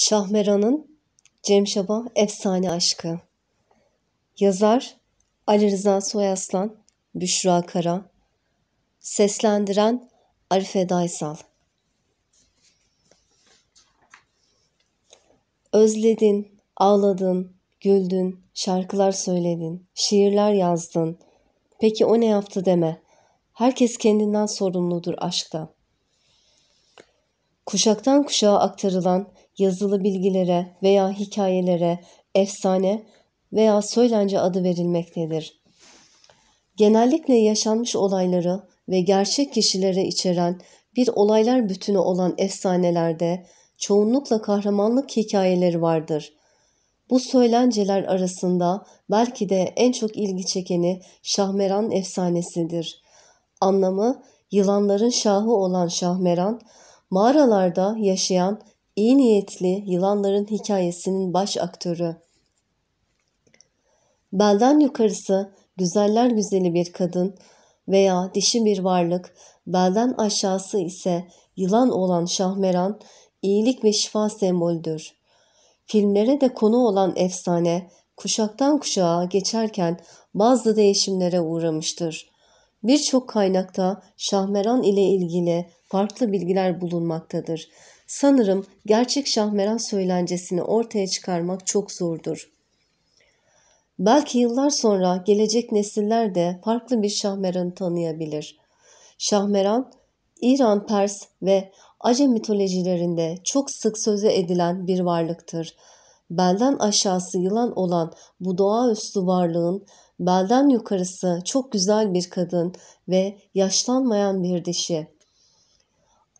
Şahmeran'ın Cem Şaba Efsane Aşkı Yazar Ali Rıza Soyaslan, Büşra Kara Seslendiren Arife Daysal Özledin, ağladın, güldün, şarkılar söyledin, şiirler yazdın. Peki o ne yaptı deme. Herkes kendinden sorumludur aşkta. Kuşaktan kuşağa aktarılan yazılı bilgilere veya hikayelere efsane veya söylence adı verilmektedir. Genellikle yaşanmış olayları ve gerçek kişilere içeren bir olaylar bütünü olan efsanelerde çoğunlukla kahramanlık hikayeleri vardır. Bu söylenceler arasında belki de en çok ilgi çekeni Şahmeran efsanesidir. Anlamı yılanların şahı olan Şahmeran, mağaralarda yaşayan İyi niyetli yılanların hikayesinin baş aktörü. Belden yukarısı güzeller güzeli bir kadın veya dişi bir varlık, belden aşağısı ise yılan olan şahmeran, iyilik ve şifa sembolüdür. Filmlere de konu olan efsane, kuşaktan kuşağa geçerken bazı değişimlere uğramıştır. Birçok kaynakta şahmeran ile ilgili farklı bilgiler bulunmaktadır. Sanırım gerçek şahmeran söylencesini ortaya çıkarmak çok zordur. Belki yıllar sonra gelecek nesiller de farklı bir şahmeranı tanıyabilir. Şahmeran, İran, Pers ve Ace mitolojilerinde çok sık söze edilen bir varlıktır. Belden aşağısı yılan olan bu doğaüstü varlığın belden yukarısı çok güzel bir kadın ve yaşlanmayan bir dişi.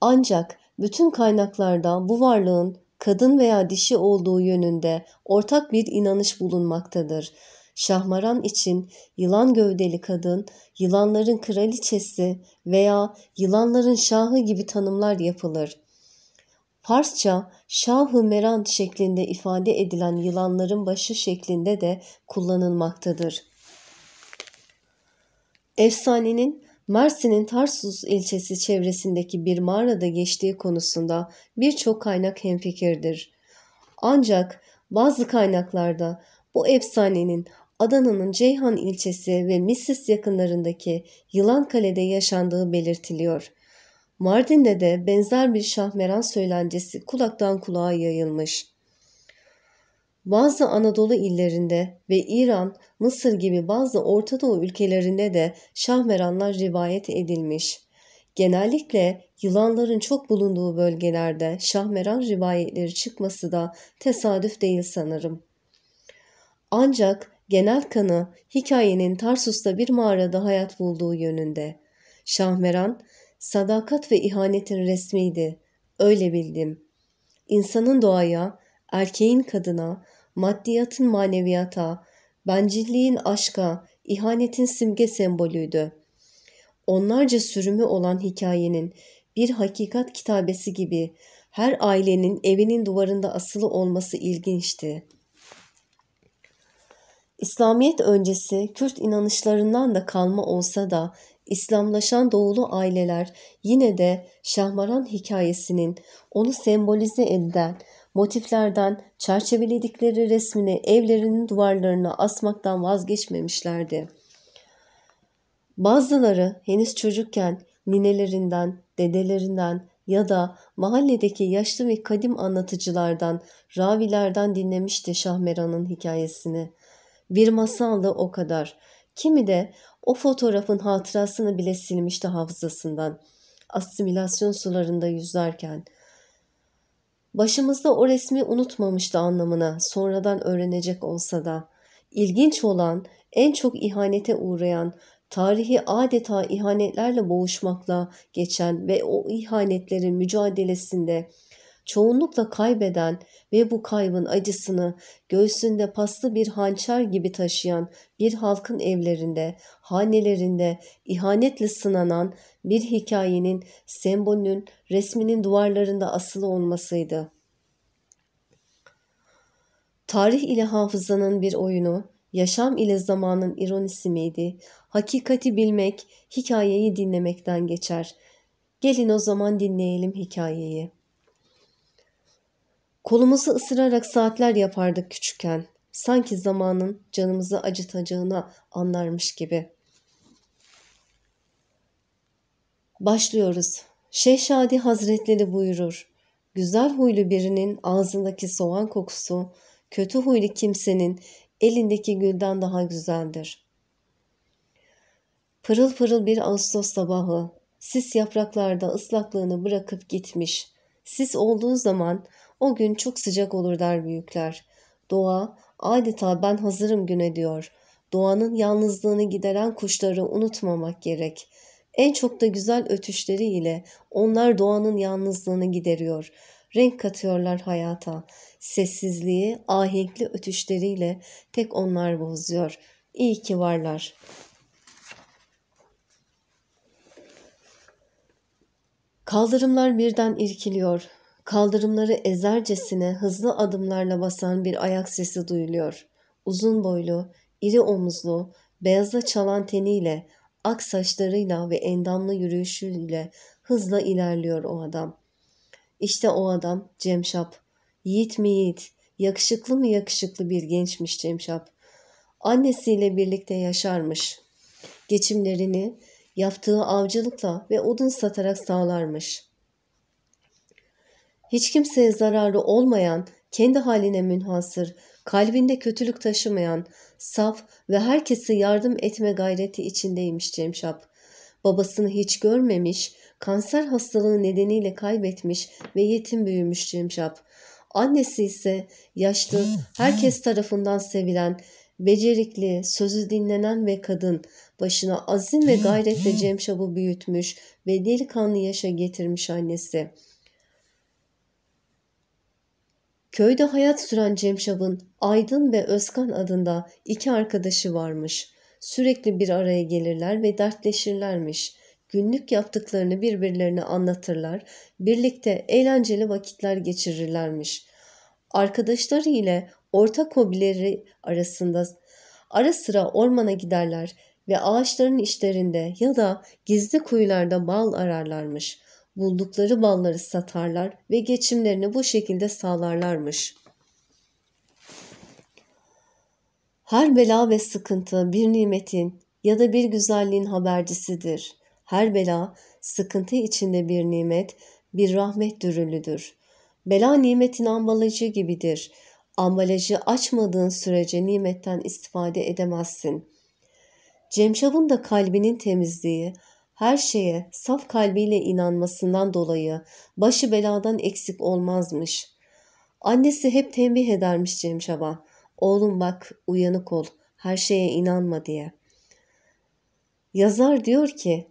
Ancak bütün kaynaklarda bu varlığın kadın veya dişi olduğu yönünde ortak bir inanış bulunmaktadır. Şahmaran için yılan gövdeli kadın, yılanların kraliçesi veya yılanların şahı gibi tanımlar yapılır. Farsça şahı meran şeklinde ifade edilen yılanların başı şeklinde de kullanılmaktadır. Efsanenin Mersin'in Tarsus ilçesi çevresindeki bir mağarada geçtiği konusunda birçok kaynak hemfikirdir. Ancak bazı kaynaklarda bu efsanenin Adana'nın Ceyhan ilçesi ve Missis yakınlarındaki Yılan Kale'de yaşandığı belirtiliyor. Mardin'de de benzer bir şahmeran söylencesi kulaktan kulağa yayılmış. Bazı Anadolu illerinde ve İran, Mısır gibi bazı Orta Doğu ülkelerinde de şahmeranlar rivayet edilmiş. Genellikle yılanların çok bulunduğu bölgelerde şahmeran rivayetleri çıkması da tesadüf değil sanırım. Ancak genel kanı hikayenin Tarsus'ta bir mağarada hayat bulduğu yönünde. Şahmeran, sadakat ve ihanetin resmiydi. Öyle bildim. İnsanın doğaya, erkeğin kadına, maddiyatın maneviyata, bencilliğin aşka, ihanetin simge sembolüydü. Onlarca sürümü olan hikayenin bir hakikat kitabesi gibi her ailenin evinin duvarında asılı olması ilginçti. İslamiyet öncesi Kürt inanışlarından da kalma olsa da İslamlaşan doğulu aileler yine de Şahmaran hikayesinin onu sembolize eden motiflerden çerçeveledikleri resmini evlerinin duvarlarına asmaktan vazgeçmemişlerdi. Bazıları henüz çocukken ninelerinden, dedelerinden ya da mahalledeki yaşlı ve kadim anlatıcılardan, ravilerden dinlemişti Şahmeran'ın hikayesini. Bir masaldı o kadar. Kimi de o fotoğrafın hatırasını bile silmişti hafızasından. Asimilasyon sularında yüzerken.'' Başımızda o resmi unutmamıştı anlamına sonradan öğrenecek olsa da. İlginç olan en çok ihanete uğrayan, tarihi adeta ihanetlerle boğuşmakla geçen ve o ihanetlerin mücadelesinde çoğunlukla kaybeden ve bu kaybın acısını göğsünde paslı bir hançer gibi taşıyan bir halkın evlerinde, hanelerinde ihanetle sınanan bir hikayenin sembolünün resminin duvarlarında asılı olmasıydı. Tarih ile hafızanın bir oyunu, yaşam ile zamanın ironisi miydi? Hakikati bilmek, hikayeyi dinlemekten geçer. Gelin o zaman dinleyelim hikayeyi. Kolumuzu ısırarak saatler yapardık küçükken. Sanki zamanın canımızı acıtacağına anlarmış gibi. Başlıyoruz. Şehzadi Hazretleri buyurur. Güzel huylu birinin ağzındaki soğan kokusu, kötü huylu kimsenin elindeki gülden daha güzeldir. Pırıl pırıl bir Ağustos sabahı, sis yapraklarda ıslaklığını bırakıp gitmiş. Sis olduğu zaman o gün çok sıcak olur der büyükler. Doğa adeta ben hazırım güne diyor. Doğanın yalnızlığını gideren kuşları unutmamak gerek. En çok da güzel ötüşleriyle onlar doğanın yalnızlığını gideriyor. Renk katıyorlar hayata. Sessizliği ahenkli ötüşleriyle tek onlar bozuyor. İyi ki varlar. Kaldırımlar birden irkiliyor. Kaldırımları ezercesine hızlı adımlarla basan bir ayak sesi duyuluyor. Uzun boylu, iri omuzlu, beyaza çalan teniyle, ak saçlarıyla ve endamlı yürüyüşüyle hızla ilerliyor o adam. İşte o adam Cemşap. Yiğit mi yiğit, yakışıklı mı yakışıklı bir gençmiş Cemşap. Annesiyle birlikte yaşarmış. Geçimlerini yaptığı avcılıkla ve odun satarak sağlarmış hiç kimseye zararı olmayan, kendi haline münhasır, kalbinde kötülük taşımayan, saf ve herkese yardım etme gayreti içindeymiş Cemşap. Babasını hiç görmemiş, kanser hastalığı nedeniyle kaybetmiş ve yetim büyümüş Cemşap. Annesi ise yaşlı, herkes tarafından sevilen, becerikli, sözü dinlenen ve kadın, başına azim ve gayretle Cemşap'ı büyütmüş ve delikanlı yaşa getirmiş annesi.'' Köyde hayat süren Cemşabın Aydın ve Özkan adında iki arkadaşı varmış. Sürekli bir araya gelirler ve dertleşirlermiş. Günlük yaptıklarını birbirlerine anlatırlar, birlikte eğlenceli vakitler geçirirlermiş. Arkadaşları ile ortak hobileri arasında ara sıra ormana giderler ve ağaçların içlerinde ya da gizli kuyularda bal ararlarmış buldukları malları satarlar ve geçimlerini bu şekilde sağlarlarmış. Her bela ve sıkıntı bir nimetin ya da bir güzelliğin habercisidir. Her bela, sıkıntı içinde bir nimet, bir rahmet dürülüdür. Bela nimetin ambalajı gibidir. Ambalajı açmadığın sürece nimetten istifade edemezsin. Cemşabın da kalbinin temizliği, her şeye saf kalbiyle inanmasından dolayı başı beladan eksik olmazmış. Annesi hep tembih edermiş Cemşaba. Oğlum bak uyanık ol her şeye inanma diye. Yazar diyor ki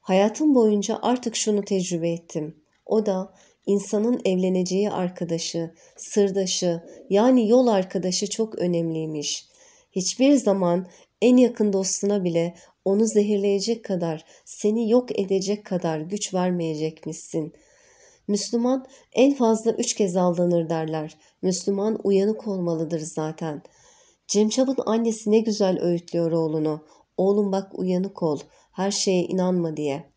hayatım boyunca artık şunu tecrübe ettim. O da insanın evleneceği arkadaşı, sırdaşı yani yol arkadaşı çok önemliymiş. Hiçbir zaman en yakın dostuna bile onu zehirleyecek kadar, seni yok edecek kadar güç vermeyecek misin? Müslüman en fazla üç kez aldanır derler. Müslüman uyanık olmalıdır zaten. Cemçab'ın annesi ne güzel öğütlüyor oğlunu. Oğlum bak uyanık ol, her şeye inanma diye.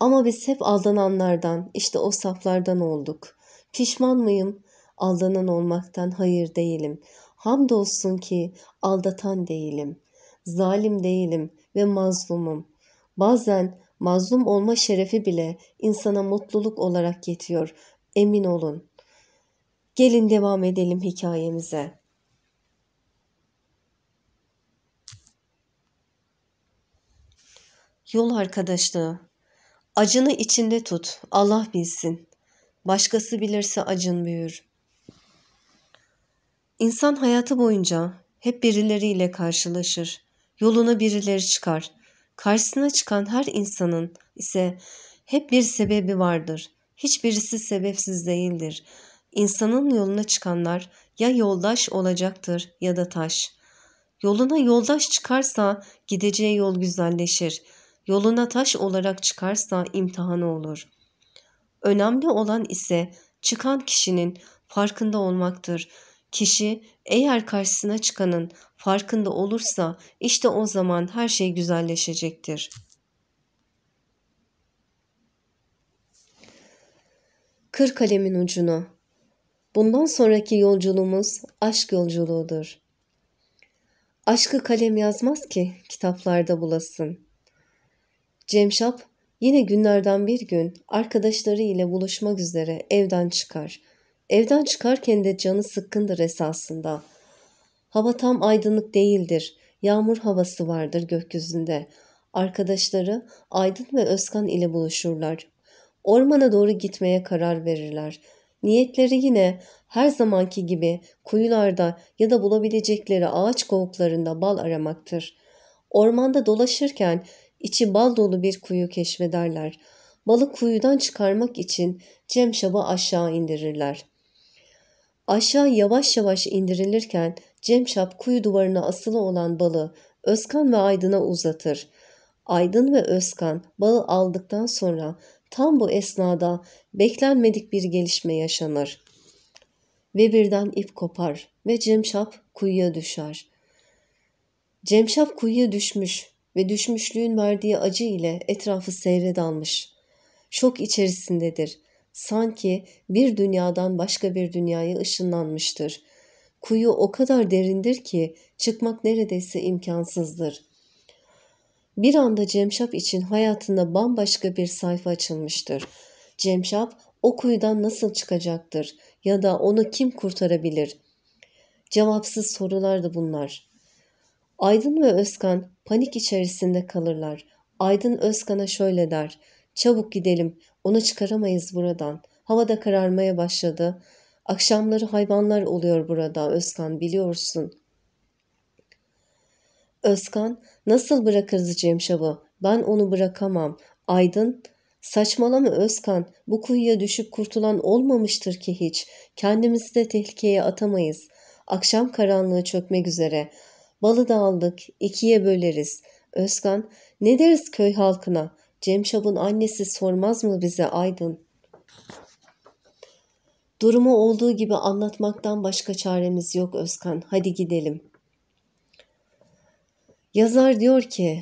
Ama biz hep aldananlardan, işte o saflardan olduk. Pişman mıyım? Aldanan olmaktan hayır değilim. Hamdolsun ki aldatan değilim.'' zalim değilim ve mazlumum. Bazen mazlum olma şerefi bile insana mutluluk olarak yetiyor. Emin olun. Gelin devam edelim hikayemize. Yol arkadaşlığı. Acını içinde tut. Allah bilsin. Başkası bilirse acın büyür. İnsan hayatı boyunca hep birileriyle karşılaşır yoluna birileri çıkar. Karşısına çıkan her insanın ise hep bir sebebi vardır. Hiçbirisi sebepsiz değildir. İnsanın yoluna çıkanlar ya yoldaş olacaktır ya da taş. Yoluna yoldaş çıkarsa gideceği yol güzelleşir. Yoluna taş olarak çıkarsa imtihanı olur. Önemli olan ise çıkan kişinin farkında olmaktır. Kişi eğer karşısına çıkanın farkında olursa işte o zaman her şey güzelleşecektir. Kır kalemin ucunu. Bundan sonraki yolculuğumuz aşk yolculuğudur. Aşkı kalem yazmaz ki kitaplarda bulasın. Cemşap yine günlerden bir gün arkadaşları ile buluşmak üzere evden çıkar Evden çıkarken de canı sıkkındır esasında. Hava tam aydınlık değildir. Yağmur havası vardır gökyüzünde. Arkadaşları Aydın ve Özkan ile buluşurlar. Ormana doğru gitmeye karar verirler. Niyetleri yine her zamanki gibi kuyularda ya da bulabilecekleri ağaç kovuklarında bal aramaktır. Ormanda dolaşırken içi bal dolu bir kuyu keşfederler. Balı kuyudan çıkarmak için Cemşab'ı aşağı indirirler. Aşağı yavaş yavaş indirilirken Cemşap kuyu duvarına asılı olan balı Özkan ve Aydın'a uzatır. Aydın ve Özkan balı aldıktan sonra tam bu esnada beklenmedik bir gelişme yaşanır. Ve birden ip kopar ve Cemşap kuyuya düşer. Cemşap kuyuya düşmüş ve düşmüşlüğün verdiği acı ile etrafı seyre dalmış. Şok içerisindedir sanki bir dünyadan başka bir dünyaya ışınlanmıştır. Kuyu o kadar derindir ki çıkmak neredeyse imkansızdır. Bir anda Cemşap için hayatında bambaşka bir sayfa açılmıştır. Cemşap o kuyudan nasıl çıkacaktır ya da onu kim kurtarabilir? Cevapsız sorulardı bunlar. Aydın ve Özkan panik içerisinde kalırlar. Aydın Özkan'a şöyle der. Çabuk gidelim onu çıkaramayız buradan. Hava da kararmaya başladı. Akşamları hayvanlar oluyor burada Özkan biliyorsun. Özkan nasıl bırakırız Cemşav'ı? Ben onu bırakamam. Aydın Saçmalama Özkan, bu kuyuya düşüp kurtulan olmamıştır ki hiç. Kendimizi de tehlikeye atamayız. Akşam karanlığı çökmek üzere. Balı da aldık, ikiye böleriz. Özkan, ne deriz köy halkına? Cemşab'ın annesi sormaz mı bize Aydın? Durumu olduğu gibi anlatmaktan başka çaremiz yok Özkan. Hadi gidelim. Yazar diyor ki,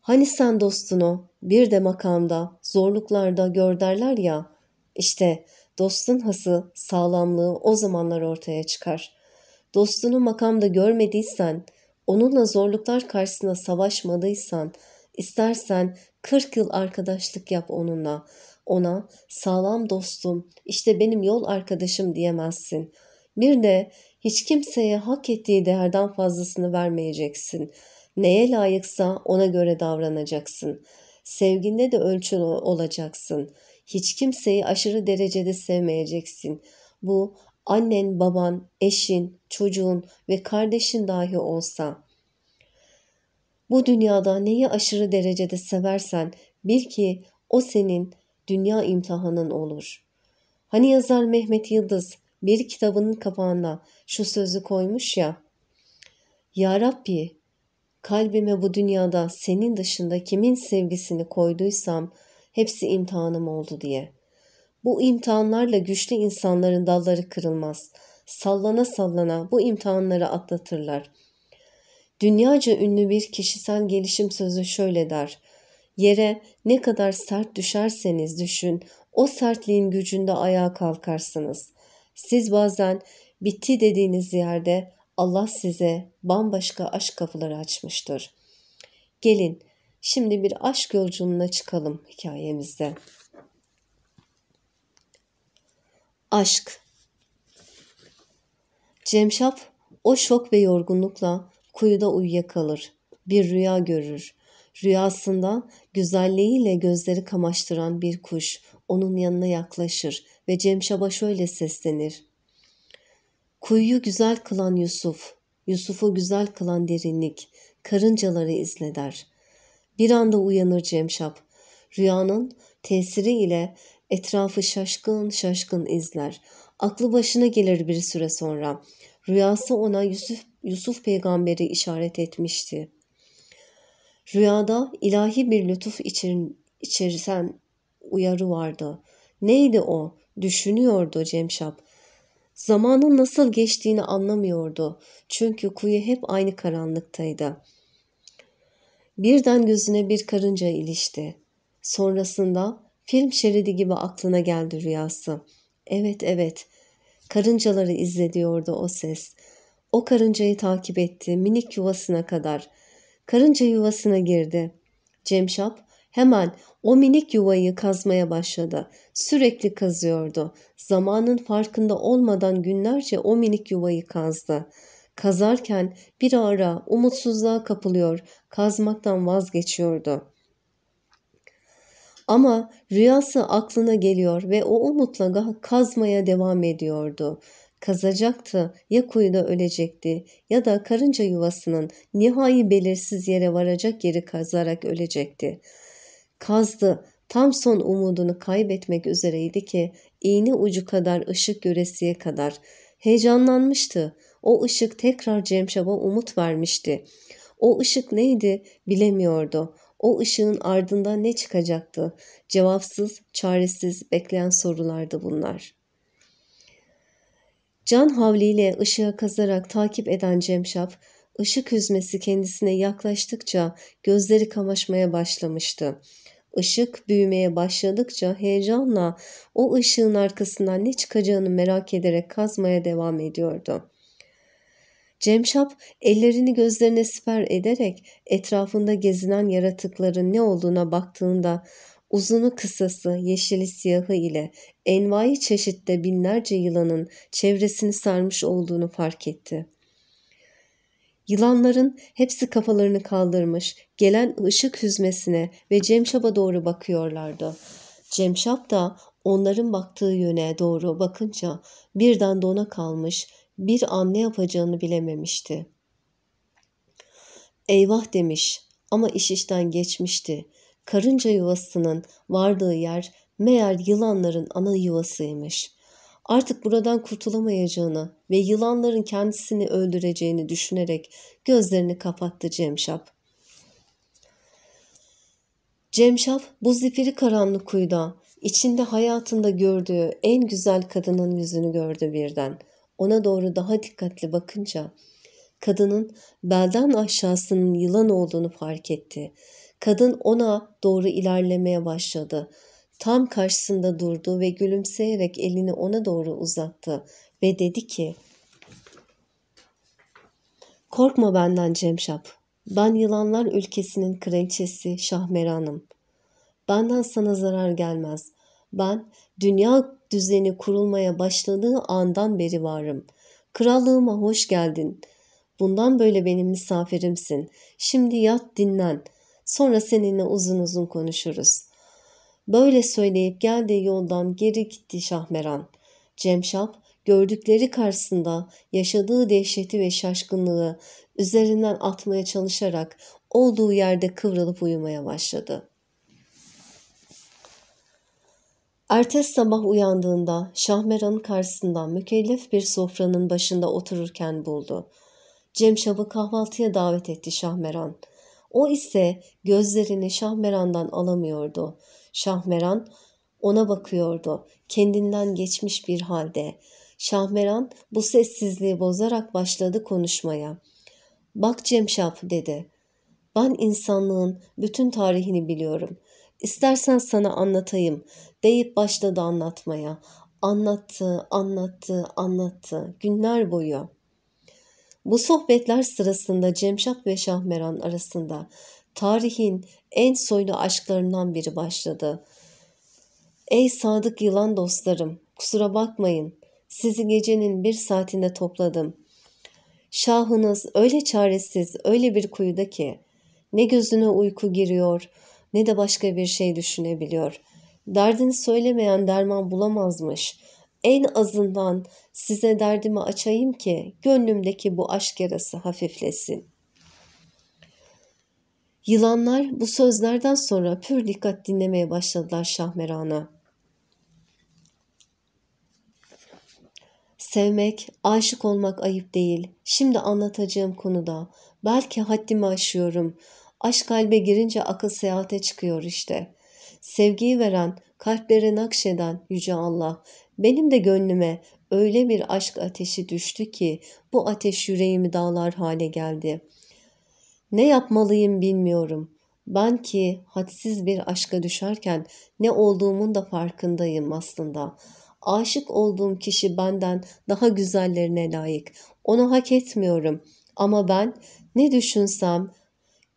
hani sen dostunu bir de makamda, zorluklarda gör derler ya, işte dostun hası, sağlamlığı o zamanlar ortaya çıkar. Dostunu makamda görmediysen, onunla zorluklar karşısında savaşmadıysan, İstersen 40 yıl arkadaşlık yap onunla. Ona sağlam dostum, işte benim yol arkadaşım diyemezsin. Bir de hiç kimseye hak ettiği değerden fazlasını vermeyeceksin. Neye layıksa ona göre davranacaksın. Sevginde de ölçülü olacaksın. Hiç kimseyi aşırı derecede sevmeyeceksin. Bu annen, baban, eşin, çocuğun ve kardeşin dahi olsa.'' Bu dünyada neyi aşırı derecede seversen bil ki o senin dünya imtihanın olur. Hani yazar Mehmet Yıldız bir kitabının kapağına şu sözü koymuş ya. Ya Rabbi kalbime bu dünyada senin dışında kimin sevgisini koyduysam hepsi imtihanım oldu diye. Bu imtihanlarla güçlü insanların dalları kırılmaz. Sallana sallana bu imtihanları atlatırlar.'' Dünyaca ünlü bir kişisel gelişim sözü şöyle der. Yere ne kadar sert düşerseniz düşün, o sertliğin gücünde ayağa kalkarsınız. Siz bazen bitti dediğiniz yerde Allah size bambaşka aşk kapıları açmıştır. Gelin şimdi bir aşk yolculuğuna çıkalım hikayemizde. Aşk Cemşap o şok ve yorgunlukla kuyuda uyuyakalır. Bir rüya görür. Rüyasında güzelliğiyle gözleri kamaştıran bir kuş onun yanına yaklaşır ve Cemşab'a şöyle seslenir. Kuyuyu güzel kılan Yusuf, Yusuf'u güzel kılan derinlik, karıncaları izleder. Bir anda uyanır Cemşap. Rüyanın tesiri ile etrafı şaşkın şaşkın izler. Aklı başına gelir bir süre sonra. Rüyası ona Yusuf, Yusuf peygamberi işaret etmişti. Rüyada ilahi bir lütuf için içirsen uyarı vardı. Neydi o? Düşünüyordu Cemşap. Zamanın nasıl geçtiğini anlamıyordu. Çünkü kuyu hep aynı karanlıktaydı. Birden gözüne bir karınca ilişti. Sonrasında film şeridi gibi aklına geldi rüyası. Evet evet Karıncaları izlediyordu o ses. O karıncayı takip etti minik yuvasına kadar. Karınca yuvasına girdi. Cemşap hemen o minik yuvayı kazmaya başladı. Sürekli kazıyordu. Zamanın farkında olmadan günlerce o minik yuvayı kazdı. Kazarken bir ara umutsuzluğa kapılıyor, kazmaktan vazgeçiyordu. Ama rüyası aklına geliyor ve o umutla kazmaya devam ediyordu. Kazacaktı, ya kuyuda ölecekti ya da karınca yuvasının nihai belirsiz yere varacak yeri kazarak ölecekti. Kazdı, tam son umudunu kaybetmek üzereydi ki iğne ucu kadar ışık göresiye kadar. Heyecanlanmıştı. O ışık tekrar Cemşab'a umut vermişti. O ışık neydi bilemiyordu o ışığın ardında ne çıkacaktı? Cevapsız, çaresiz, bekleyen sorulardı bunlar. Can havliyle ışığa kazarak takip eden Cemşap, ışık hüzmesi kendisine yaklaştıkça gözleri kamaşmaya başlamıştı. Işık büyümeye başladıkça heyecanla o ışığın arkasından ne çıkacağını merak ederek kazmaya devam ediyordu. Cemşap ellerini gözlerine siper ederek etrafında gezinen yaratıkların ne olduğuna baktığında uzunu kısası yeşili siyahı ile envai çeşitte binlerce yılanın çevresini sarmış olduğunu fark etti. Yılanların hepsi kafalarını kaldırmış, gelen ışık hüzmesine ve Cemşap'a doğru bakıyorlardı. Cemşap da onların baktığı yöne doğru bakınca birden dona kalmış, bir an ne yapacağını bilememişti. Eyvah demiş ama iş işten geçmişti. Karınca yuvasının vardığı yer meğer yılanların ana yuvasıymış. Artık buradan kurtulamayacağını ve yılanların kendisini öldüreceğini düşünerek gözlerini kapattı Cemşap. Cemşap bu zifiri karanlık kuyuda içinde hayatında gördüğü en güzel kadının yüzünü gördü birden.'' ona doğru daha dikkatli bakınca kadının belden aşağısının yılan olduğunu fark etti. Kadın ona doğru ilerlemeye başladı. Tam karşısında durdu ve gülümseyerek elini ona doğru uzattı ve dedi ki Korkma benden Cemşap. Ben yılanlar ülkesinin kraliçesi Şahmeranım. Benden sana zarar gelmez. Ben dünya düzeni kurulmaya başladığı andan beri varım. Krallığıma hoş geldin. Bundan böyle benim misafirimsin. Şimdi yat dinlen. Sonra seninle uzun uzun konuşuruz. Böyle söyleyip geldiği yoldan geri gitti Şahmeran. Cemşap gördükleri karşısında yaşadığı dehşeti ve şaşkınlığı üzerinden atmaya çalışarak olduğu yerde kıvrılıp uyumaya başladı. Ertesi sabah uyandığında Şahmeran'ın karşısında mükellef bir sofranın başında otururken buldu. Cemşab'ı kahvaltıya davet etti Şahmeran. O ise gözlerini Şahmeran'dan alamıyordu. Şahmeran ona bakıyordu, kendinden geçmiş bir halde. Şahmeran bu sessizliği bozarak başladı konuşmaya. ''Bak Cemşap'' dedi. ''Ben insanlığın bütün tarihini biliyorum. İstersen sana anlatayım deyip başladı anlatmaya. Anlattı, anlattı, anlattı günler boyu. Bu sohbetler sırasında Cemşat ve Şahmeran arasında tarihin en soylu aşklarından biri başladı. Ey sadık yılan dostlarım, kusura bakmayın. Sizi gecenin bir saatinde topladım. Şahınız öyle çaresiz, öyle bir kuyuda ki ne gözüne uyku giriyor, ne de başka bir şey düşünebiliyor. Derdini söylemeyen derman bulamazmış. En azından size derdimi açayım ki gönlümdeki bu aşk yarası hafiflesin. Yılanlar bu sözlerden sonra pür dikkat dinlemeye başladılar Şahmeran'a. Sevmek, aşık olmak ayıp değil. Şimdi anlatacağım konuda. Belki haddimi aşıyorum. Aşk kalbe girince akıl seyahate çıkıyor işte. Sevgiyi veren, kalplere nakşeden Yüce Allah, benim de gönlüme öyle bir aşk ateşi düştü ki bu ateş yüreğimi dağlar hale geldi. Ne yapmalıyım bilmiyorum. Ben ki hadsiz bir aşka düşerken ne olduğumun da farkındayım aslında. Aşık olduğum kişi benden daha güzellerine layık. Onu hak etmiyorum. Ama ben ne düşünsem,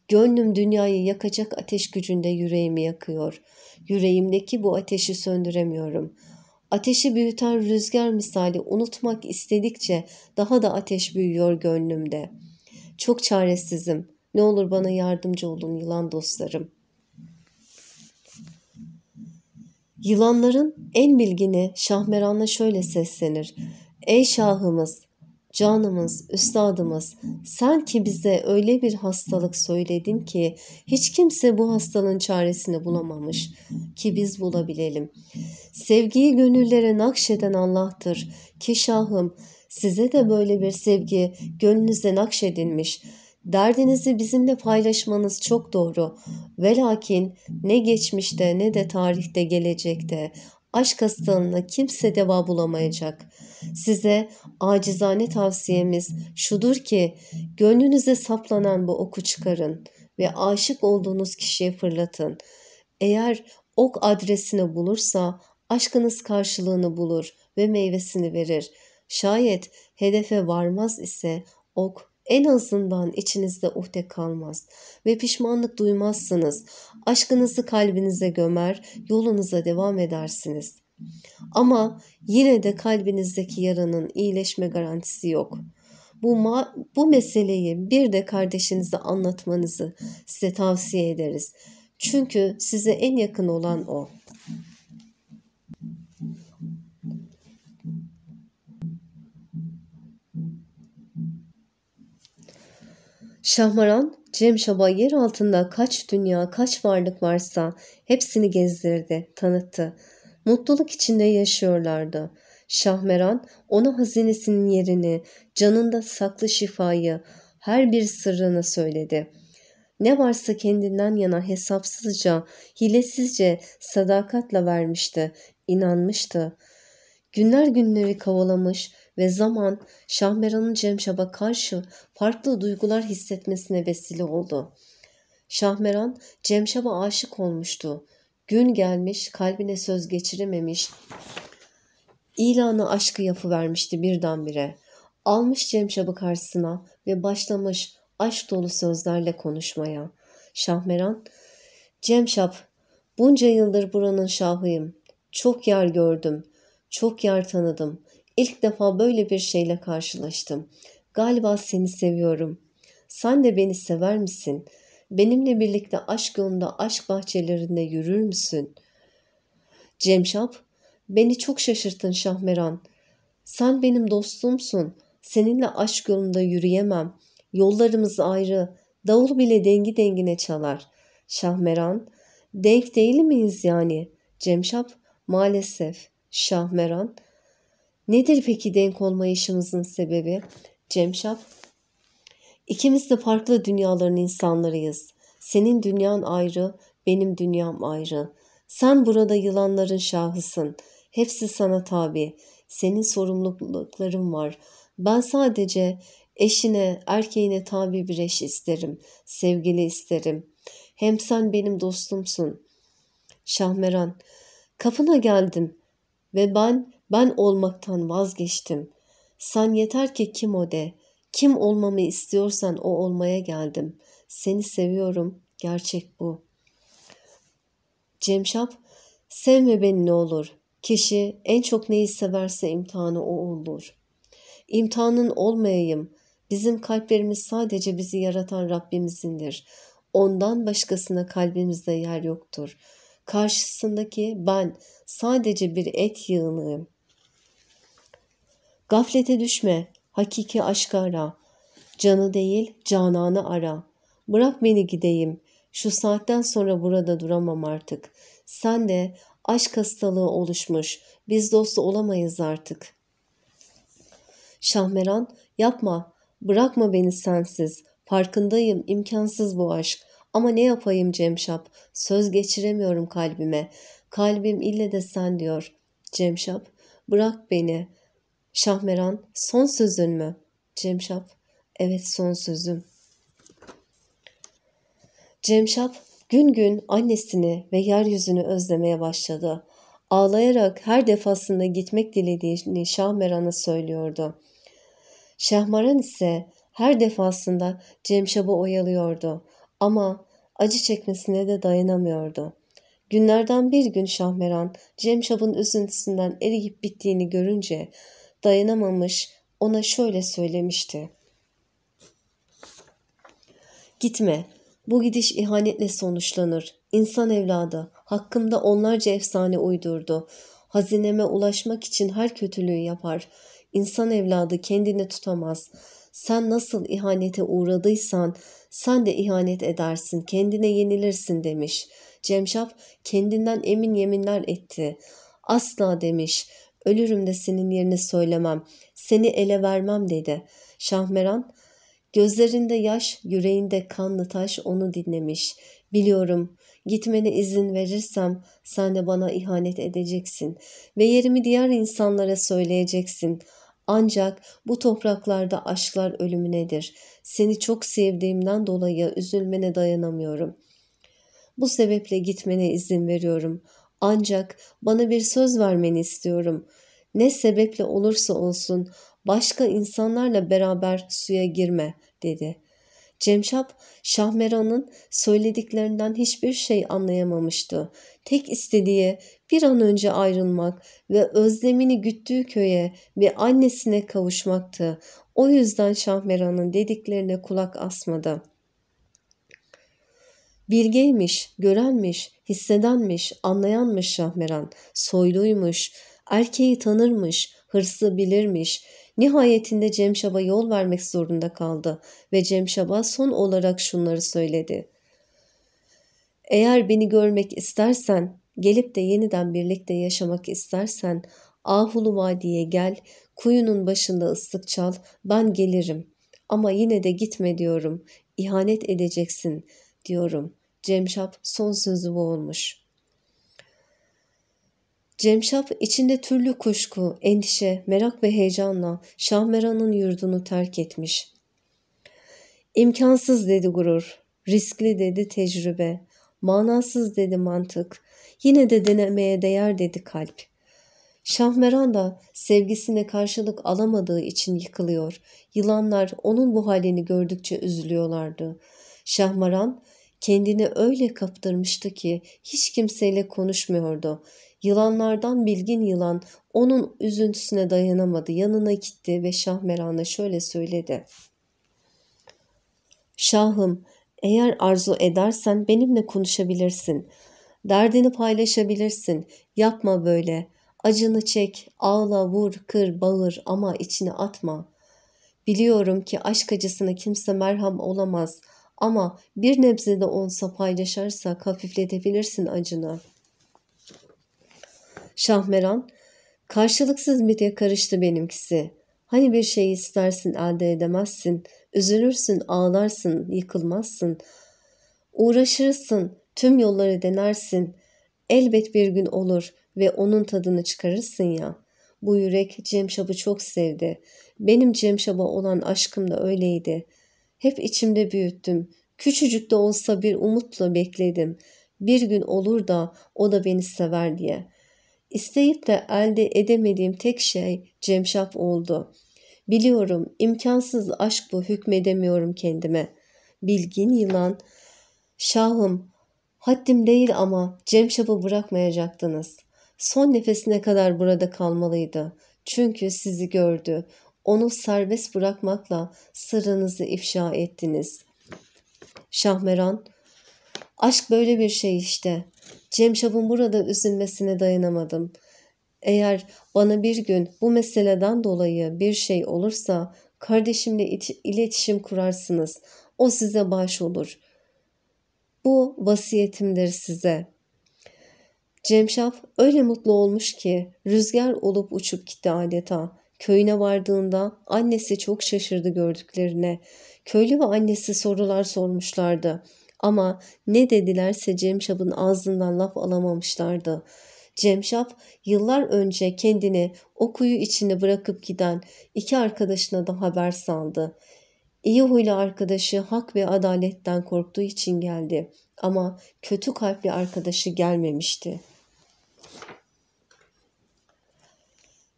Gönlüm dünyayı yakacak ateş gücünde yüreğimi yakıyor. Yüreğimdeki bu ateşi söndüremiyorum. Ateşi büyüten rüzgar misali unutmak istedikçe daha da ateş büyüyor gönlümde. Çok çaresizim. Ne olur bana yardımcı olun yılan dostlarım.'' Yılanların en bilgini Şahmeranla şöyle seslenir. Ey şahımız Canımız, üstadımız sen ki bize öyle bir hastalık söyledin ki hiç kimse bu hastalığın çaresini bulamamış ki biz bulabilelim. Sevgiyi gönüllere nakşeden Allah'tır ki şahım size de böyle bir sevgi gönlünüze nakşedilmiş. Derdinizi bizimle paylaşmanız çok doğru. velakin ne geçmişte ne de tarihte gelecekte aşk hastalığına kimse deva bulamayacak. Size acizane tavsiyemiz şudur ki gönlünüze saplanan bu oku çıkarın ve aşık olduğunuz kişiye fırlatın. Eğer ok adresini bulursa aşkınız karşılığını bulur ve meyvesini verir. Şayet hedefe varmaz ise ok en azından içinizde uhde kalmaz ve pişmanlık duymazsınız. Aşkınızı kalbinize gömer, yolunuza devam edersiniz. Ama yine de kalbinizdeki yaranın iyileşme garantisi yok. Bu, ma bu meseleyi bir de kardeşinize anlatmanızı size tavsiye ederiz. Çünkü size en yakın olan o. Şahmaran, Cem Şaba yer altında kaç dünya, kaç varlık varsa hepsini gezdirdi, tanıttı. Mutluluk içinde yaşıyorlardı. Şahmeran ona hazinesinin yerini, canında saklı şifayı, her bir sırrını söyledi. Ne varsa kendinden yana hesapsızca, hilesizce sadakatle vermişti, inanmıştı. Günler günleri kavalamış, ve zaman Şahmeran'ın Cemşab'a karşı farklı duygular hissetmesine vesile oldu. Şahmeran Cemşab'a aşık olmuştu. Gün gelmiş kalbine söz geçirememiş. İlanı aşkı yapıvermişti birdenbire. Almış Cemşab'ı karşısına ve başlamış aşk dolu sözlerle konuşmaya. Şahmeran, Cemşap, bunca yıldır buranın şahıyım. Çok yer gördüm, çok yer tanıdım. İlk defa böyle bir şeyle karşılaştım. Galiba seni seviyorum. Sen de beni sever misin? Benimle birlikte aşk yolunda, aşk bahçelerinde yürür müsün? Cemşap, beni çok şaşırttın Şahmeran. Sen benim dostumsun. Seninle aşk yolunda yürüyemem. Yollarımız ayrı. Davul bile dengi dengine çalar. Şahmeran, denk değil miyiz yani? Cemşap, maalesef. Şahmeran, Nedir peki denk olmayışımızın sebebi? Cemşap, İkimiz de farklı dünyaların insanlarıyız. Senin dünyan ayrı, benim dünyam ayrı. Sen burada yılanların şahısın. Hepsi sana tabi. Senin sorumlulukların var. Ben sadece eşine, erkeğine tabi bir eş isterim. Sevgili isterim. Hem sen benim dostumsun. Şahmeran, kapına geldim ve ben ben olmaktan vazgeçtim. Sen yeter ki kim o de. Kim olmamı istiyorsan o olmaya geldim. Seni seviyorum. Gerçek bu. Cemşap, sevme beni ne olur. Kişi en çok neyi severse imtihanı o olur. İmtihanın olmayayım. Bizim kalplerimiz sadece bizi yaratan Rabbimizindir. Ondan başkasına kalbimizde yer yoktur. Karşısındaki ben sadece bir et yığınıyım. Gaflete düşme, hakiki aşkı ara. Canı değil, cananı ara. Bırak beni gideyim. Şu saatten sonra burada duramam artık. Sen de aşk hastalığı oluşmuş. Biz dost olamayız artık. Şahmeran, yapma. Bırakma beni sensiz. Farkındayım, imkansız bu aşk. Ama ne yapayım Cemşap? Söz geçiremiyorum kalbime. Kalbim ille de sen diyor. Cemşap, bırak beni. Şahmeran, son sözün mü? Cemşap, evet son sözüm. Cemşap gün gün annesini ve yeryüzünü özlemeye başladı. Ağlayarak her defasında gitmek dilediğini Şahmeran'a söylüyordu. Şahmeran ise her defasında Cemşap'ı oyalıyordu ama acı çekmesine de dayanamıyordu. Günlerden bir gün Şahmeran Cemşap'ın üzüntüsünden eriyip bittiğini görünce dayanamamış ona şöyle söylemişti. Gitme. Bu gidiş ihanetle sonuçlanır. İnsan evladı. Hakkımda onlarca efsane uydurdu. Hazineme ulaşmak için her kötülüğü yapar. İnsan evladı kendini tutamaz. Sen nasıl ihanete uğradıysan sen de ihanet edersin, kendine yenilirsin demiş. Cemşap kendinden emin yeminler etti. Asla demiş ölürüm de senin yerine söylemem, seni ele vermem dedi. Şahmeran, gözlerinde yaş, yüreğinde kanlı taş onu dinlemiş. Biliyorum, gitmene izin verirsem sen de bana ihanet edeceksin ve yerimi diğer insanlara söyleyeceksin. Ancak bu topraklarda aşklar ölümünedir. Seni çok sevdiğimden dolayı üzülmene dayanamıyorum. Bu sebeple gitmene izin veriyorum.'' Ancak bana bir söz vermeni istiyorum. Ne sebeple olursa olsun başka insanlarla beraber suya girme dedi. Cemşap Şahmeran'ın söylediklerinden hiçbir şey anlayamamıştı. Tek istediği bir an önce ayrılmak ve özlemini güttüğü köye ve annesine kavuşmaktı. O yüzden Şahmeran'ın dediklerine kulak asmadı.'' Bilgeymiş, görenmiş, hissedenmiş, anlayanmış Şahmeran, soyluymuş, erkeği tanırmış, hırsı bilirmiş. Nihayetinde Cemşab'a yol vermek zorunda kaldı ve Cemşab'a son olarak şunları söyledi. Eğer beni görmek istersen, gelip de yeniden birlikte yaşamak istersen, Ahulu Vadi'ye gel, kuyunun başında ıslık çal, ben gelirim. Ama yine de gitme diyorum, ihanet edeceksin diyorum. Cemşap son sözü bu olmuş. Cemşap içinde türlü kuşku, endişe, merak ve heyecanla Şahmeran'ın yurdunu terk etmiş. İmkansız dedi gurur, riskli dedi tecrübe, manasız dedi mantık, yine de denemeye değer dedi kalp. Şahmeran da sevgisine karşılık alamadığı için yıkılıyor. Yılanlar onun bu halini gördükçe üzülüyorlardı. Şahmeran Kendini öyle kaptırmıştı ki hiç kimseyle konuşmuyordu. Yılanlardan bilgin yılan onun üzüntüsüne dayanamadı. Yanına gitti ve Şahmeran'a şöyle söyledi. Şahım eğer arzu edersen benimle konuşabilirsin. Derdini paylaşabilirsin. Yapma böyle. Acını çek, ağla, vur, kır, bağır ama içine atma. Biliyorum ki aşk acısına kimse merham olamaz.'' Ama bir nebze de olsa paylaşarsa hafifletebilirsin acını. Şahmeran, karşılıksız bir karıştı benimkisi. Hani bir şey istersin elde edemezsin, üzülürsün, ağlarsın, yıkılmazsın. Uğraşırsın, tüm yolları denersin. Elbet bir gün olur ve onun tadını çıkarırsın ya. Bu yürek Cemşab'ı çok sevdi. Benim Cemşab'a olan aşkım da öyleydi.'' Hep içimde büyüttüm. Küçücük de olsa bir umutla bekledim. Bir gün olur da o da beni sever diye. İsteyip de elde edemediğim tek şey Cemşap oldu. Biliyorum imkansız aşk bu hükmedemiyorum kendime. Bilgin yılan, şahım haddim değil ama Cemşap'ı bırakmayacaktınız. Son nefesine kadar burada kalmalıydı. Çünkü sizi gördü onu serbest bırakmakla sırrınızı ifşa ettiniz. Şahmeran, aşk böyle bir şey işte. Cemşap'ın burada üzülmesine dayanamadım. Eğer bana bir gün bu meseleden dolayı bir şey olursa kardeşimle iletişim kurarsınız. O size baş olur. Bu vasiyetimdir size. Cemşaf öyle mutlu olmuş ki rüzgar olup uçup gitti adeta. Köyüne vardığında annesi çok şaşırdı gördüklerine. Köylü ve annesi sorular sormuşlardı. Ama ne dedilerse Cemşap'ın ağzından laf alamamışlardı. Cemşap yıllar önce kendini o kuyu içinde bırakıp giden iki arkadaşına da haber saldı. İyi huylu arkadaşı hak ve adaletten korktuğu için geldi ama kötü kalpli arkadaşı gelmemişti.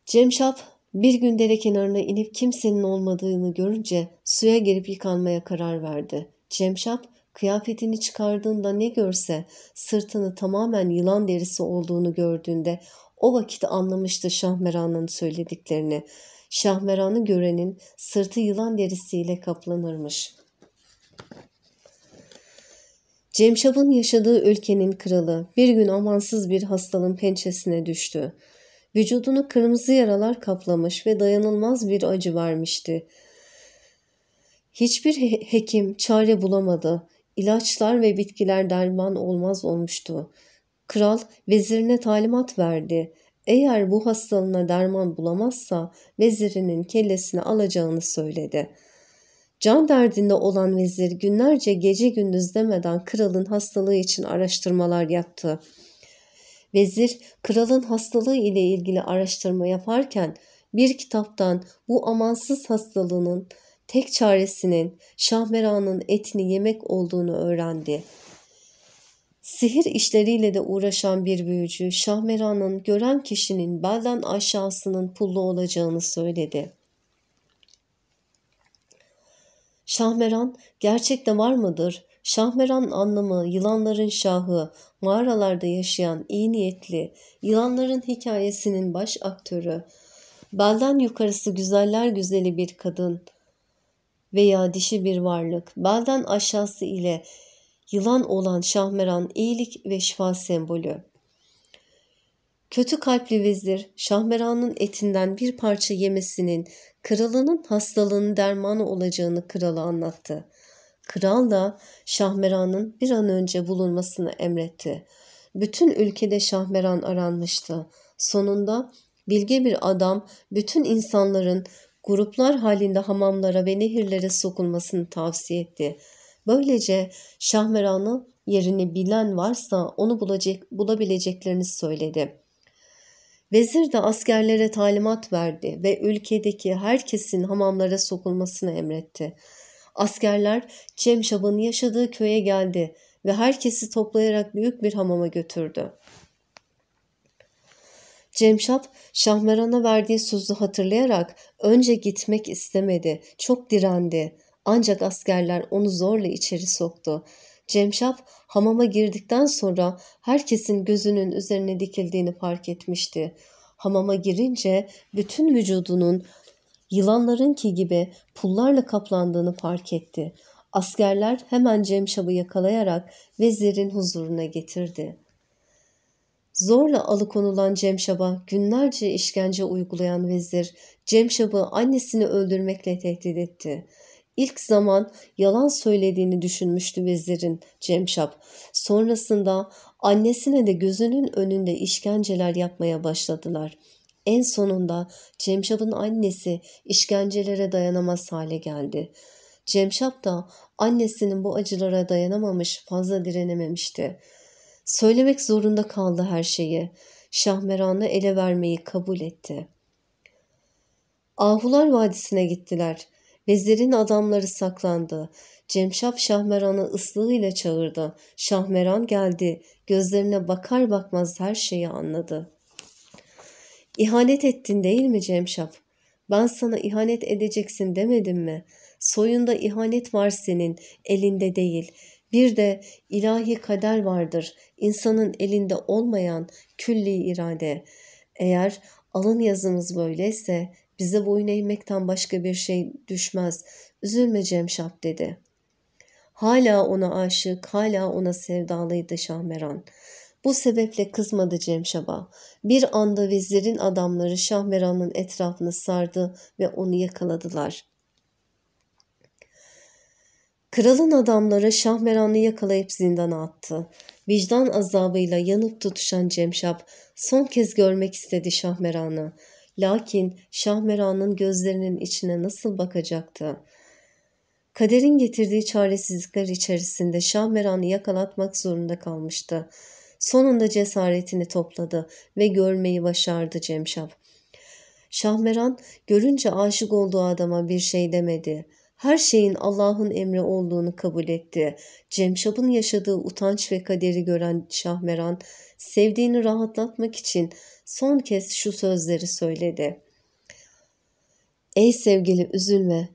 Cemşap bir gün dere kenarına inip kimsenin olmadığını görünce suya girip yıkanmaya karar verdi. Cemşap kıyafetini çıkardığında ne görse sırtını tamamen yılan derisi olduğunu gördüğünde o vakit anlamıştı Şahmeran'ın söylediklerini. Şahmeran'ı görenin sırtı yılan derisiyle kaplanırmış. Cemşap'ın yaşadığı ülkenin kralı bir gün amansız bir hastalığın pençesine düştü. Vücudunu kırmızı yaralar kaplamış ve dayanılmaz bir acı vermişti. Hiçbir he hekim çare bulamadı. İlaçlar ve bitkiler derman olmaz olmuştu. Kral vezirine talimat verdi. Eğer bu hastalığına derman bulamazsa vezirinin kellesini alacağını söyledi. Can derdinde olan vezir günlerce gece gündüz demeden kralın hastalığı için araştırmalar yaptı. Vezir kralın hastalığı ile ilgili araştırma yaparken bir kitaptan bu amansız hastalığının tek çaresinin Şahmeran'ın etini yemek olduğunu öğrendi. Sihir işleriyle de uğraşan bir büyücü Şahmeran'ın gören kişinin belden aşağısının pullu olacağını söyledi. Şahmeran gerçekte var mıdır Şahmeran anlamı yılanların şahı, mağaralarda yaşayan iyi niyetli, yılanların hikayesinin baş aktörü, belden yukarısı güzeller güzeli bir kadın veya dişi bir varlık, belden aşağısı ile yılan olan Şahmeran iyilik ve şifa sembolü. Kötü kalpli vezir Şahmeran'ın etinden bir parça yemesinin kralının hastalığının dermanı olacağını krala anlattı. Kral da Şahmeran'ın bir an önce bulunmasını emretti. Bütün ülkede Şahmeran aranmıştı. Sonunda bilge bir adam bütün insanların gruplar halinde hamamlara ve nehirlere sokulmasını tavsiye etti. Böylece şahmeranın yerini bilen varsa onu bulacak, bulabileceklerini söyledi. Vezir de askerlere talimat verdi ve ülkedeki herkesin hamamlara sokulmasını emretti. Askerler Cem Şaban'ın yaşadığı köye geldi ve herkesi toplayarak büyük bir hamama götürdü. Cemşap Şahmeran'a verdiği sözü hatırlayarak önce gitmek istemedi, çok direndi. Ancak askerler onu zorla içeri soktu. Cemşap hamama girdikten sonra herkesin gözünün üzerine dikildiğini fark etmişti. Hamama girince bütün vücudunun yılanlarınki gibi pullarla kaplandığını fark etti. Askerler hemen Cemşab'ı yakalayarak vezirin huzuruna getirdi. Zorla alıkonulan Cemşab'a günlerce işkence uygulayan vezir, Cemşab'ı annesini öldürmekle tehdit etti. İlk zaman yalan söylediğini düşünmüştü vezirin Cemşab. Sonrasında annesine de gözünün önünde işkenceler yapmaya başladılar. En sonunda Cemşap'ın annesi işkencelere dayanamaz hale geldi. Cemşap da annesinin bu acılara dayanamamış, fazla direnememişti. Söylemek zorunda kaldı her şeyi. Şahmeran'ı ele vermeyi kabul etti. Ahular Vadisi'ne gittiler. Vezirin adamları saklandı. Cemşap Şahmeran'ı ıslığıyla çağırdı. Şahmeran geldi. Gözlerine bakar bakmaz her şeyi anladı. İhanet ettin değil mi Cemşap? Ben sana ihanet edeceksin demedim mi? Soyunda ihanet var senin, elinde değil. Bir de ilahi kader vardır, İnsanın elinde olmayan külli irade. Eğer alın yazımız böyleyse bize boyun eğmekten başka bir şey düşmez. Üzülme Cemşap dedi. Hala ona aşık, hala ona sevdalıydı Şahmeran. Bu sebeple kızmadı Cemşaba. Bir anda vezirin adamları Şahmeran'ın etrafını sardı ve onu yakaladılar. Kralın adamları Şahmeran'ı yakalayıp zindana attı. Vicdan azabıyla yanıp tutuşan Cemşap son kez görmek istedi Şahmeran'ı. Lakin Şahmeran'ın gözlerinin içine nasıl bakacaktı? Kaderin getirdiği çaresizlikler içerisinde Şahmeran'ı yakalatmak zorunda kalmıştı. Sonunda cesaretini topladı ve görmeyi başardı Cemşap. Şahmeran görünce aşık olduğu adama bir şey demedi. Her şeyin Allah'ın emri olduğunu kabul etti. Cemşap'ın yaşadığı utanç ve kaderi gören Şahmeran, sevdiğini rahatlatmak için son kez şu sözleri söyledi. Ey sevgili üzülme,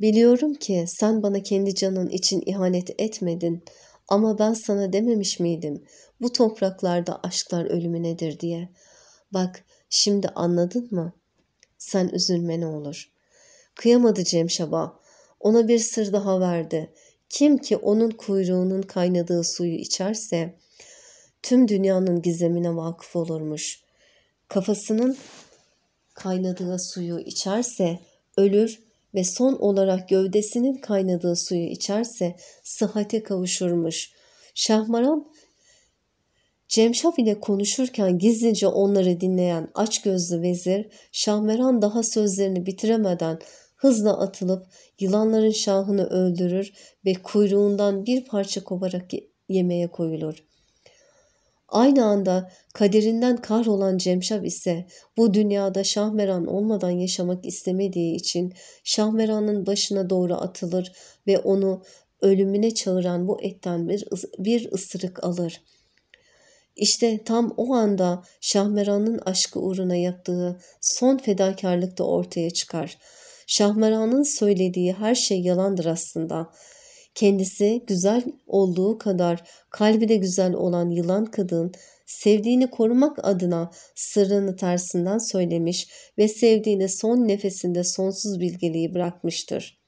biliyorum ki sen bana kendi canın için ihanet etmedin.'' Ama ben sana dememiş miydim bu topraklarda aşklar nedir diye. Bak şimdi anladın mı? Sen üzülme ne olur. Kıyamadı Cemşaba. Ona bir sır daha verdi. Kim ki onun kuyruğunun kaynadığı suyu içerse tüm dünyanın gizemine vakıf olurmuş. Kafasının kaynadığı suyu içerse ölür ve son olarak gövdesinin kaynadığı suyu içerse sıhhate kavuşurmuş. Şahmaran Cemşaf ile konuşurken gizlice onları dinleyen açgözlü vezir Şahmeran daha sözlerini bitiremeden hızla atılıp yılanların şahını öldürür ve kuyruğundan bir parça koparak yemeye koyulur. Aynı anda kaderinden kahrolan Cemşab ise bu dünyada Şahmeran olmadan yaşamak istemediği için Şahmeran'ın başına doğru atılır ve onu ölümüne çağıran bu etten bir, bir ısırık alır. İşte tam o anda Şahmeran'ın aşkı uğruna yaptığı son fedakarlık da ortaya çıkar. Şahmeran'ın söylediği her şey yalandır aslında. Kendisi güzel olduğu kadar kalbi de güzel olan yılan kadın sevdiğini korumak adına sırrını tersinden söylemiş ve sevdiğine son nefesinde sonsuz bilgeliği bırakmıştır.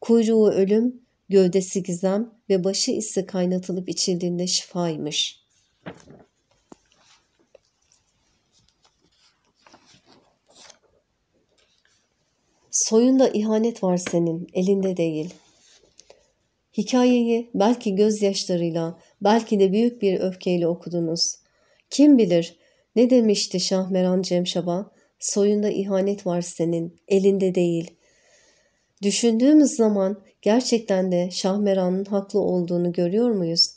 Kuyruğu ölüm, gövdesi gizem ve başı ise kaynatılıp içildiğinde şifaymış. Soyunda ihanet var senin, elinde değil. Hikayeyi belki gözyaşlarıyla, belki de büyük bir öfkeyle okudunuz. Kim bilir ne demişti Şahmeran Cemşaba? Soyunda ihanet var senin, elinde değil. Düşündüğümüz zaman gerçekten de Şahmeran'ın haklı olduğunu görüyor muyuz?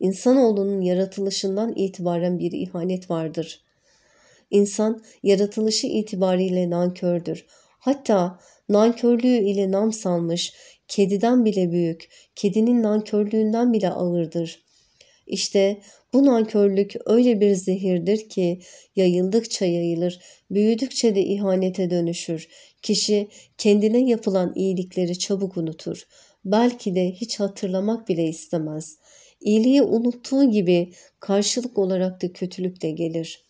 İnsanoğlunun yaratılışından itibaren bir ihanet vardır. İnsan yaratılışı itibariyle nankördür. Hatta nankörlüğü ile nam salmış, kediden bile büyük, kedinin nankörlüğünden bile ağırdır. İşte bu nankörlük öyle bir zehirdir ki yayıldıkça yayılır, büyüdükçe de ihanete dönüşür. Kişi kendine yapılan iyilikleri çabuk unutur. Belki de hiç hatırlamak bile istemez. İyiliği unuttuğu gibi karşılık olarak da kötülük de gelir.''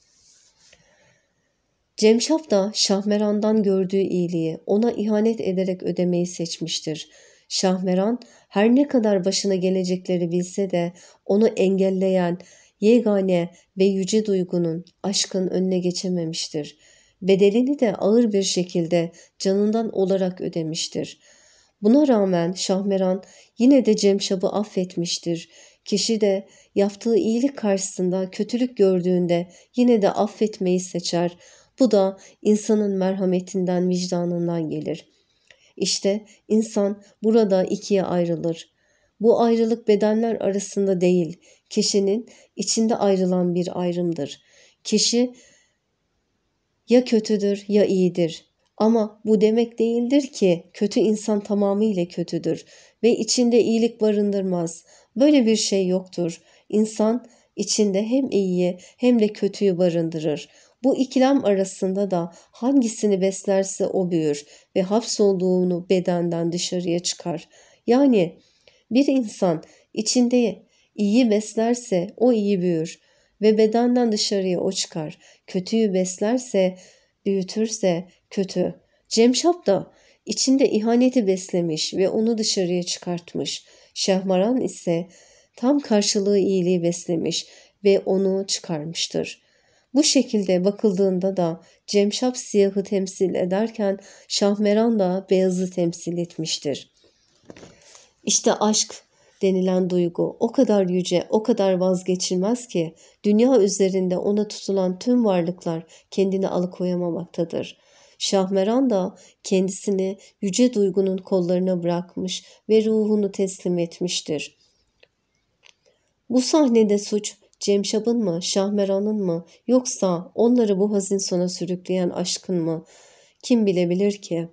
Cemşap da Şahmeran'dan gördüğü iyiliği ona ihanet ederek ödemeyi seçmiştir. Şahmeran her ne kadar başına gelecekleri bilse de onu engelleyen yegane ve yüce duygunun aşkın önüne geçememiştir. Bedelini de ağır bir şekilde canından olarak ödemiştir. Buna rağmen Şahmeran yine de Cemşap'ı affetmiştir. Kişi de yaptığı iyilik karşısında kötülük gördüğünde yine de affetmeyi seçer.'' Bu da insanın merhametinden, vicdanından gelir. İşte insan burada ikiye ayrılır. Bu ayrılık bedenler arasında değil, kişinin içinde ayrılan bir ayrımdır. Kişi ya kötüdür ya iyidir. Ama bu demek değildir ki kötü insan tamamıyla kötüdür ve içinde iyilik barındırmaz. Böyle bir şey yoktur. İnsan içinde hem iyiyi hem de kötüyü barındırır. Bu ikilem arasında da hangisini beslerse o büyür ve hapsolduğunu bedenden dışarıya çıkar. Yani bir insan içinde iyi beslerse o iyi büyür ve bedenden dışarıya o çıkar. Kötüyü beslerse, büyütürse kötü. Cemşap da içinde ihaneti beslemiş ve onu dışarıya çıkartmış. Şehmara'n ise tam karşılığı iyiliği beslemiş ve onu çıkarmıştır. Bu şekilde bakıldığında da Cemşap siyahı temsil ederken Şahmeran da beyazı temsil etmiştir. İşte aşk denilen duygu o kadar yüce, o kadar vazgeçilmez ki dünya üzerinde ona tutulan tüm varlıklar kendini alıkoyamamaktadır. Şahmeran da kendisini yüce duygunun kollarına bırakmış ve ruhunu teslim etmiştir. Bu sahnede suç Cemşab'ın mı, Şahmeran'ın mı, yoksa onları bu hazin sona sürükleyen aşkın mı? Kim bilebilir ki?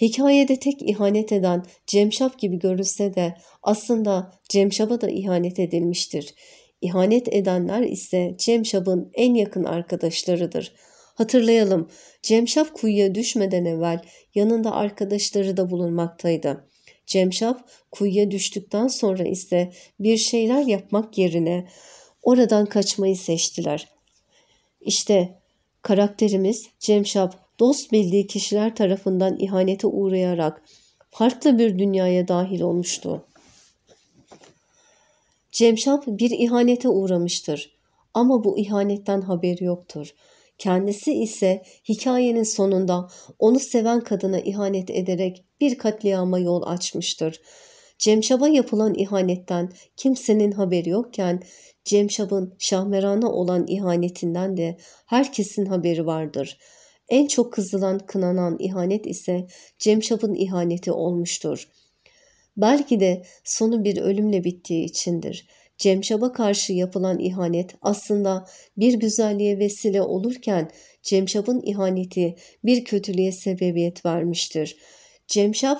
Hikayede tek ihanet eden Cemşap gibi görülse de aslında Cemşap'a da ihanet edilmiştir. İhanet edenler ise Cemşap'ın en yakın arkadaşlarıdır. Hatırlayalım, Cemşap kuyuya düşmeden evvel yanında arkadaşları da bulunmaktaydı. Cemşap kuyuya düştükten sonra ise bir şeyler yapmak yerine oradan kaçmayı seçtiler. İşte karakterimiz Cemşap dost bildiği kişiler tarafından ihanete uğrayarak farklı bir dünyaya dahil olmuştu. Cemşap bir ihanete uğramıştır ama bu ihanetten haberi yoktur. Kendisi ise hikayenin sonunda onu seven kadına ihanet ederek bir katliama yol açmıştır. Cemşab'a yapılan ihanetten kimsenin haberi yokken Cemşab'ın Şahmeran'a olan ihanetinden de herkesin haberi vardır. En çok kızılan kınanan ihanet ise Cemşab'ın ihaneti olmuştur. Belki de sonu bir ölümle bittiği içindir. Cemşab'a karşı yapılan ihanet aslında bir güzelliğe vesile olurken Cemşab'ın ihaneti bir kötülüğe sebebiyet vermiştir. Cemşab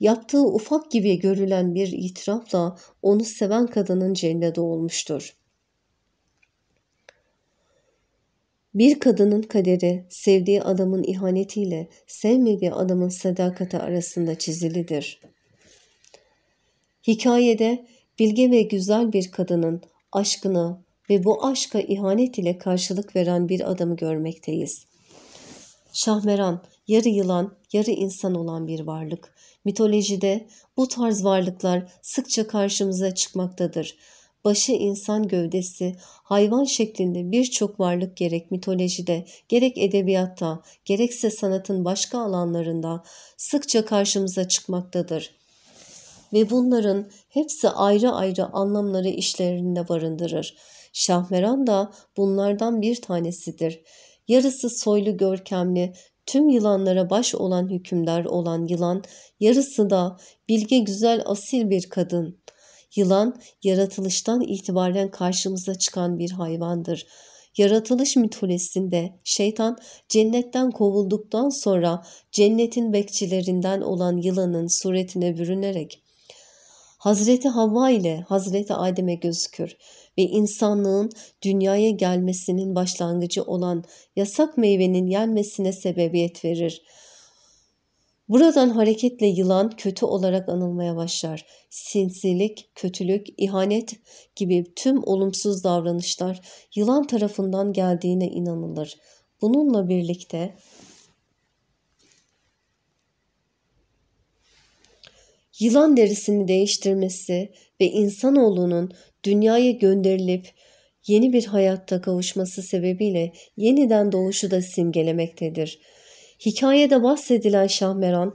yaptığı ufak gibi görülen bir itirafla onu seven kadının cennede olmuştur. Bir kadının kaderi sevdiği adamın ihanetiyle sevmediği adamın sadakati arasında çizilidir. Hikayede bilge ve güzel bir kadının aşkını ve bu aşka ihanet ile karşılık veren bir adamı görmekteyiz. Şahmeran, yarı yılan, yarı insan olan bir varlık. Mitolojide bu tarz varlıklar sıkça karşımıza çıkmaktadır. Başı insan gövdesi, hayvan şeklinde birçok varlık gerek mitolojide, gerek edebiyatta, gerekse sanatın başka alanlarında sıkça karşımıza çıkmaktadır ve bunların hepsi ayrı ayrı anlamları işlerinde barındırır. Şahmeran da bunlardan bir tanesidir. Yarısı soylu görkemli, tüm yılanlara baş olan hükümdar olan yılan, yarısı da bilge güzel asil bir kadın. Yılan yaratılıştan itibaren karşımıza çıkan bir hayvandır. Yaratılış mitolojisinde şeytan cennetten kovulduktan sonra cennetin bekçilerinden olan yılanın suretine bürünerek Hazreti Havva ile Hazreti Adem'e gözükür ve insanlığın dünyaya gelmesinin başlangıcı olan yasak meyvenin yenmesine sebebiyet verir. Buradan hareketle yılan kötü olarak anılmaya başlar. Sinsilik, kötülük, ihanet gibi tüm olumsuz davranışlar yılan tarafından geldiğine inanılır. Bununla birlikte yılan derisini değiştirmesi ve insanoğlunun dünyaya gönderilip yeni bir hayatta kavuşması sebebiyle yeniden doğuşu da simgelemektedir. Hikayede bahsedilen Şahmeran,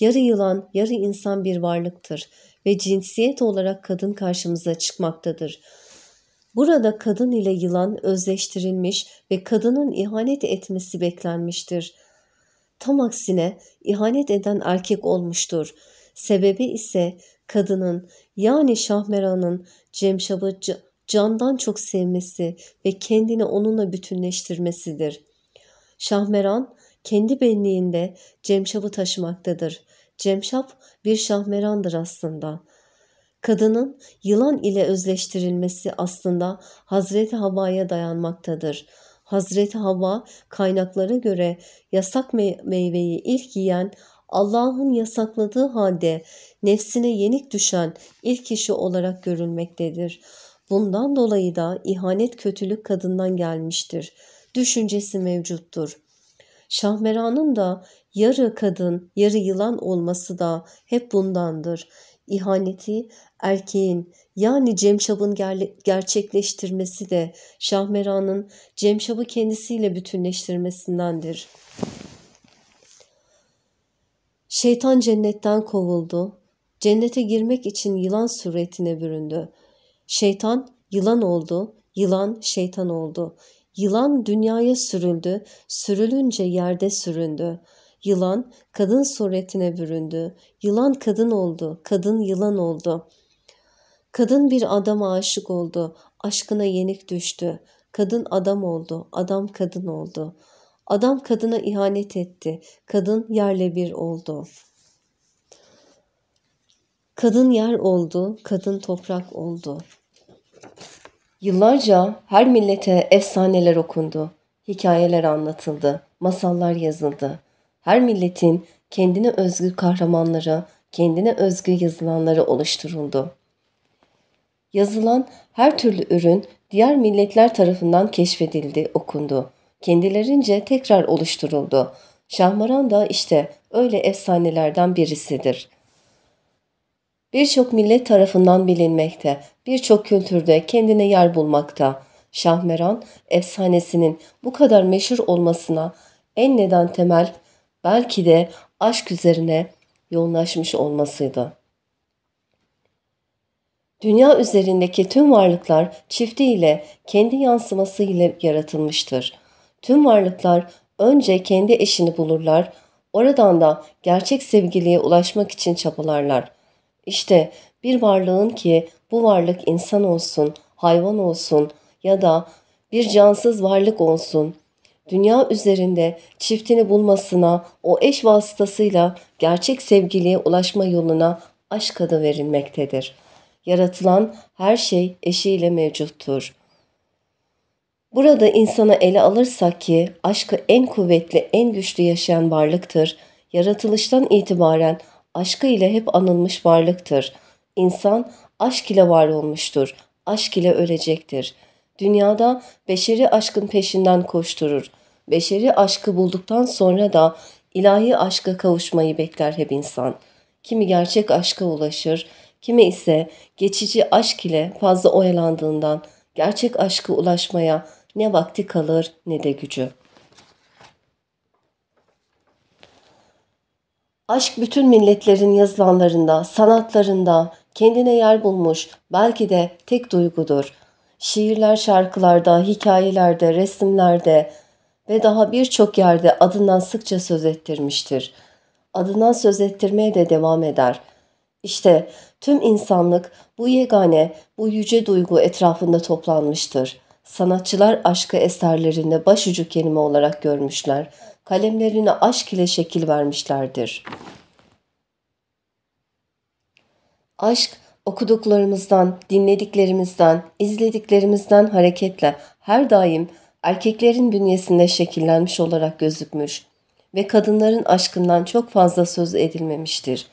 yarı yılan, yarı insan bir varlıktır ve cinsiyet olarak kadın karşımıza çıkmaktadır. Burada kadın ile yılan özleştirilmiş ve kadının ihanet etmesi beklenmiştir. Tam aksine ihanet eden erkek olmuştur Sebebi ise kadının yani Şahmeran'ın Cemşab'ı candan çok sevmesi ve kendini onunla bütünleştirmesidir. Şahmeran kendi benliğinde Cemşab'ı taşımaktadır. Cemşap bir Şahmeran'dır aslında. Kadının yılan ile özleştirilmesi aslında Hazreti Havva'ya dayanmaktadır. Hazreti Havva kaynaklara göre yasak meyveyi ilk yiyen Allah'ın yasakladığı halde nefsine yenik düşen ilk kişi olarak görülmektedir. Bundan dolayı da ihanet kötülük kadından gelmiştir. Düşüncesi mevcuttur. Şahmeran'ın da yarı kadın, yarı yılan olması da hep bundandır. İhaneti erkeğin yani Cemşab'ın ger gerçekleştirmesi de Şahmeran'ın Cemşab'ı kendisiyle bütünleştirmesindendir. Şeytan cennetten kovuldu. Cennete girmek için yılan suretine büründü. Şeytan yılan oldu, yılan şeytan oldu. Yılan dünyaya sürüldü, sürülünce yerde süründü. Yılan kadın suretine büründü. Yılan kadın oldu, kadın yılan oldu. Kadın bir adama aşık oldu, aşkına yenik düştü. Kadın adam oldu, adam kadın oldu.'' Adam kadına ihanet etti. Kadın yerle bir oldu. Kadın yer oldu, kadın toprak oldu. Yıllarca her millete efsaneler okundu, hikayeler anlatıldı, masallar yazıldı. Her milletin kendine özgü kahramanları, kendine özgü yazılanları oluşturuldu. Yazılan her türlü ürün diğer milletler tarafından keşfedildi, okundu kendilerince tekrar oluşturuldu. Şahmaran da işte öyle efsanelerden birisidir. Birçok millet tarafından bilinmekte, birçok kültürde kendine yer bulmakta. Şahmeran efsanesinin bu kadar meşhur olmasına en neden temel belki de aşk üzerine yoğunlaşmış olmasıydı. Dünya üzerindeki tüm varlıklar çiftiyle kendi yansıması ile yaratılmıştır. Tüm varlıklar önce kendi eşini bulurlar, oradan da gerçek sevgiliye ulaşmak için çabalarlar. İşte bir varlığın ki bu varlık insan olsun, hayvan olsun ya da bir cansız varlık olsun. Dünya üzerinde çiftini bulmasına, o eş vasıtasıyla gerçek sevgiliye ulaşma yoluna aşk adı verilmektedir. Yaratılan her şey eşiyle mevcuttur. Burada insana ele alırsak ki aşkı en kuvvetli, en güçlü yaşayan varlıktır. Yaratılıştan itibaren aşkı ile hep anılmış varlıktır. İnsan aşk ile var olmuştur. Aşk ile ölecektir. Dünyada beşeri aşkın peşinden koşturur. Beşeri aşkı bulduktan sonra da ilahi aşka kavuşmayı bekler hep insan. Kimi gerçek aşka ulaşır, kimi ise geçici aşk ile fazla oyalandığından gerçek aşkı ulaşmaya ne vakti kalır ne de gücü. Aşk bütün milletlerin yazılanlarında, sanatlarında kendine yer bulmuş, belki de tek duygudur. Şiirler, şarkılarda, hikayelerde, resimlerde ve daha birçok yerde adından sıkça söz ettirmiştir. Adından söz ettirmeye de devam eder. İşte tüm insanlık bu yegane, bu yüce duygu etrafında toplanmıştır. Sanatçılar aşkı eserlerinde başucu kelime olarak görmüşler. Kalemlerine aşk ile şekil vermişlerdir. Aşk okuduklarımızdan, dinlediklerimizden, izlediklerimizden hareketle her daim erkeklerin bünyesinde şekillenmiş olarak gözükmüş ve kadınların aşkından çok fazla söz edilmemiştir.''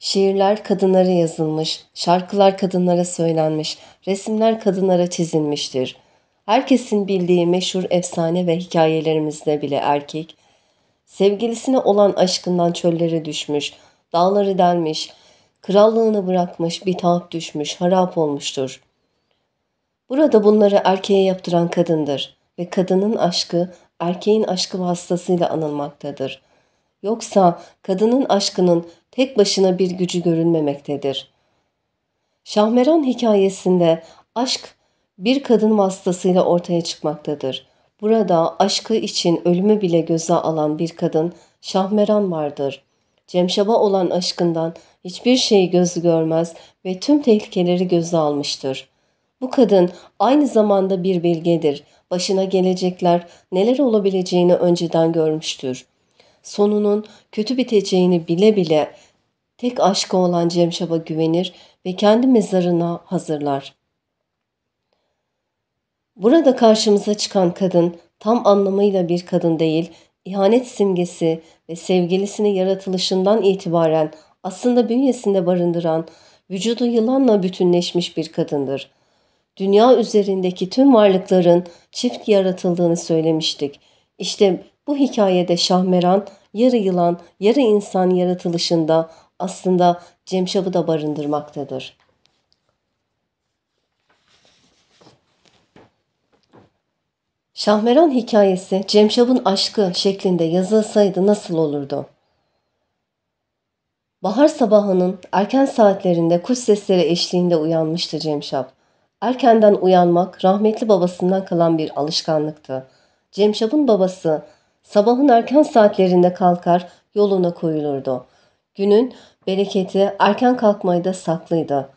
Şiirler kadınlara yazılmış, şarkılar kadınlara söylenmiş, resimler kadınlara çizilmiştir. Herkesin bildiği meşhur efsane ve hikayelerimizde bile erkek, sevgilisine olan aşkından çöllere düşmüş, dağları delmiş, krallığını bırakmış, bir taht düşmüş, harap olmuştur. Burada bunları erkeğe yaptıran kadındır ve kadının aşkı erkeğin aşkı vasıtasıyla anılmaktadır. Yoksa kadının aşkının tek başına bir gücü görünmemektedir. Şahmeran hikayesinde aşk bir kadın vasıtasıyla ortaya çıkmaktadır. Burada aşkı için ölümü bile göze alan bir kadın Şahmeran vardır. Cemşaba olan aşkından hiçbir şeyi gözü görmez ve tüm tehlikeleri göze almıştır. Bu kadın aynı zamanda bir bilgedir. Başına gelecekler neler olabileceğini önceden görmüştür. Sonunun kötü biteceğini bile bile tek aşkı olan Cemşab'a güvenir ve kendi mezarına hazırlar. Burada karşımıza çıkan kadın tam anlamıyla bir kadın değil, ihanet simgesi ve sevgilisini yaratılışından itibaren aslında bünyesinde barındıran, vücudu yılanla bütünleşmiş bir kadındır. Dünya üzerindeki tüm varlıkların çift yaratıldığını söylemiştik. İşte bu hikayede Şahmeran, yarı yılan, yarı insan yaratılışında aslında Cemşab'ı da barındırmaktadır. Şahmeran hikayesi Cemşab'ın aşkı şeklinde yazılsaydı nasıl olurdu? Bahar sabahının erken saatlerinde kuş sesleri eşliğinde uyanmıştı Cemşab. Erkenden uyanmak rahmetli babasından kalan bir alışkanlıktı. Cemşab'ın babası sabahın erken saatlerinde kalkar yoluna koyulurdu. Günün bereketi erken kalkmayı da saklıydı.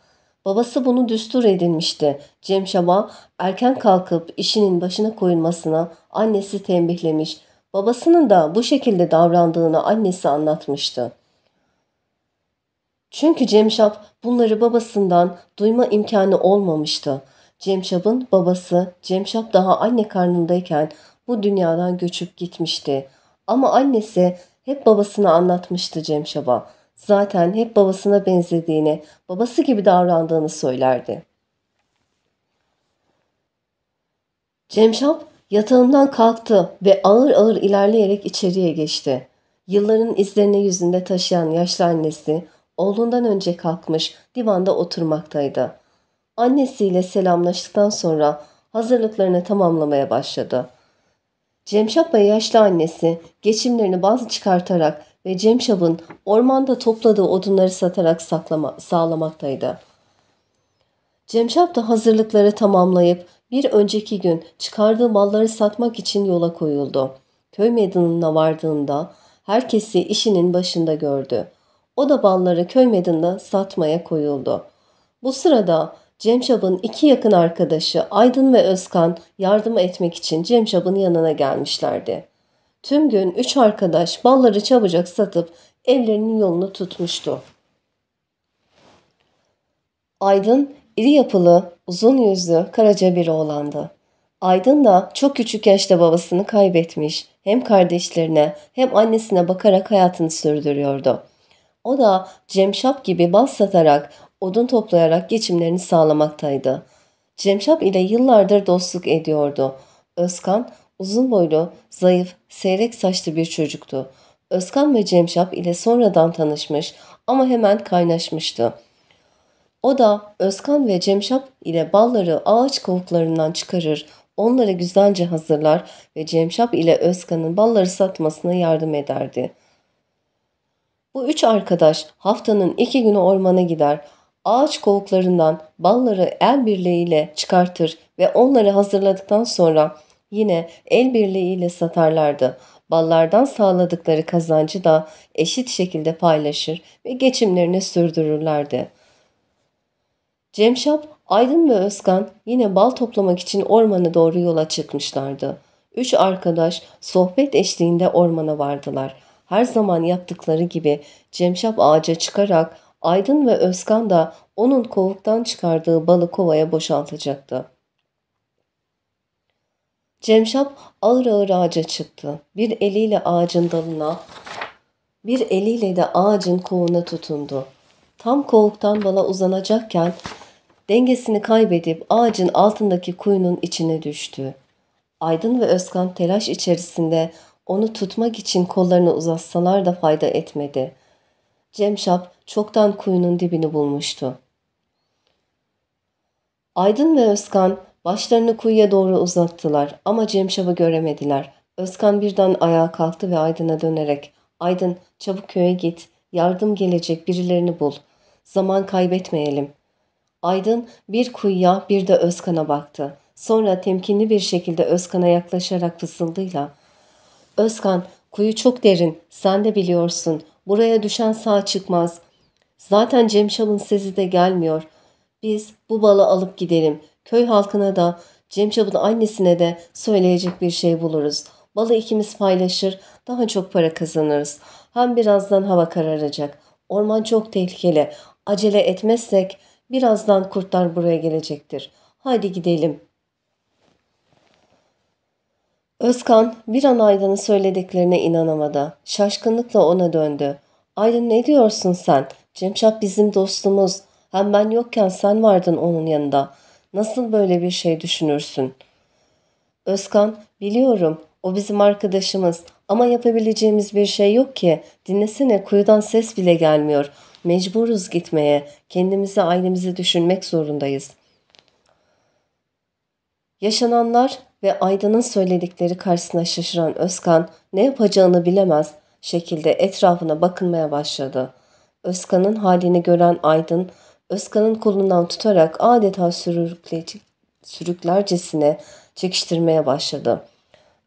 Babası bunu düstur edinmişti. Cemşaba erken kalkıp işinin başına koyulmasına annesi tembihlemiş. Babasının da bu şekilde davrandığını annesi anlatmıştı. Çünkü Cemşap bunları babasından duyma imkanı olmamıştı. Cemşap'ın babası Cemşap daha anne karnındayken bu dünyadan göçüp gitmişti. Ama annesi hep babasına anlatmıştı Cemşaba. Zaten hep babasına benzediğini, babası gibi davrandığını söylerdi. Cemşap yatağından kalktı ve ağır ağır ilerleyerek içeriye geçti. Yılların izlerini yüzünde taşıyan yaşlı annesi oğlundan önce kalkmış divanda oturmaktaydı. Annesiyle selamlaştıktan sonra hazırlıklarını tamamlamaya başladı. Cemşap ve yaşlı annesi geçimlerini bazı çıkartarak ve Cemşap'ın ormanda topladığı odunları satarak saklama, sağlamaktaydı. Cemşap da hazırlıkları tamamlayıp bir önceki gün çıkardığı malları satmak için yola koyuldu. Köy meydanına vardığında herkesi işinin başında gördü. O da balları köy meydanına satmaya koyuldu. Bu sırada Cemşab'ın iki yakın arkadaşı Aydın ve Özkan yardım etmek için Cemşab'ın yanına gelmişlerdi. Tüm gün üç arkadaş malları çabucak satıp evlerinin yolunu tutmuştu. Aydın iri yapılı, uzun yüzlü, karaca bir oğlandı. Aydın da çok küçük yaşta babasını kaybetmiş, hem kardeşlerine hem annesine bakarak hayatını sürdürüyordu. O da Cemşap gibi bal satarak odun toplayarak geçimlerini sağlamaktaydı. Cemşap ile yıllardır dostluk ediyordu. Özkan uzun boylu, zayıf, seyrek saçlı bir çocuktu. Özkan ve Cemşap ile sonradan tanışmış ama hemen kaynaşmıştı. O da Özkan ve Cemşap ile balları ağaç kovuklarından çıkarır, onları güzelce hazırlar ve Cemşap ile Özkan'ın balları satmasına yardım ederdi. Bu üç arkadaş haftanın iki günü ormana gider, ağaç kovuklarından balları el birliğiyle çıkartır ve onları hazırladıktan sonra yine el birliğiyle satarlardı. Ballardan sağladıkları kazancı da eşit şekilde paylaşır ve geçimlerini sürdürürlerdi. Cemşap, Aydın ve Özkan yine bal toplamak için ormana doğru yola çıkmışlardı. Üç arkadaş sohbet eşliğinde ormana vardılar. Her zaman yaptıkları gibi Cemşap ağaca çıkarak Aydın ve Özkan da onun kovuktan çıkardığı balı kovaya boşaltacaktı. Cemşap ağır ağır ağaca çıktı. Bir eliyle ağacın dalına, bir eliyle de ağacın kovuna tutundu. Tam kovuktan bala uzanacakken dengesini kaybedip ağacın altındaki kuyunun içine düştü. Aydın ve Özkan telaş içerisinde onu tutmak için kollarını uzatsalar da fayda etmedi. Cemşap çoktan kuyunun dibini bulmuştu. Aydın ve Özkan başlarını kuyuya doğru uzattılar ama Cemşap'ı göremediler. Özkan birden ayağa kalktı ve Aydın'a dönerek ''Aydın çabuk köye git, yardım gelecek birilerini bul, zaman kaybetmeyelim.'' Aydın bir kuyuya bir de Özkan'a baktı. Sonra temkinli bir şekilde Özkan'a yaklaşarak fısıldıyla ''Özkan kuyu çok derin sen de biliyorsun Buraya düşen sağ çıkmaz. Zaten Cemşal'ın sesi de gelmiyor. Biz bu balı alıp gidelim. Köy halkına da Cemşal'ın annesine de söyleyecek bir şey buluruz. Balı ikimiz paylaşır, daha çok para kazanırız. Hem birazdan hava kararacak. Orman çok tehlikeli. Acele etmezsek birazdan kurtlar buraya gelecektir. Haydi gidelim.'' Özkan bir an Aydın'ın söylediklerine inanamadı. Şaşkınlıkla ona döndü. Aydın ne diyorsun sen? Cemşap bizim dostumuz. Hem ben yokken sen vardın onun yanında. Nasıl böyle bir şey düşünürsün? Özkan biliyorum o bizim arkadaşımız ama yapabileceğimiz bir şey yok ki. Dinlesene kuyudan ses bile gelmiyor. Mecburuz gitmeye. Kendimizi ailemizi düşünmek zorundayız. Yaşananlar ve Aydın'ın söyledikleri karşısına şaşıran Özkan ne yapacağını bilemez şekilde etrafına bakınmaya başladı. Özkan'ın halini gören Aydın, Özkan'ın kolundan tutarak adeta sürüklercesine çekiştirmeye başladı.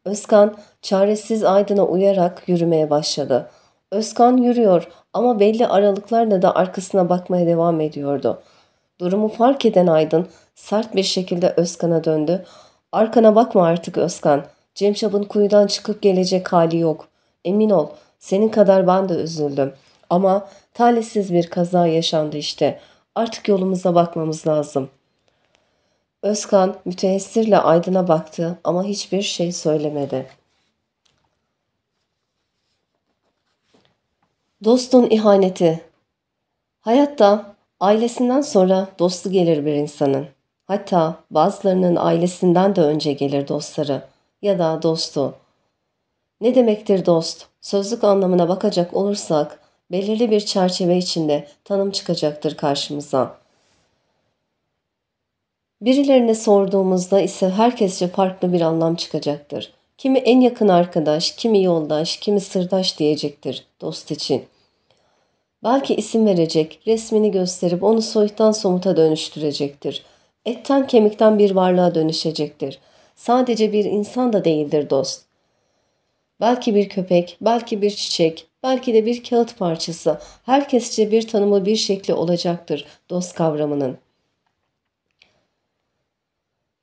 Özkan çaresiz Aydın'a uyarak yürümeye başladı. Özkan yürüyor ama belli aralıklarla da arkasına bakmaya devam ediyordu. Durumu fark eden Aydın Sert bir şekilde Özkan'a döndü. Arkana bakma artık Özkan. Cemşap'ın kuyudan çıkıp gelecek hali yok. Emin ol senin kadar ben de üzüldüm. Ama talihsiz bir kaza yaşandı işte. Artık yolumuza bakmamız lazım. Özkan müteessirle Aydın'a baktı ama hiçbir şey söylemedi. Dostun ihaneti Hayatta ailesinden sonra dostu gelir bir insanın. Hatta bazılarının ailesinden de önce gelir dostları ya da dostu. Ne demektir dost? Sözlük anlamına bakacak olursak belirli bir çerçeve içinde tanım çıkacaktır karşımıza. Birilerine sorduğumuzda ise herkesçe farklı bir anlam çıkacaktır. Kimi en yakın arkadaş, kimi yoldaş, kimi sırdaş diyecektir dost için. Belki isim verecek, resmini gösterip onu soyuttan somuta dönüştürecektir etten kemikten bir varlığa dönüşecektir. Sadece bir insan da değildir dost. Belki bir köpek, belki bir çiçek, belki de bir kağıt parçası. Herkesçe bir tanımı bir şekli olacaktır dost kavramının.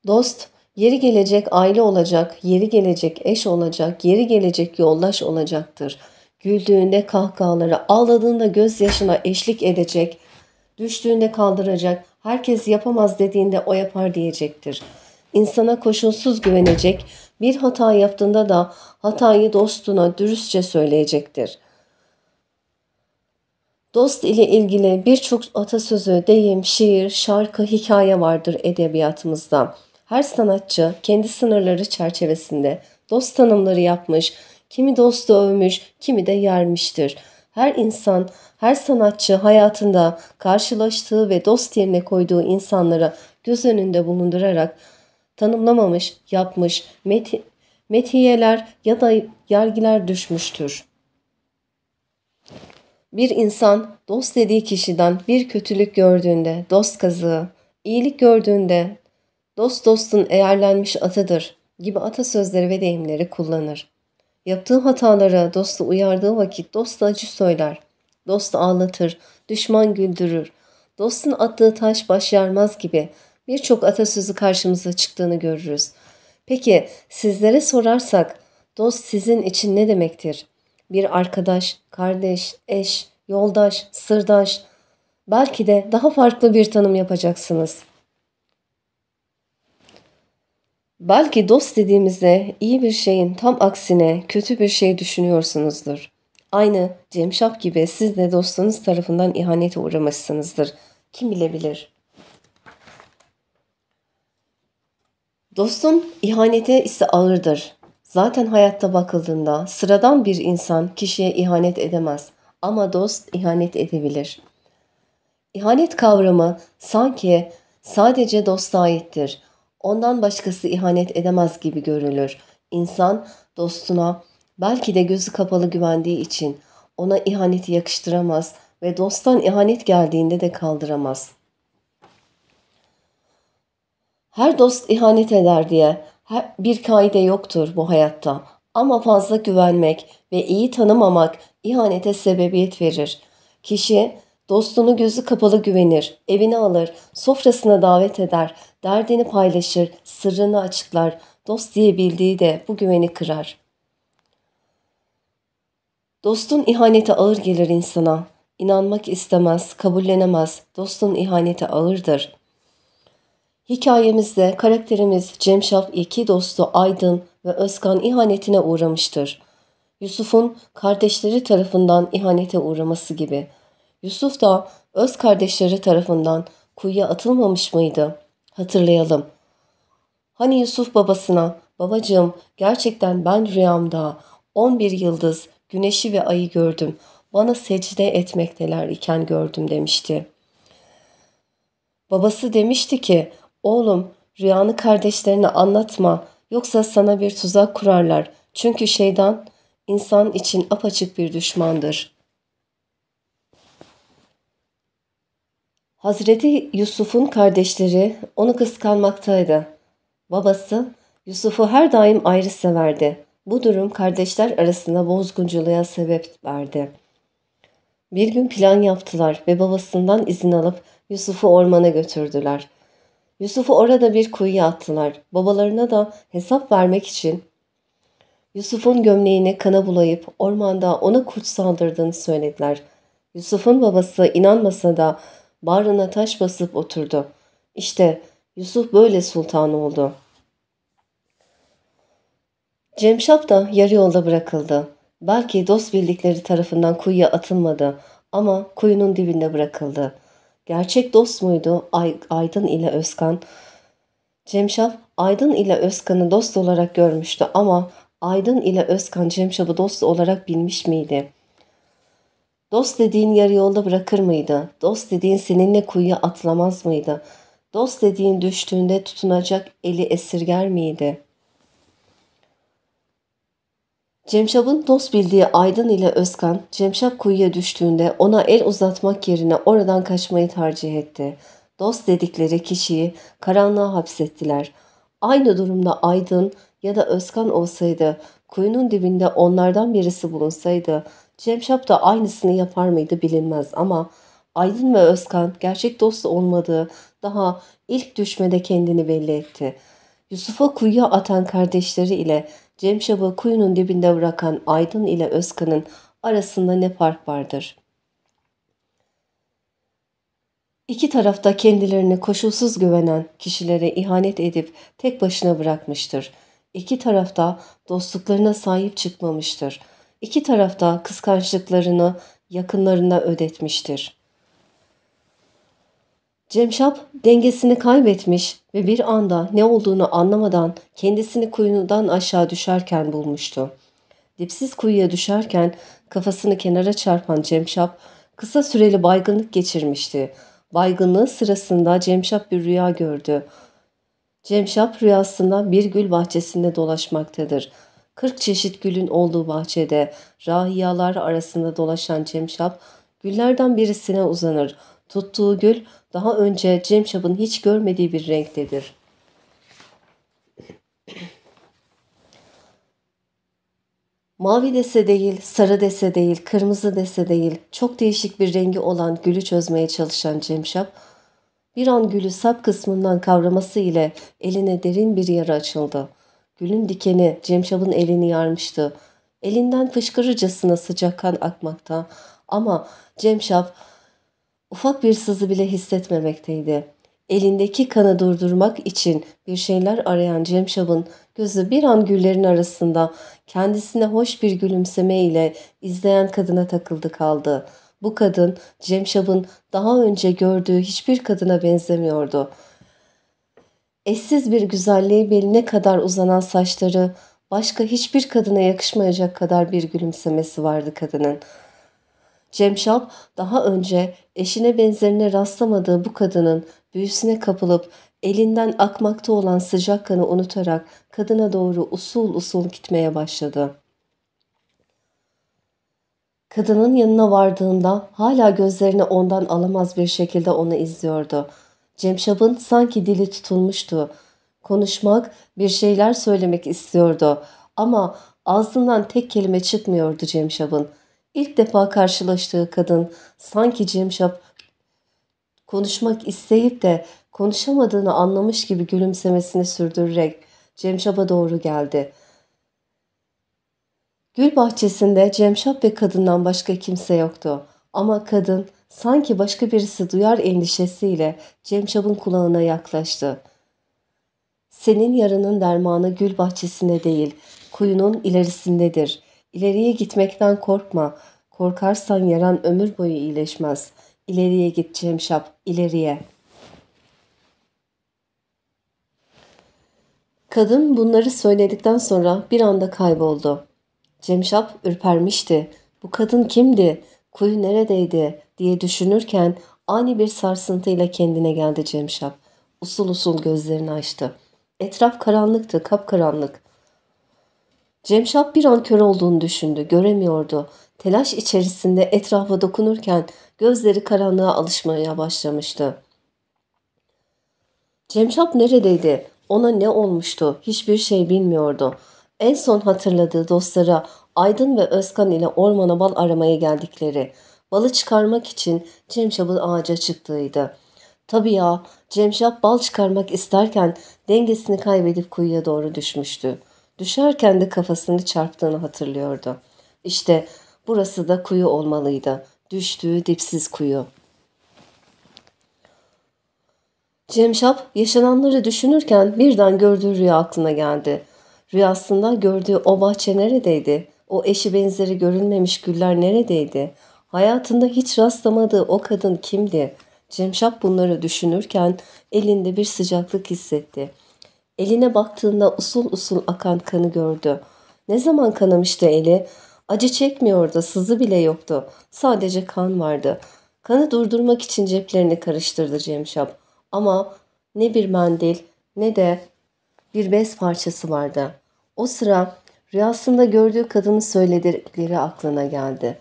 Dost, yeri gelecek aile olacak, yeri gelecek eş olacak, yeri gelecek yoldaş olacaktır. Güldüğünde kahkahaları, ağladığında gözyaşına eşlik edecek, Düştüğünde kaldıracak, herkes yapamaz dediğinde o yapar diyecektir. İnsana koşulsuz güvenecek, bir hata yaptığında da hatayı dostuna dürüstçe söyleyecektir. Dost ile ilgili birçok atasözü, deyim, şiir, şarkı, hikaye vardır edebiyatımızda. Her sanatçı kendi sınırları çerçevesinde dost tanımları yapmış, kimi dostu övmüş, kimi de yermiştir. Her insan her sanatçı hayatında karşılaştığı ve dost yerine koyduğu insanlara göz önünde bulundurarak tanımlamamış, yapmış, meti, metiyeler ya da yargiler düşmüştür. Bir insan dost dediği kişiden bir kötülük gördüğünde dost kazığı, iyilik gördüğünde dost dostun eğerlenmiş atadır gibi atasözleri ve deyimleri kullanır. Yaptığı hatalara dostu uyardığı vakit dost acı söyler. Dost ağlatır, düşman güldürür. Dostun attığı taş baş yarmaz gibi birçok atasözü karşımıza çıktığını görürüz. Peki sizlere sorarsak dost sizin için ne demektir? Bir arkadaş, kardeş, eş, yoldaş, sırdaş, belki de daha farklı bir tanım yapacaksınız. Belki dost dediğimizde iyi bir şeyin tam aksine kötü bir şey düşünüyorsunuzdur. Aynı cemşap gibi siz de dostunuz tarafından ihanete uğramışsınızdır. Kim bilebilir? Dostun ihanete ise ağırdır. Zaten hayatta bakıldığında sıradan bir insan kişiye ihanet edemez ama dost ihanet edebilir. İhanet kavramı sanki sadece dosta aittir. Ondan başkası ihanet edemez gibi görülür. İnsan dostuna Belki de gözü kapalı güvendiği için ona ihaneti yakıştıramaz ve dosttan ihanet geldiğinde de kaldıramaz. Her dost ihanet eder diye bir kaide yoktur bu hayatta. Ama fazla güvenmek ve iyi tanımamak ihanete sebebiyet verir. Kişi dostunu gözü kapalı güvenir, evine alır, sofrasına davet eder, derdini paylaşır, sırrını açıklar. Dost diye bildiği de bu güveni kırar. Dostun ihaneti ağır gelir insana. İnanmak istemez, kabullenemez. Dostun ihaneti ağırdır. Hikayemizde karakterimiz Cemşaf iki dostu Aydın ve Özkan ihanetine uğramıştır. Yusuf'un kardeşleri tarafından ihanete uğraması gibi. Yusuf da öz kardeşleri tarafından kuyuya atılmamış mıydı? Hatırlayalım. Hani Yusuf babasına, babacığım gerçekten ben rüyamda 11 yıldız Güneşi ve ayı gördüm. Bana secde etmekteler iken gördüm demişti. Babası demişti ki oğlum rüyanı kardeşlerine anlatma yoksa sana bir tuzak kurarlar. Çünkü şeytan insan için apaçık bir düşmandır. Hazreti Yusuf'un kardeşleri onu kıskanmaktaydı. Babası Yusuf'u her daim ayrı severdi. Bu durum kardeşler arasında bozgunculuğa sebep verdi. Bir gün plan yaptılar ve babasından izin alıp Yusuf'u ormana götürdüler. Yusuf'u orada bir kuyuya attılar. Babalarına da hesap vermek için Yusuf'un gömleğini kana bulayıp ormanda ona kurt saldırdığını söylediler. Yusuf'un babası inanmasa da bağrına taş basıp oturdu. İşte Yusuf böyle sultan oldu.'' Cemşap da yarı yolda bırakıldı. Belki dost bildikleri tarafından kuyuya atılmadı ama kuyunun dibinde bırakıldı. Gerçek dost muydu Ay Aydın ile Özkan? Cemşap Aydın ile Özkan'ı dost olarak görmüştü ama Aydın ile Özkan Cemşap'ı dost olarak bilmiş miydi? Dost dediğin yarı yolda bırakır mıydı? Dost dediğin seninle kuyuya atlamaz mıydı? Dost dediğin düştüğünde tutunacak eli esirger miydi?'' Cemşap'ın dost bildiği Aydın ile Özkan, Cemşap kuyuya düştüğünde ona el uzatmak yerine oradan kaçmayı tercih etti. Dost dedikleri kişiyi karanlığa hapsettiler. Aynı durumda Aydın ya da Özkan olsaydı, kuyunun dibinde onlardan birisi bulunsaydı, Cemşap da aynısını yapar mıydı bilinmez ama Aydın ve Özkan gerçek dost olmadığı daha ilk düşmede kendini belli etti. Yusuf'a kuyuya atan kardeşleri ile Cemşab'ı kuyunun dibinde bırakan Aydın ile Özkan'ın arasında ne fark vardır? İki tarafta kendilerini koşulsuz güvenen kişilere ihanet edip tek başına bırakmıştır. İki tarafta dostluklarına sahip çıkmamıştır. İki tarafta kıskançlıklarını yakınlarına ödetmiştir. Cemşap dengesini kaybetmiş ve bir anda ne olduğunu anlamadan kendisini kuyudan aşağı düşerken bulmuştu. Dipsiz kuyuya düşerken kafasını kenara çarpan Cemşap kısa süreli baygınlık geçirmişti. Baygınlığı sırasında Cemşap bir rüya gördü. Cemşap rüyasında bir gül bahçesinde dolaşmaktadır. 40 çeşit gülün olduğu bahçede rahiyalar arasında dolaşan Cemşap güllerden birisine uzanır. Tuttuğu gül daha önce Cemşap'ın hiç görmediği bir renktedir. Mavi dese değil, sarı dese değil, kırmızı dese değil, çok değişik bir rengi olan gülü çözmeye çalışan Cemşap, bir an gülü sap kısmından kavraması ile eline derin bir yara açıldı. Gülün dikeni Cemşap'ın elini yarmıştı. Elinden fışkırırcasına sıcak kan akmakta ama Cemşap Ufak bir sızı bile hissetmemekteydi. Elindeki kanı durdurmak için bir şeyler arayan Cemşav'ın gözü bir an güllerin arasında kendisine hoş bir gülümseme ile izleyen kadına takıldı kaldı. Bu kadın Cemşav'ın daha önce gördüğü hiçbir kadına benzemiyordu. Eşsiz bir güzelliği beline kadar uzanan saçları, başka hiçbir kadına yakışmayacak kadar bir gülümsemesi vardı kadının. Cemşap daha önce eşine benzerine rastlamadığı bu kadının büyüsüne kapılıp elinden akmakta olan sıcak kanı unutarak kadına doğru usul usul gitmeye başladı. Kadının yanına vardığında hala gözlerini ondan alamaz bir şekilde onu izliyordu. Cemşap'ın sanki dili tutulmuştu. Konuşmak, bir şeyler söylemek istiyordu ama ağzından tek kelime çıkmıyordu Cemşap'ın. İlk defa karşılaştığı kadın sanki Cemşap konuşmak isteyip de konuşamadığını anlamış gibi gülümsemesini sürdürerek Cemşap'a doğru geldi. Gül bahçesinde Cemşap ve kadından başka kimse yoktu. Ama kadın sanki başka birisi duyar endişesiyle Cemşap'ın kulağına yaklaştı. Senin yarının dermanı gül bahçesinde değil, kuyunun ilerisindedir. İleriye gitmekten korkma. Korkarsan yaran ömür boyu iyileşmez. İleriye gideceğim şap, ileriye. Kadın bunları söyledikten sonra bir anda kayboldu. Cemşap ürpermişti. Bu kadın kimdi? Kuyu neredeydi? diye düşünürken ani bir sarsıntıyla kendine geldi Cemşap. Usul usul gözlerini açtı. Etraf karanlıktı, kapkaranlık. Cemşap bir an kör olduğunu düşündü, göremiyordu. Telaş içerisinde etrafa dokunurken gözleri karanlığa alışmaya başlamıştı. Cemşap neredeydi? Ona ne olmuştu? Hiçbir şey bilmiyordu. En son hatırladığı dostlara Aydın ve Özkan ile ormana bal aramaya geldikleri, balı çıkarmak için Cemşap'ın ağaca çıktığıydı. Tabii ya, Cemşap bal çıkarmak isterken dengesini kaybedip kuyuya doğru düşmüştü. Düşerken de kafasını çarptığını hatırlıyordu. İşte burası da kuyu olmalıydı. Düştüğü dipsiz kuyu. Cemşap yaşananları düşünürken birden gördüğü rüya aklına geldi. Rüyasında gördüğü o bahçe neredeydi? O eşi benzeri görünmemiş güller neredeydi? Hayatında hiç rastlamadığı o kadın kimdi? Cemşap bunları düşünürken elinde bir sıcaklık hissetti. Eline baktığında usul usul akan kanı gördü. Ne zaman kanamıştı eli? Acı çekmiyordu, sızı bile yoktu. Sadece kan vardı. Kanı durdurmak için ceplerini karıştırdı Cemşap. Ama ne bir mendil ne de bir bez parçası vardı. O sıra rüyasında gördüğü kadının söyledikleri aklına geldi.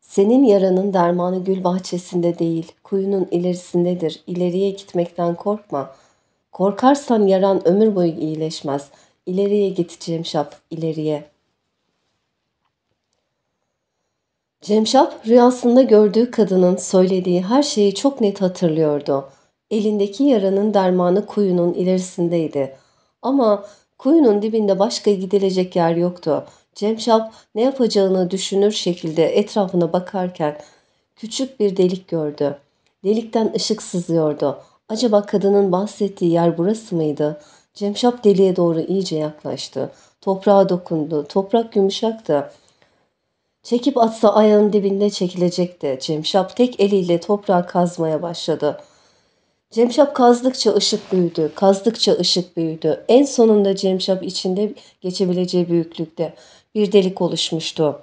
Senin yaranın dermanı gül bahçesinde değil, kuyunun ilerisindedir. İleriye gitmekten korkma. Korkarsan yaran ömür boyu iyileşmez. İleriye geçeceğim şap, ileriye. Cemşap rüyasında gördüğü kadının söylediği her şeyi çok net hatırlıyordu. Elindeki yaranın dermanı kuyunun ilerisindeydi. Ama kuyunun dibinde başka gidilecek yer yoktu. Cemşap ne yapacağını düşünür şekilde etrafına bakarken küçük bir delik gördü. Delikten ışık sızıyordu. Acaba kadının bahsettiği yer burası mıydı? Cemşap deliğe doğru iyice yaklaştı. Toprağa dokundu. Toprak yumuşaktı. Çekip atsa ayağın dibinde çekilecekti. Cemşap tek eliyle toprağı kazmaya başladı. Cemşap kazdıkça ışık büyüdü, kazdıkça ışık büyüdü. En sonunda Cemşap içinde geçebileceği büyüklükte bir delik oluşmuştu.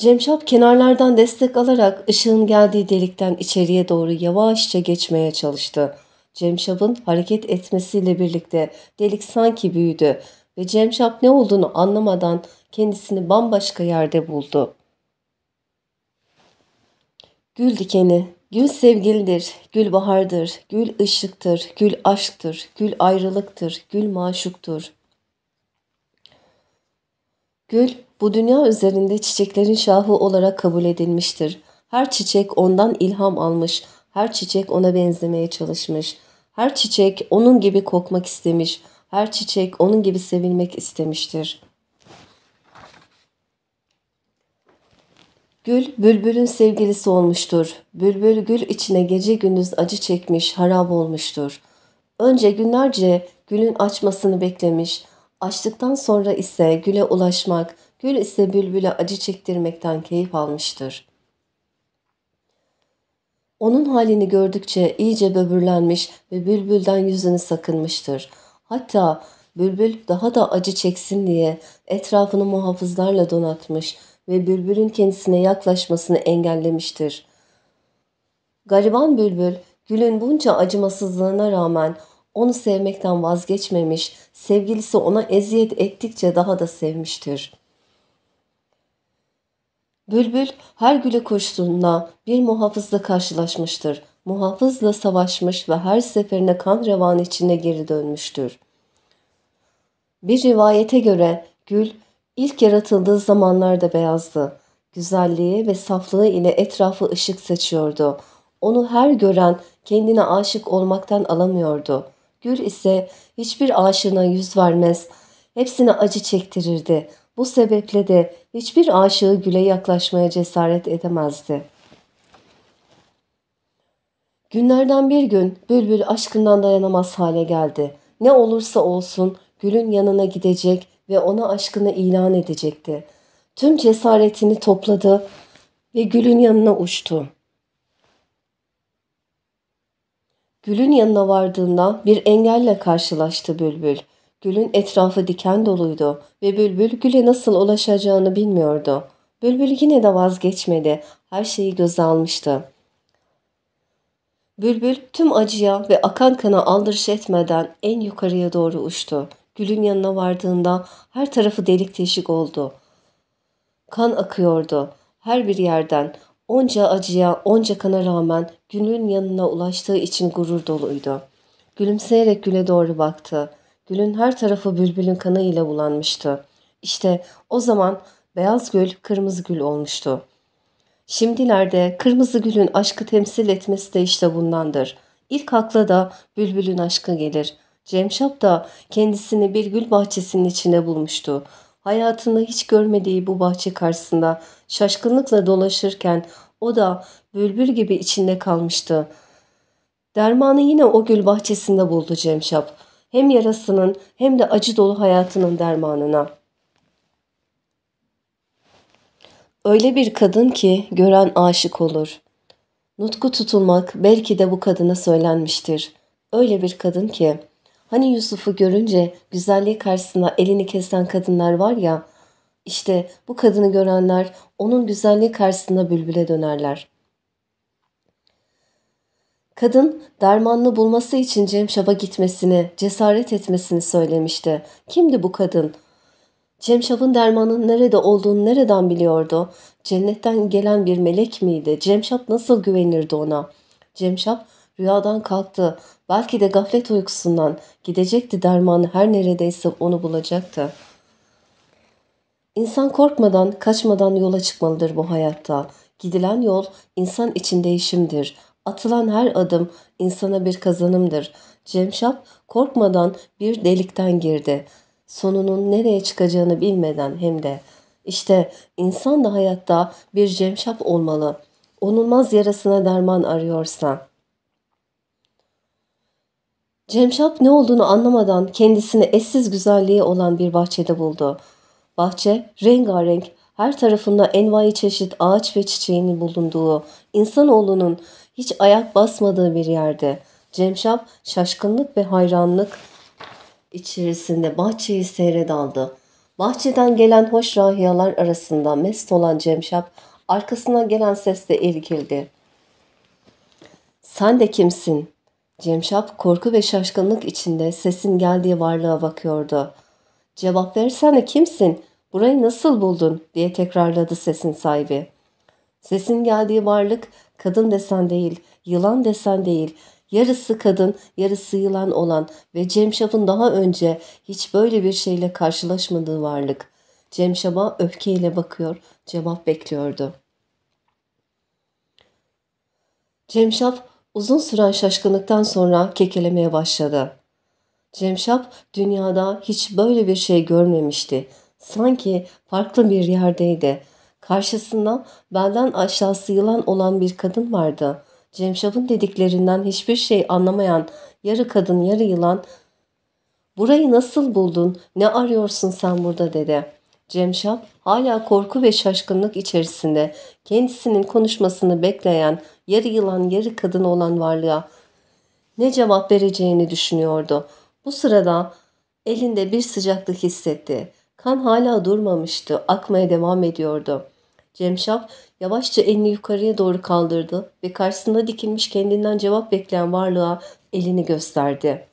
Cemşap kenarlardan destek alarak ışığın geldiği delikten içeriye doğru yavaşça geçmeye çalıştı. Cemşap'ın hareket etmesiyle birlikte delik sanki büyüdü ve Cemşap ne olduğunu anlamadan kendisini bambaşka yerde buldu. Gül dikeni, gül sevgilidir, gül bahardır, gül ışıktır, gül aşktır, gül ayrılıktır, gül maşuktur, Gül, bu dünya üzerinde çiçeklerin şahı olarak kabul edilmiştir. Her çiçek ondan ilham almış, her çiçek ona benzemeye çalışmış. Her çiçek onun gibi kokmak istemiş, her çiçek onun gibi sevilmek istemiştir. Gül, bülbülün sevgilisi olmuştur. Bülbül gül içine gece gündüz acı çekmiş, harap olmuştur. Önce günlerce gülün açmasını beklemiş, Açtıktan sonra ise güle ulaşmak, gül ise bülbüle acı çektirmekten keyif almıştır. Onun halini gördükçe iyice böbürlenmiş ve bülbülden yüzünü sakınmıştır. Hatta bülbül daha da acı çeksin diye etrafını muhafızlarla donatmış ve bülbülün kendisine yaklaşmasını engellemiştir. Gariban bülbül, gülün bunca acımasızlığına rağmen onu sevmekten vazgeçmemiş, sevgilisi ona eziyet ettikçe daha da sevmiştir. Bülbül her güle koştuğunda bir muhafızla karşılaşmıştır. Muhafızla savaşmış ve her seferine kan revan içinde geri dönmüştür. Bir rivayete göre gül ilk yaratıldığı zamanlarda beyazdı. Güzelliği ve saflığı ile etrafı ışık saçıyordu. Onu her gören kendine aşık olmaktan alamıyordu. Gür ise hiçbir aşığına yüz vermez, hepsine acı çektirirdi. Bu sebeple de hiçbir aşığı güle yaklaşmaya cesaret edemezdi. Günlerden bir gün Bülbül aşkından dayanamaz hale geldi. Ne olursa olsun Gül'ün yanına gidecek ve ona aşkını ilan edecekti. Tüm cesaretini topladı ve Gül'ün yanına uçtu. Gülün yanına vardığında bir engelle karşılaştı Bülbül. Gülün etrafı diken doluydu ve Bülbül güle nasıl ulaşacağını bilmiyordu. Bülbül yine de vazgeçmedi. Her şeyi göz almıştı. Bülbül tüm acıya ve akan kana aldırış etmeden en yukarıya doğru uçtu. Gülün yanına vardığında her tarafı delik deşik oldu. Kan akıyordu her bir yerden. Onca acıya, onca kana rağmen Gül'ün yanına ulaştığı için gurur doluydu. Gülümseyerek Gül'e doğru baktı. Gül'ün her tarafı bülbülün kanı ile bulanmıştı. İşte o zaman beyaz gül kırmızı gül olmuştu. Şimdilerde kırmızı gülün aşkı temsil etmesi de işte bundandır. İlk akla da bülbülün aşkı gelir. Cemşap da kendisini bir gül bahçesinin içine bulmuştu hayatında hiç görmediği bu bahçe karşısında şaşkınlıkla dolaşırken o da bülbül gibi içinde kalmıştı. Dermanı yine o gül bahçesinde buldu Cemşap. Hem yarasının hem de acı dolu hayatının dermanına. Öyle bir kadın ki gören aşık olur. Nutku tutulmak belki de bu kadına söylenmiştir. Öyle bir kadın ki Hani Yusuf'u görünce güzelliği karşısında elini kesen kadınlar var ya, işte bu kadını görenler onun güzelliği karşısında bülbüle dönerler. Kadın dermanını bulması için Cemşap'a gitmesini, cesaret etmesini söylemişti. Kimdi bu kadın? Cemşap'ın dermanın nerede olduğunu nereden biliyordu? Cennetten gelen bir melek miydi? Cemşap nasıl güvenirdi ona? Cemşap Rüyadan kalktı. Belki de gaflet uykusundan gidecekti derman her neredeyse onu bulacaktı. İnsan korkmadan, kaçmadan yola çıkmalıdır bu hayatta. Gidilen yol insan için değişimdir. Atılan her adım insana bir kazanımdır. Cemşap korkmadan bir delikten girdi. Sonunun nereye çıkacağını bilmeden hem de. İşte insan da hayatta bir cemşap olmalı. Onulmaz yarasına derman arıyorsan. Cemşap ne olduğunu anlamadan kendisini eşsiz güzelliği olan bir bahçede buldu. Bahçe rengarenk, her tarafında envai çeşit ağaç ve çiçeğinin bulunduğu, insanoğlunun hiç ayak basmadığı bir yerde. Cemşap şaşkınlık ve hayranlık içerisinde bahçeyi seyredaldı. Bahçeden gelen hoş rahiyalar arasında mest olan Cemşap arkasına gelen sesle irkildi. Sen de kimsin? Cemşap korku ve şaşkınlık içinde sesin geldiği varlığa bakıyordu. ''Cevap versene kimsin? Burayı nasıl buldun?'' diye tekrarladı sesin sahibi. Sesin geldiği varlık kadın desen değil, yılan desen değil, yarısı kadın, yarısı yılan olan ve Cemşap'ın daha önce hiç böyle bir şeyle karşılaşmadığı varlık. Cemşap'a öfkeyle bakıyor, cevap bekliyordu. Cemşap Uzun süren şaşkınlıktan sonra kekelemeye başladı. Cemşap dünyada hiç böyle bir şey görmemişti. Sanki farklı bir yerdeydi. Karşısında belden aşağısı yılan olan bir kadın vardı. Cemşap'ın dediklerinden hiçbir şey anlamayan yarı kadın yarı yılan ''Burayı nasıl buldun? Ne arıyorsun sen burada?'' dedi. Cemşam hala korku ve şaşkınlık içerisinde kendisinin konuşmasını bekleyen yarı yılan yarı kadın olan varlığa ne cevap vereceğini düşünüyordu. Bu sırada elinde bir sıcaklık hissetti. Kan hala durmamıştı, akmaya devam ediyordu. Cemşap yavaşça elini yukarıya doğru kaldırdı ve karşısında dikilmiş kendinden cevap bekleyen varlığa elini gösterdi.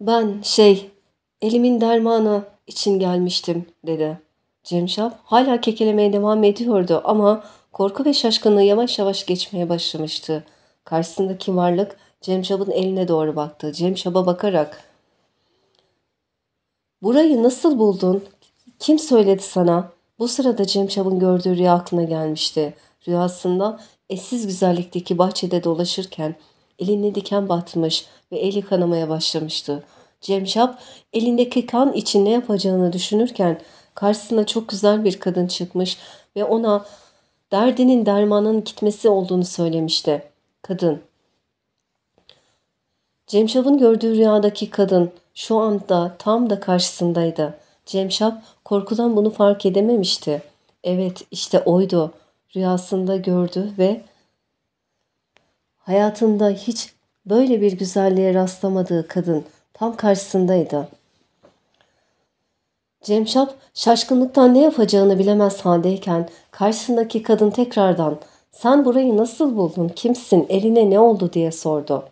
Ben şey, elimin dermanı için gelmiştim dedi. Cemşap hala kekelemeye devam ediyordu ama korku ve şaşkınlığı yavaş yavaş geçmeye başlamıştı. Karşısındaki varlık Cemşap'ın eline doğru baktı. Cemşap'a bakarak ''Burayı nasıl buldun? Kim söyledi sana?'' Bu sırada Cemşap'ın gördüğü rüya aklına gelmişti. Rüyasında eşsiz güzellikteki bahçede dolaşırken Elinde diken batmış ve eli kanamaya başlamıştı. Cemşap elindeki kan için ne yapacağını düşünürken karşısına çok güzel bir kadın çıkmış ve ona derdinin dermanın gitmesi olduğunu söylemişti. Kadın Cemşap'ın gördüğü rüyadaki kadın şu anda tam da karşısındaydı. Cemşap korkudan bunu fark edememişti. Evet işte oydu. Rüyasında gördü ve Hayatında hiç böyle bir güzelliğe rastlamadığı kadın tam karşısındaydı. Cemşap şaşkınlıktan ne yapacağını bilemez haldeyken karşısındaki kadın tekrardan ''Sen burayı nasıl buldun, kimsin, eline ne oldu?'' diye sordu.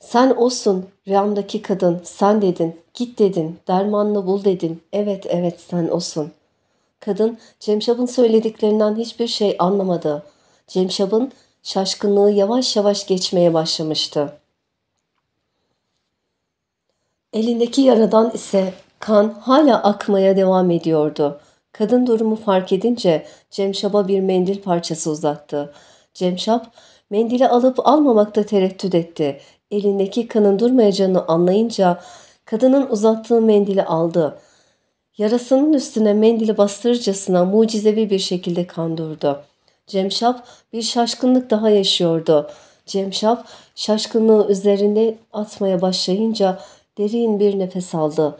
''Sen olsun rüyamdaki kadın, sen dedin, git dedin, dermanını bul dedin, evet evet sen olsun. Kadın Cemşap'ın söylediklerinden hiçbir şey anlamadı. Cemşab'ın şaşkınlığı yavaş yavaş geçmeye başlamıştı. Elindeki yaradan ise kan hala akmaya devam ediyordu. Kadın durumu fark edince Cemşab'a bir mendil parçası uzattı. Cemşap mendili alıp almamakta tereddüt etti. Elindeki kanın durmayacağını anlayınca kadının uzattığı mendili aldı. Yarasının üstüne mendili bastırırcasına mucizevi bir şekilde kan durdu. Cemşap bir şaşkınlık daha yaşıyordu. Cemşap şaşkınlığı üzerine atmaya başlayınca derin bir nefes aldı.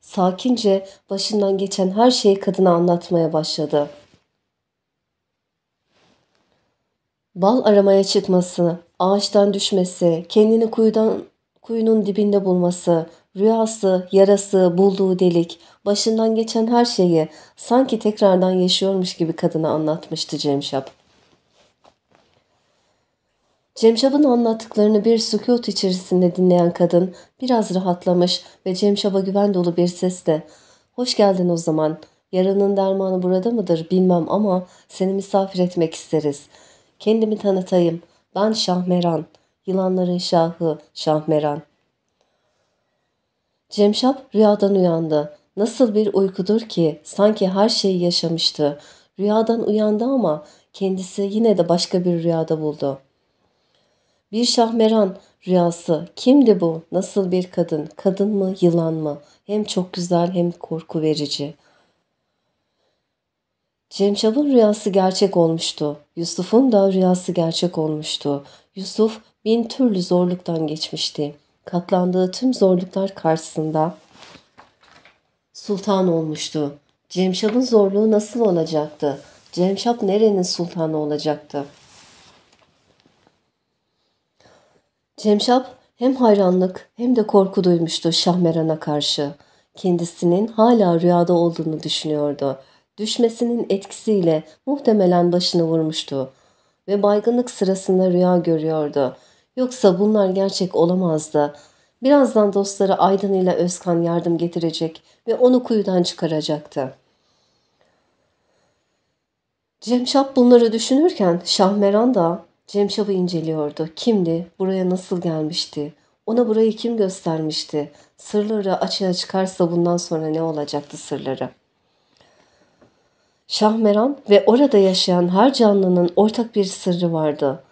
Sakince başından geçen her şeyi kadına anlatmaya başladı. Bal aramaya çıkması, ağaçtan düşmesi, kendini kuyudan kuyunun dibinde bulması, Rüyası, yarası, bulduğu delik, başından geçen her şeyi sanki tekrardan yaşıyormuş gibi kadına anlatmıştı Cemşap. Cemşap'ın anlattıklarını bir sükut içerisinde dinleyen kadın biraz rahatlamış ve Cemşap'a güven dolu bir sesle ''Hoş geldin o zaman. Yaranın dermanı burada mıdır bilmem ama seni misafir etmek isteriz. Kendimi tanıtayım. Ben Şahmeran. Yılanların şahı Şahmeran. Cemşap rüyadan uyandı. Nasıl bir uykudur ki sanki her şeyi yaşamıştı. Rüyadan uyandı ama kendisi yine de başka bir rüyada buldu. Bir şahmeran rüyası. Kimdi bu? Nasıl bir kadın? Kadın mı, yılan mı? Hem çok güzel hem korku verici. Cemşap'ın rüyası gerçek olmuştu. Yusuf'un da rüyası gerçek olmuştu. Yusuf bin türlü zorluktan geçmişti katlandığı tüm zorluklar karşısında sultan olmuştu. Cemşap'ın zorluğu nasıl olacaktı? Cemşap nerenin sultanı olacaktı? Cemşap hem hayranlık hem de korku duymuştu Şahmeran'a karşı. Kendisinin hala rüyada olduğunu düşünüyordu. Düşmesinin etkisiyle muhtemelen başını vurmuştu ve baygınlık sırasında rüya görüyordu. Yoksa bunlar gerçek olamazdı. Birazdan dostları Aydın ile Özkan yardım getirecek ve onu kuyudan çıkaracaktı. Cemşap bunları düşünürken Şahmeran da Cemşap'ı inceliyordu. Kimdi? Buraya nasıl gelmişti? Ona burayı kim göstermişti? Sırları açığa çıkarsa bundan sonra ne olacaktı sırları? Şahmeran ve orada yaşayan her canlının ortak bir sırrı vardı.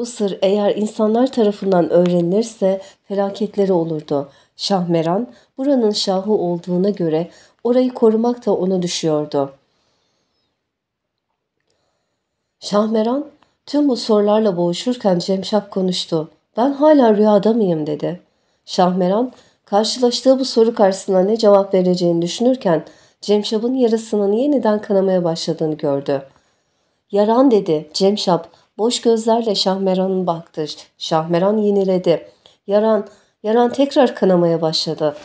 Bu sır eğer insanlar tarafından öğrenilirse felaketleri olurdu. Şahmeran buranın şahı olduğuna göre orayı korumak da ona düşüyordu. Şahmeran tüm bu sorularla boğuşurken Cemşap konuştu. Ben hala rüyada mıyım dedi. Şahmeran karşılaştığı bu soru karşısında ne cevap vereceğini düşünürken Cemşap'ın yarasının yeniden kanamaya başladığını gördü. Yaran dedi Cemşap Boş gözlerle Şahmeran'ın baktı. Şahmeran yeniledi. Yaran, yaran tekrar kanamaya başladı.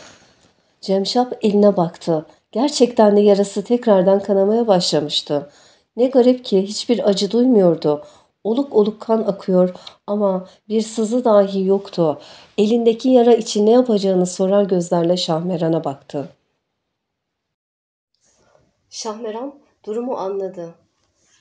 Cemşap eline baktı. Gerçekten de yarası tekrardan kanamaya başlamıştı. Ne garip ki hiçbir acı duymuyordu. Oluk oluk kan akıyor ama bir sızı dahi yoktu. Elindeki yara için ne yapacağını sorar gözlerle Şahmeran'a baktı. Şahmeran durumu anladı.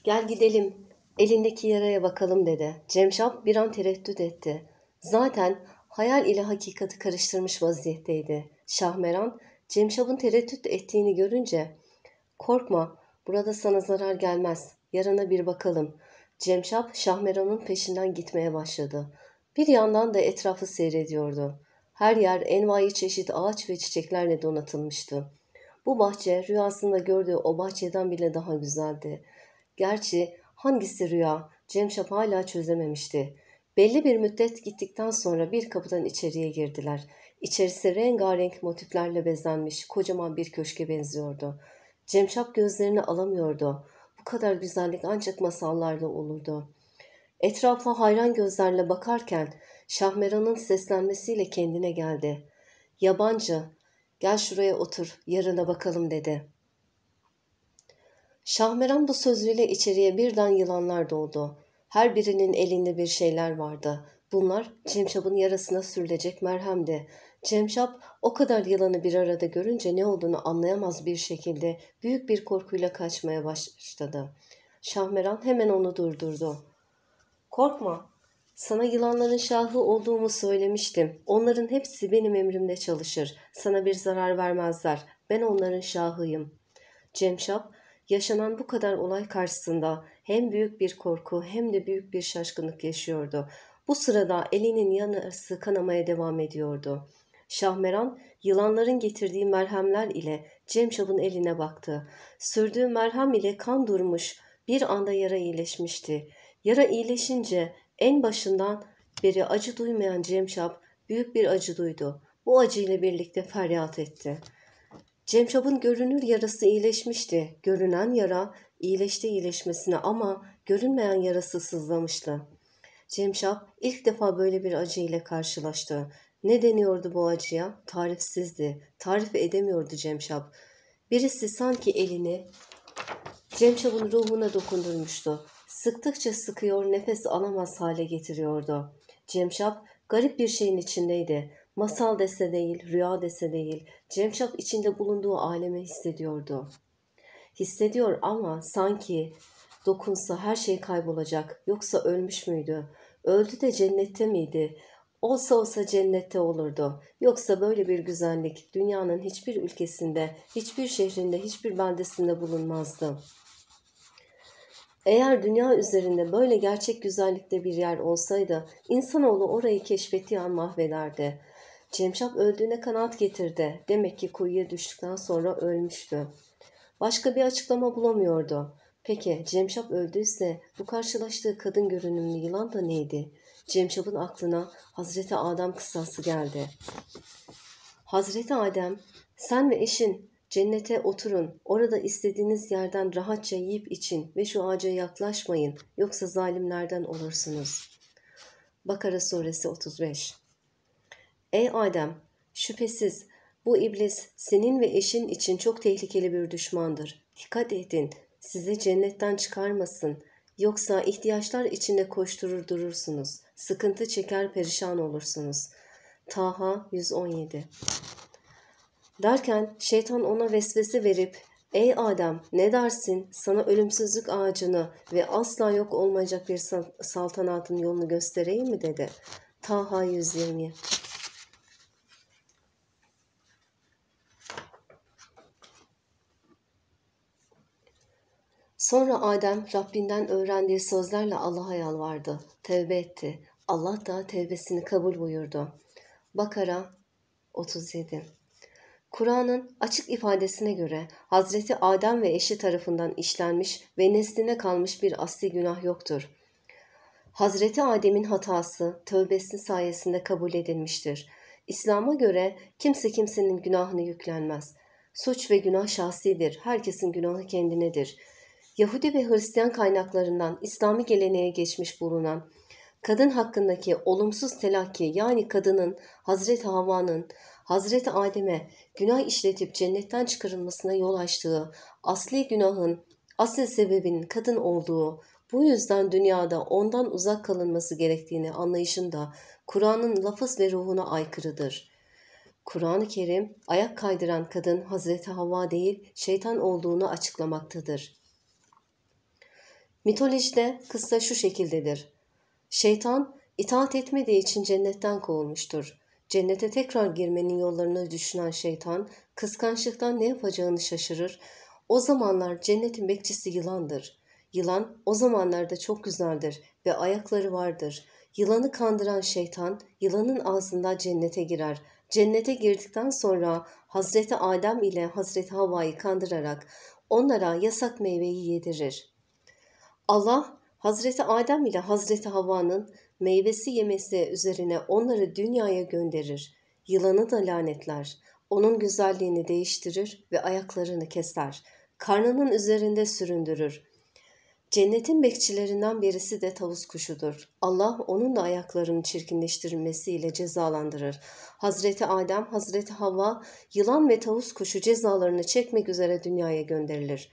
Gel gidelim Elindeki yaraya bakalım dedi. Cemşap bir an tereddüt etti. Zaten hayal ile hakikati karıştırmış vaziyetteydi. Şahmeran Cemşap'ın tereddüt ettiğini görünce ''Korkma burada sana zarar gelmez. Yarana bir bakalım.'' Cemşap Şahmeran'ın peşinden gitmeye başladı. Bir yandan da etrafı seyrediyordu. Her yer envai çeşit ağaç ve çiçeklerle donatılmıştı. Bu bahçe rüyasında gördüğü o bahçeden bile daha güzeldi. Gerçi Hangisi rüya? Cemşap hala çözememişti. Belli bir müddet gittikten sonra bir kapıdan içeriye girdiler. İçerisi rengarenk motiflerle bezlenmiş kocaman bir köşke benziyordu. Cemşap gözlerini alamıyordu. Bu kadar güzellik ancak masallarda olurdu. Etrafa hayran gözlerle bakarken Şahmeran'ın seslenmesiyle kendine geldi. Yabancı, gel şuraya otur, yarına bakalım dedi. Şahmeran bu sözüyle içeriye birden yılanlar doğdu. Her birinin elinde bir şeyler vardı. Bunlar Cemşap'ın yarasına sürülecek merhemdi. Cemşap o kadar yılanı bir arada görünce ne olduğunu anlayamaz bir şekilde büyük bir korkuyla kaçmaya başladı. Şahmeran hemen onu durdurdu. Korkma, sana yılanların şahı olduğumu söylemiştim. Onların hepsi benim emrimde çalışır. Sana bir zarar vermezler. Ben onların şahıyım. Cemşap Yaşanan bu kadar olay karşısında hem büyük bir korku hem de büyük bir şaşkınlık yaşıyordu. Bu sırada elinin yanısı kanamaya devam ediyordu. Şahmeran yılanların getirdiği merhemler ile Cemşab'ın eline baktı. Sürdüğü merhem ile kan durmuş, bir anda yara iyileşmişti. Yara iyileşince en başından beri acı duymayan Cemşab büyük bir acı duydu. Bu acıyla birlikte feryat etti. Cemşap'ın görünür yarası iyileşmişti. Görünen yara iyileşti iyileşmesine ama görünmeyen yarası sızlamıştı. Cemşap ilk defa böyle bir acı ile karşılaştı. Ne deniyordu bu acıya? Tarifsizdi. Tarif edemiyordu Cemşap. Birisi sanki elini Cemşap'ın ruhuna dokundurmuştu. Sıktıkça sıkıyor, nefes alamaz hale getiriyordu. Cemşap garip bir şeyin içindeydi. Masal dese değil, rüya dese değil, Cemşat içinde bulunduğu alemi hissediyordu. Hissediyor ama sanki dokunsa her şey kaybolacak. Yoksa ölmüş müydü? Öldü de cennette miydi? Olsa olsa cennette olurdu. Yoksa böyle bir güzellik dünyanın hiçbir ülkesinde, hiçbir şehrinde, hiçbir beldesinde bulunmazdı. Eğer dünya üzerinde böyle gerçek güzellikte bir yer olsaydı, insanoğlu orayı keşfettiği an mahvederdi. Cemşap öldüğüne kanaat getirdi. Demek ki kuyuya düştükten sonra ölmüştü. Başka bir açıklama bulamıyordu. Peki Cemşap öldüyse bu karşılaştığı kadın görünümlü yılan da neydi? Cemşap'ın aklına Hazreti Adem kıssası geldi. Hazreti Adem sen ve eşin Cennete oturun, orada istediğiniz yerden rahatça yiyip için ve şu ağaca yaklaşmayın, yoksa zalimlerden olursunuz. Bakara Suresi 35 Ey Adem! Şüphesiz bu iblis senin ve eşin için çok tehlikeli bir düşmandır. Dikkat edin, sizi cennetten çıkarmasın. Yoksa ihtiyaçlar içinde koşturur durursunuz. Sıkıntı çeker perişan olursunuz. Taha 117 Derken şeytan ona vesvese verip Ey Adem ne dersin sana ölümsüzlük ağacını ve asla yok olmayacak bir saltanatın yolunu göstereyim mi dedi. Taha 120 Sonra Adem Rabbinden öğrendiği sözlerle Allah'a yalvardı, tevbe etti. Allah da tevbesini kabul buyurdu. Bakara 37 Kur'an'ın açık ifadesine göre Hazreti Adem ve eşi tarafından işlenmiş ve nesline kalmış bir asli günah yoktur. Hazreti Adem'in hatası tövbesi sayesinde kabul edilmiştir. İslam'a göre kimse kimsenin günahını yüklenmez. Suç ve günah şahsidir. Herkesin günahı kendinedir. Yahudi ve Hristiyan kaynaklarından İslami geleneğe geçmiş bulunan kadın hakkındaki olumsuz telakki yani kadının Hazreti Havva'nın Hazreti Adem'e günah işletip cennetten çıkarılmasına yol açtığı asli günahın asli sebebinin kadın olduğu bu yüzden dünyada ondan uzak kalınması gerektiğini anlayışında Kur'an'ın lafız ve ruhuna aykırıdır. Kur'an-ı Kerim ayak kaydıran kadın Hazreti Havva değil şeytan olduğunu açıklamaktadır. Mitolojide kıssa şu şekildedir. Şeytan itaat etmediği için cennetten kovulmuştur. Cennete tekrar girmenin yollarını düşünen şeytan kıskançlıktan ne yapacağını şaşırır. O zamanlar cennetin bekçisi yılandır. Yılan o zamanlarda çok güzeldir ve ayakları vardır. Yılanı kandıran şeytan yılanın ağzında cennete girer. Cennete girdikten sonra Hazreti Adem ile Hazreti Havva'yı kandırarak onlara yasak meyveyi yedirir. Allah Hazreti Adem ile Hazreti Havva'nın meyvesi yemesi üzerine onları dünyaya gönderir. Yılanı da lanetler. Onun güzelliğini değiştirir ve ayaklarını keser. Karnının üzerinde süründürür. Cennetin bekçilerinden birisi de tavus kuşudur. Allah onun da ayaklarını çirkinleştirilmesiyle cezalandırır. Hazreti Adem, Hazreti Havva yılan ve tavus kuşu cezalarını çekmek üzere dünyaya gönderilir.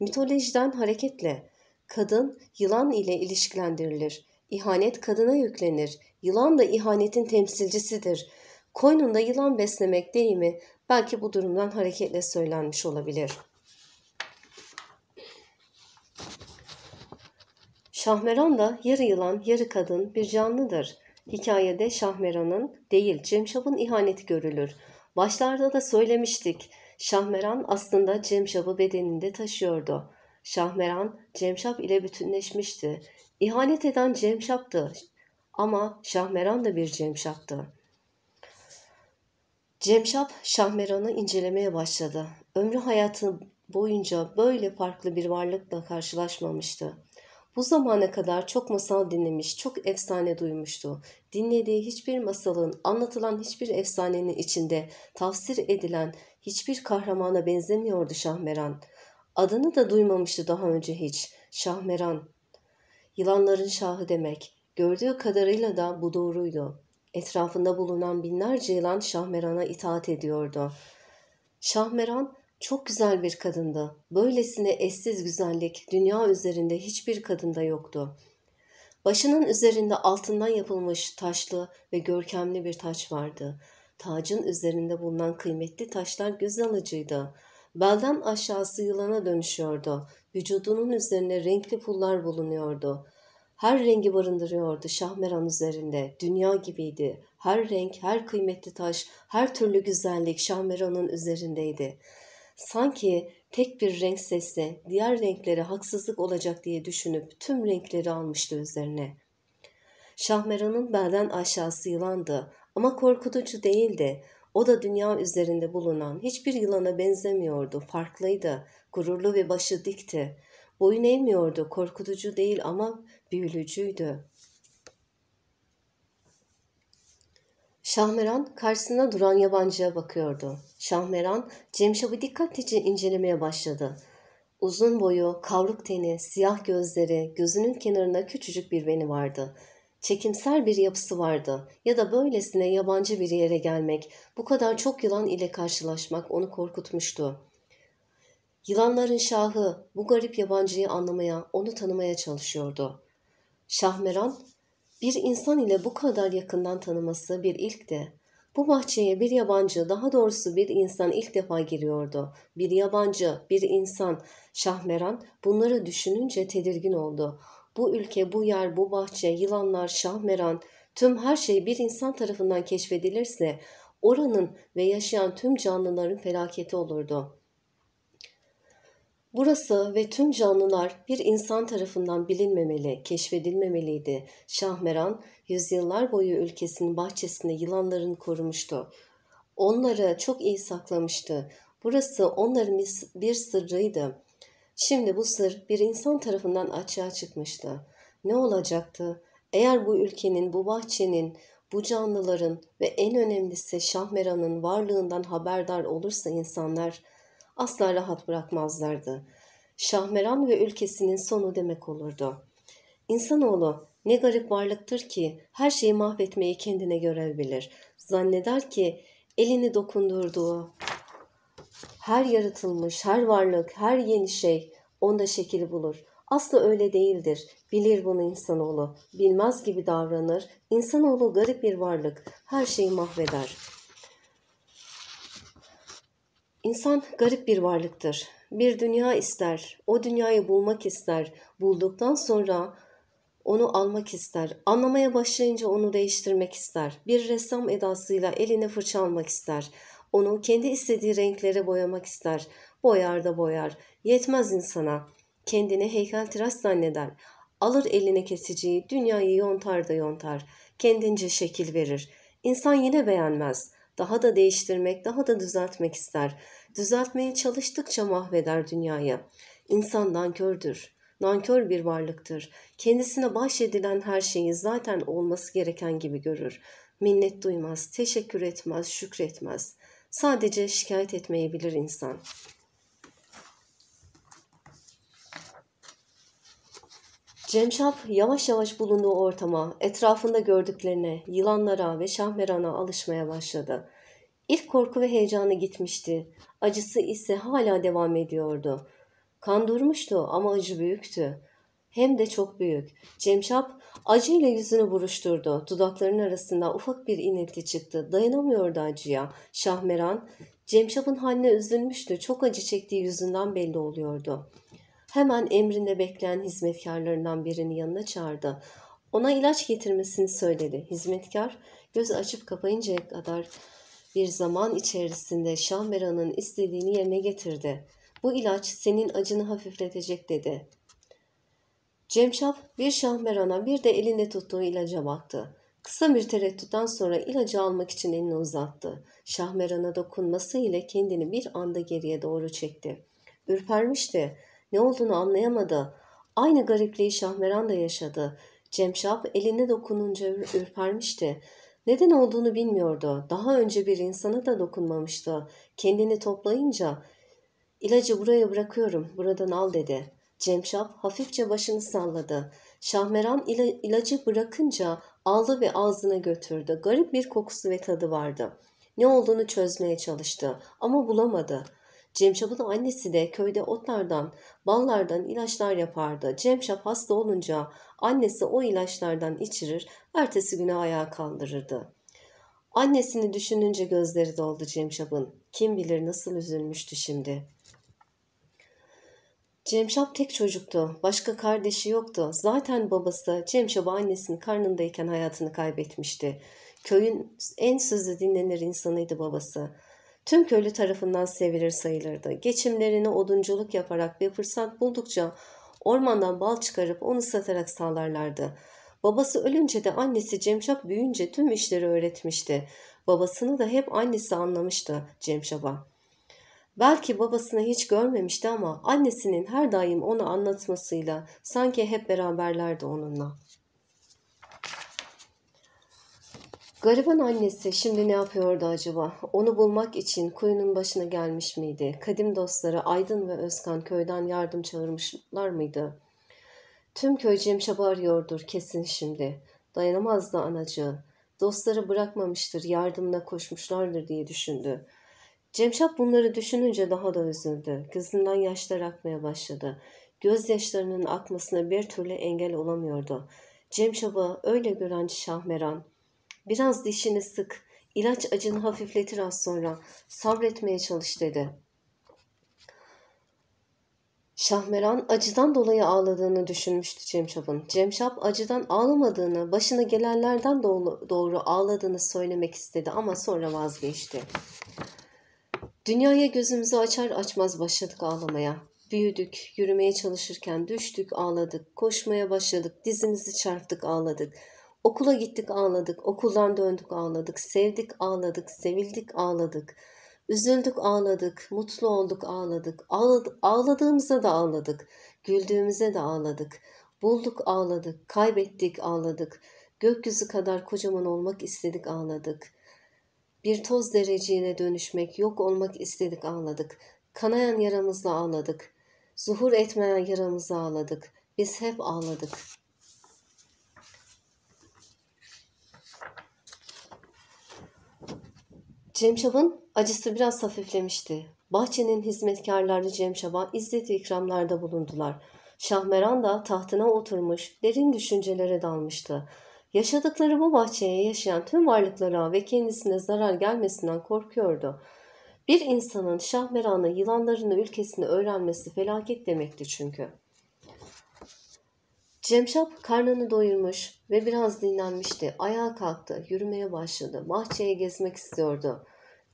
Mitolojiden hareketle kadın yılan ile ilişkilendirilir. İhanet kadına yüklenir. Yılan da ihanetin temsilcisidir. Koynunda yılan beslemek deyimi belki bu durumdan hareketle söylenmiş olabilir. Şahmeran da yarı yılan, yarı kadın bir canlıdır. Hikayede Şahmeran'ın değil Cemşab'ın ihaneti görülür. Başlarda da söylemiştik. Şahmeran aslında Cemşab'ı bedeninde taşıyordu. Şahmeran Cemşap ile bütünleşmişti. İhanet eden Cemşap'tı ama Şahmeran da bir Cemşap'tı. Cemşap Şahmeran'ı incelemeye başladı. Ömrü hayatı boyunca böyle farklı bir varlıkla karşılaşmamıştı. Bu zamana kadar çok masal dinlemiş, çok efsane duymuştu. Dinlediği hiçbir masalın, anlatılan hiçbir efsanenin içinde tafsir edilen hiçbir kahramana benzemiyordu Şahmeran. Adını da duymamıştı daha önce hiç. Şahmeran. Yılanların şahı demek. Gördüğü kadarıyla da bu doğruydu. Etrafında bulunan binlerce yılan Şahmeran'a itaat ediyordu. Şahmeran çok güzel bir kadındı. Böylesine eşsiz güzellik dünya üzerinde hiçbir kadında yoktu. Başının üzerinde altından yapılmış taşlı ve görkemli bir taç vardı. Tacın üzerinde bulunan kıymetli taşlar göz alıcıydı. Belden aşağısı yılana dönüşüyordu. Vücudunun üzerine renkli pullar bulunuyordu. Her rengi barındırıyordu şahmeran üzerinde. Dünya gibiydi. Her renk, her kıymetli taş, her türlü güzellik şahmeranın üzerindeydi. Sanki tek bir renk sesle diğer renklere haksızlık olacak diye düşünüp tüm renkleri almıştı üzerine. Şahmeran'ın belden aşağısı yılandı ama korkutucu değildi. O da dünya üzerinde bulunan hiçbir yılana benzemiyordu, farklıydı, gururlu ve başı dikti. Boyun eğmiyordu, korkutucu değil ama büyülücüydü. Şahmeran karşısında duran yabancıya bakıyordu. Şahmeran Cemşab'ı dikkatlice incelemeye başladı. Uzun boyu, kavruk teni, siyah gözleri, gözünün kenarında küçücük bir beni vardı çekimsel bir yapısı vardı ya da böylesine yabancı bir yere gelmek, bu kadar çok yılan ile karşılaşmak onu korkutmuştu. Yılanların şahı bu garip yabancıyı anlamaya, onu tanımaya çalışıyordu. Şahmeran, bir insan ile bu kadar yakından tanıması bir ilkti. Bu bahçeye bir yabancı, daha doğrusu bir insan ilk defa giriyordu. Bir yabancı, bir insan, Şahmeran bunları düşününce tedirgin oldu. Bu ülke, bu yer, bu bahçe, yılanlar, şahmeran, tüm her şey bir insan tarafından keşfedilirse oranın ve yaşayan tüm canlıların felaketi olurdu. Burası ve tüm canlılar bir insan tarafından bilinmemeli, keşfedilmemeliydi. Şahmeran yüzyıllar boyu ülkesinin bahçesinde yılanların korumuştu. Onları çok iyi saklamıştı. Burası onların bir sırrıydı. Şimdi bu sır bir insan tarafından açığa çıkmıştı. Ne olacaktı? Eğer bu ülkenin, bu bahçenin, bu canlıların ve en önemlisi Şahmeran'ın varlığından haberdar olursa insanlar asla rahat bırakmazlardı. Şahmeran ve ülkesinin sonu demek olurdu. İnsanoğlu ne garip varlıktır ki her şeyi mahvetmeyi kendine görev bilir. Zanneder ki elini dokundurduğu her yaratılmış, her varlık, her yeni şey onda şekil bulur. Aslı öyle değildir. Bilir bunu insanoğlu. Bilmez gibi davranır. İnsanoğlu garip bir varlık. Her şeyi mahveder. İnsan garip bir varlıktır. Bir dünya ister. O dünyayı bulmak ister. Bulduktan sonra onu almak ister. Anlamaya başlayınca onu değiştirmek ister. Bir ressam edasıyla eline fırça almak ister. Onu kendi istediği renklere boyamak ister. Boyar da boyar. Yetmez insana. Kendini heykeltıraş zanneder. Alır eline kesiciyi, dünyayı yontar da yontar. Kendince şekil verir. İnsan yine beğenmez. Daha da değiştirmek, daha da düzeltmek ister. Düzeltmeye çalıştıkça mahveder dünyayı. İnsan nankördür. Nankör bir varlıktır. Kendisine bahşedilen her şeyi zaten olması gereken gibi görür. Minnet duymaz, teşekkür etmez, şükretmez. Sadece şikayet etmeyebilir insan. Cemşap yavaş yavaş bulunduğu ortama, etrafında gördüklerine, yılanlara ve şahmerana alışmaya başladı. İlk korku ve heyecanı gitmişti. Acısı ise hala devam ediyordu. Kan durmuştu ama acı büyüktü. Hem de çok büyük. Cemşap Acıyla yüzünü buruşturdu. Dudaklarının arasında ufak bir inilti çıktı. Dayanamıyordu acıya. Şahmeran, Cemşap'ın haline üzülmüştü. Çok acı çektiği yüzünden belli oluyordu. Hemen emrinde bekleyen hizmetkarlarından birini yanına çağırdı. Ona ilaç getirmesini söyledi. Hizmetkar göz açıp kapayıncaya kadar bir zaman içerisinde Şahmeran'ın istediğini yerine getirdi. Bu ilaç senin acını hafifletecek dedi. Cemşap bir şahmerana bir de elinde tuttuğu ilaca baktı. Kısa bir tereddütten sonra ilacı almak için elini uzattı. Şahmeran'a dokunması ile kendini bir anda geriye doğru çekti. Ürpermişti. Ne olduğunu anlayamadı. Aynı garipliği Şahmeran da yaşadı. Cemşap eline dokununca ürpermişti. Neden olduğunu bilmiyordu. Daha önce bir insana da dokunmamıştı. Kendini toplayınca ilacı buraya bırakıyorum buradan al dedi. Cemşah hafifçe başını salladı. Şahmeran ila ilacı bırakınca aldı ve ağzına götürdü. Garip bir kokusu ve tadı vardı. Ne olduğunu çözmeye çalıştı ama bulamadı. Cemşap'ın annesi de köyde otlardan, ballardan ilaçlar yapardı. Cemşap hasta olunca annesi o ilaçlardan içirir, ertesi güne ayağa kaldırırdı. Annesini düşününce gözleri doldu Cemşap'ın. Kim bilir nasıl üzülmüştü şimdi.'' Cemşap tek çocuktu. Başka kardeşi yoktu. Zaten babası Cemşap annesinin karnındayken hayatını kaybetmişti. Köyün en sözlü dinlenir insanıydı babası. Tüm köylü tarafından sevilir sayılırdı. Geçimlerini odunculuk yaparak ve fırsat buldukça ormandan bal çıkarıp onu satarak sağlarlardı. Babası ölünce de annesi Cemşap büyüyünce tüm işleri öğretmişti. Babasını da hep annesi anlamıştı Cemşap'a. Belki babasını hiç görmemişti ama annesinin her daim onu anlatmasıyla sanki hep beraberlerdi onunla. Gariban annesi şimdi ne yapıyordu acaba? Onu bulmak için kuyunun başına gelmiş miydi? Kadim dostları Aydın ve Özkan köyden yardım çağırmışlar mıydı? Tüm köy Cemşap'ı arıyordur kesin şimdi. Dayanamazdı anacığı. Dostları bırakmamıştır, yardımına koşmuşlardır diye düşündü. Cemşap bunları düşününce daha da üzüldü. Gözünden yaşlar akmaya başladı. Gözyaşlarının akmasına bir türlü engel olamıyordu. Cemşat'ı öyle gören Şahmeran, biraz dişini sık, ilaç acını hafifletir az sonra, sabretmeye çalış dedi. Şahmeran acıdan dolayı ağladığını düşünmüştü Cemşap'ın. Cemşap acıdan ağlamadığını, başına gelenlerden doğru ağladığını söylemek istedi ama sonra vazgeçti. Dünyaya gözümüzü açar açmaz başladık ağlamaya. Büyüdük, yürümeye çalışırken düştük, ağladık, koşmaya başladık, dizimizi çarptık, ağladık. Okula gittik, ağladık, okuldan döndük, ağladık, sevdik, ağladık, sevildik, ağladık. Üzüldük, ağladık, mutlu olduk, ağladık. Ağladı, ağladığımıza da ağladık, güldüğümüze de ağladık. Bulduk, ağladık, kaybettik, ağladık. Gökyüzü kadar kocaman olmak istedik, ağladık.'' Bir toz dereceğine dönüşmek, yok olmak istedik ağladık. Kanayan yaramızla ağladık. Zuhur etmeyen yaramızla ağladık. Biz hep ağladık. Cemşab'ın acısı biraz hafiflemişti. Bahçenin hizmetkarları Cemşab'a izzet ikramlarda bulundular. Şahmeran da tahtına oturmuş, derin düşüncelere dalmıştı. Yaşadıkları bu bahçeye yaşayan tüm varlıklara ve kendisine zarar gelmesinden korkuyordu. Bir insanın Şahmeran'ın yılanlarını ülkesini öğrenmesi felaket demekti çünkü. Cemşap karnını doyurmuş ve biraz dinlenmişti. Ayağa kalktı, yürümeye başladı. Bahçeye gezmek istiyordu.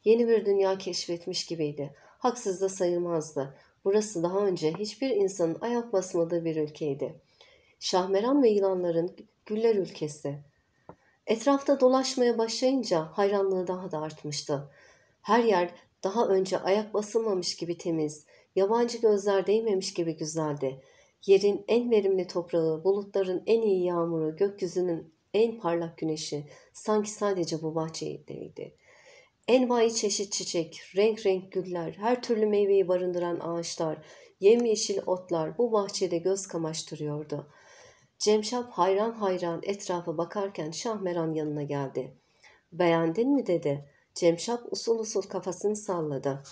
Yeni bir dünya keşfetmiş gibiydi. Haksız da sayılmazdı. Burası daha önce hiçbir insanın ayak basmadığı bir ülkeydi. Şahmeran ve yılanların Güller Ülkesi. Etrafta dolaşmaya başlayınca hayranlığı daha da artmıştı. Her yer daha önce ayak basılmamış gibi temiz, yabancı gözler değmemiş gibi güzeldi. Yerin en verimli toprağı, bulutların en iyi yağmuru, gökyüzünün en parlak güneşi sanki sadece bu bahçedeydi. Envai çeşit çiçek, renk renk güller, her türlü meyveyi barındıran ağaçlar, yemyeşil otlar bu bahçede göz kamaştırıyordu. Cemşap hayran hayran etrafa bakarken Şahmeran yanına geldi. Beğendin mi dedi. Cemşap usul usul kafasını salladı.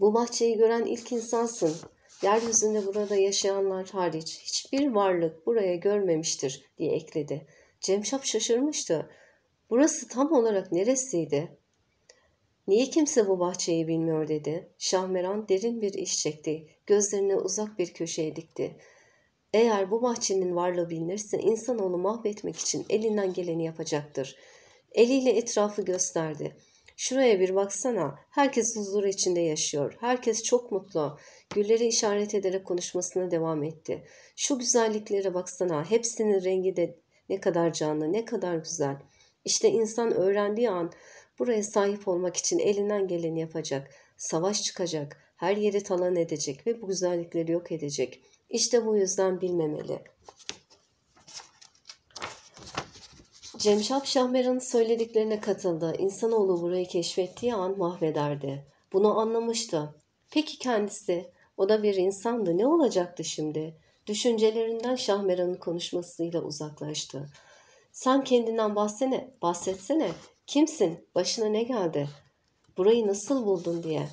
Bu bahçeyi gören ilk insansın. Yeryüzünde burada yaşayanlar hariç hiçbir varlık buraya görmemiştir diye ekledi. Cemşap şaşırmıştı. Burası tam olarak neresiydi? Niye kimse bu bahçeyi bilmiyor dedi. Şahmeran derin bir iş çekti. Gözlerini uzak bir köşeye dikti. Eğer bu bahçenin varlığı bilinirse onu mahvetmek için elinden geleni yapacaktır. Eliyle etrafı gösterdi. Şuraya bir baksana. Herkes huzur içinde yaşıyor. Herkes çok mutlu. Gülleri işaret ederek konuşmasına devam etti. Şu güzelliklere baksana. Hepsinin rengi de ne kadar canlı, ne kadar güzel. İşte insan öğrendiği an buraya sahip olmak için elinden geleni yapacak. Savaş çıkacak, her yeri talan edecek ve bu güzellikleri yok edecek.'' İşte bu yüzden bilmemeli. Cemşap Şapşahmer'ın söylediklerine katıldı. İnsanoğlu burayı keşfettiği an mahvederdi. Bunu anlamıştı. Peki kendisi, o da bir insandı. Ne olacaktı şimdi? Düşüncelerinden Şahmeran'ın konuşmasıyla uzaklaştı. Sen kendinden bahsene, bahsetsene. Kimsin? Başına ne geldi? Burayı nasıl buldun diye.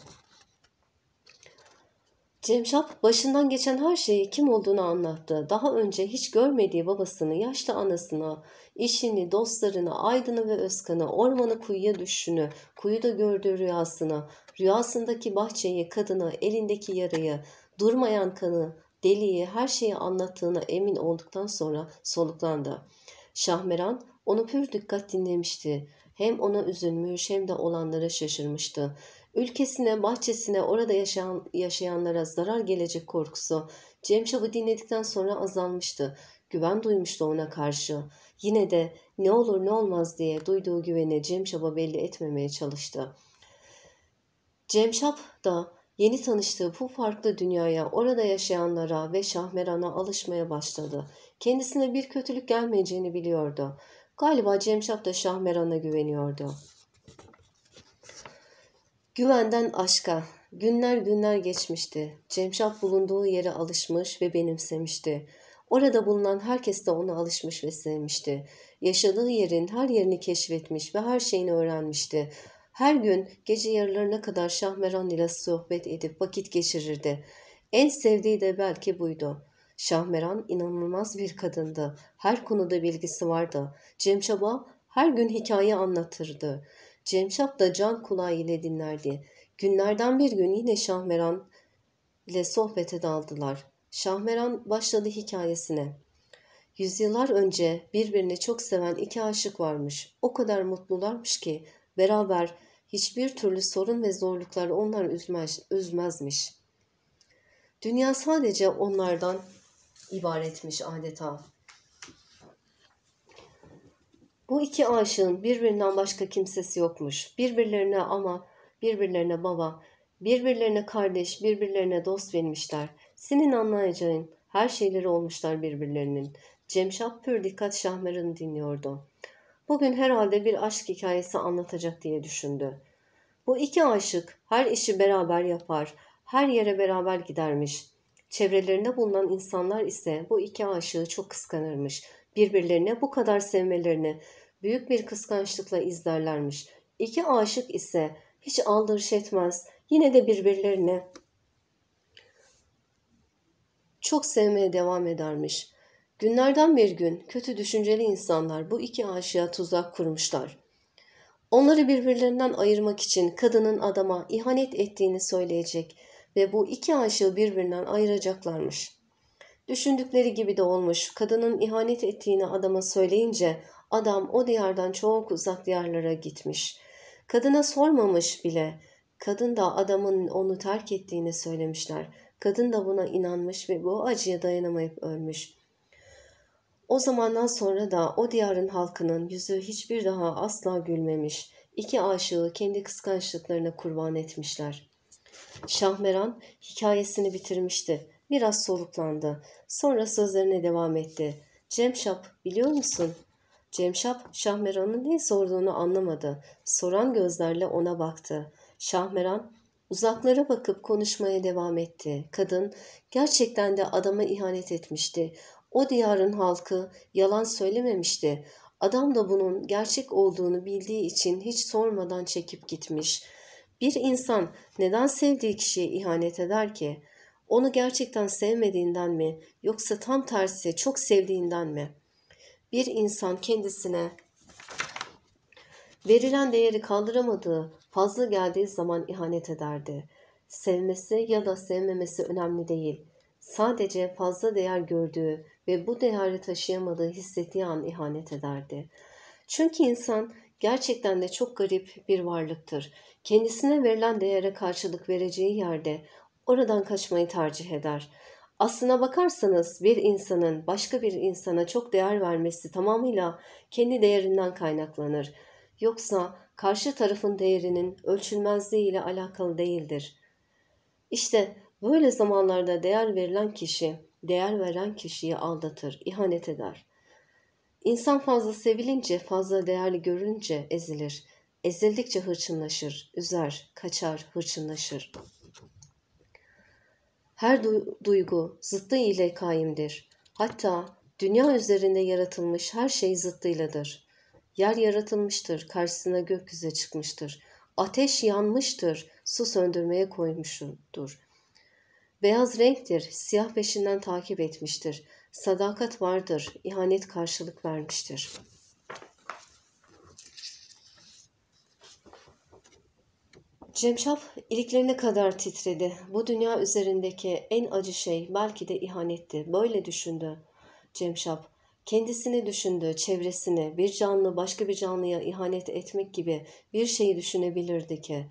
Cemşap başından geçen her şeyi kim olduğunu anlattı. Daha önce hiç görmediği babasını, yaşlı anasını, işini, dostlarını, Aydın'ı ve Özkan'ı, ormanı kuyuya düşüşünü, kuyuda gördüğü rüyasını, rüyasındaki bahçeyi, kadını, elindeki yarayı, durmayan kanı, deliği, her şeyi anlattığına emin olduktan sonra soluklandı. Şahmeran onu pür dikkat dinlemişti. Hem ona üzülmüş hem de olanlara şaşırmıştı. Ülkesine, bahçesine, orada yaşayan, yaşayanlara zarar gelecek korkusu Cem dinledikten sonra azalmıştı. Güven duymuştu ona karşı. Yine de ne olur ne olmaz diye duyduğu güveni Cem belli etmemeye çalıştı. Cemşap da yeni tanıştığı bu farklı dünyaya, orada yaşayanlara ve Şahmeran'a alışmaya başladı. Kendisine bir kötülük gelmeyeceğini biliyordu. Galiba Cemşap da Şahmeran'a güveniyordu. Güvenden aşka, günler günler geçmişti. Cemşat bulunduğu yere alışmış ve benimsemişti. Orada bulunan herkes de ona alışmış ve sevmişti. Yaşadığı yerin her yerini keşfetmiş ve her şeyini öğrenmişti. Her gün gece yarılarına kadar Şahmeran ile sohbet edip vakit geçirirdi. En sevdiği de belki buydu. Şahmeran inanılmaz bir kadındı. Her konuda bilgisi vardı. Cemşaba her gün hikaye anlatırdı. Cemşap da can kulağı ile dinlerdi. Günlerden bir gün yine Şahmeran ile sohbete daldılar. Şahmeran başladı hikayesine. Yüzyıllar önce birbirini çok seven iki aşık varmış. O kadar mutlularmış ki beraber hiçbir türlü sorun ve zorluklar onları üzmez, üzmezmiş. Dünya sadece onlardan ibaretmiş adeta. Bu iki aşığın birbirinden başka kimsesi yokmuş. Birbirlerine ama, birbirlerine baba, birbirlerine kardeş, birbirlerine dost vermişler. Senin anlayacağın her şeyleri olmuşlar birbirlerinin. Cemşap pür dikkat Şahmer'ını dinliyordu. Bugün herhalde bir aşk hikayesi anlatacak diye düşündü. Bu iki aşık her işi beraber yapar, her yere beraber gidermiş. Çevrelerinde bulunan insanlar ise bu iki aşığı çok kıskanırmış birbirlerine bu kadar sevmelerini büyük bir kıskançlıkla izlerlermiş. İki aşık ise hiç aldırış etmez. Yine de birbirlerine çok sevmeye devam edermiş. Günlerden bir gün kötü düşünceli insanlar bu iki aşığa tuzak kurmuşlar. Onları birbirlerinden ayırmak için kadının adama ihanet ettiğini söyleyecek ve bu iki aşığı birbirinden ayıracaklarmış. Düşündükleri gibi de olmuş. Kadının ihanet ettiğini adama söyleyince adam o diyardan çok uzak diyarlara gitmiş. Kadına sormamış bile. Kadın da adamın onu terk ettiğini söylemişler. Kadın da buna inanmış ve bu acıya dayanamayıp ölmüş. O zamandan sonra da o diyarın halkının yüzü hiçbir daha asla gülmemiş. İki aşığı kendi kıskançlıklarına kurban etmişler. Şahmeran hikayesini bitirmişti. Biraz soluklandı. Sonra sözlerine devam etti. Cemşap biliyor musun? Cemşap Şahmeran'ın ne sorduğunu anlamadı. Soran gözlerle ona baktı. Şahmeran uzaklara bakıp konuşmaya devam etti. Kadın gerçekten de adama ihanet etmişti. O diyarın halkı yalan söylememişti. Adam da bunun gerçek olduğunu bildiği için hiç sormadan çekip gitmiş. Bir insan neden sevdiği kişiye ihanet eder ki?'' Onu gerçekten sevmediğinden mi yoksa tam tersi çok sevdiğinden mi? Bir insan kendisine verilen değeri kaldıramadığı, fazla geldiği zaman ihanet ederdi. Sevmesi ya da sevmemesi önemli değil. Sadece fazla değer gördüğü ve bu değeri taşıyamadığı hissettiği an ihanet ederdi. Çünkü insan gerçekten de çok garip bir varlıktır. Kendisine verilen değere karşılık vereceği yerde oradan kaçmayı tercih eder. Aslına bakarsanız bir insanın başka bir insana çok değer vermesi tamamıyla kendi değerinden kaynaklanır. Yoksa karşı tarafın değerinin ölçülmezliği ile alakalı değildir. İşte böyle zamanlarda değer verilen kişi, değer veren kişiyi aldatır, ihanet eder. İnsan fazla sevilince, fazla değerli görünce ezilir. Ezildikçe hırçınlaşır, üzer, kaçar, hırçınlaşır. Her du duygu zıttı ile kaimdir. Hatta dünya üzerinde yaratılmış her şey zıttıyladır. Yer yaratılmıştır, karşısına gökyüzü çıkmıştır. Ateş yanmıştır, su söndürmeye koymuştur. Beyaz renktir, siyah peşinden takip etmiştir. Sadakat vardır, ihanet karşılık vermiştir.'' Cemşap iliklerine kadar titredi. Bu dünya üzerindeki en acı şey belki de ihanetti. Böyle düşündü Cemşap. Kendisini düşündü, çevresini, bir canlı başka bir canlıya ihanet etmek gibi bir şeyi düşünebilirdi ki.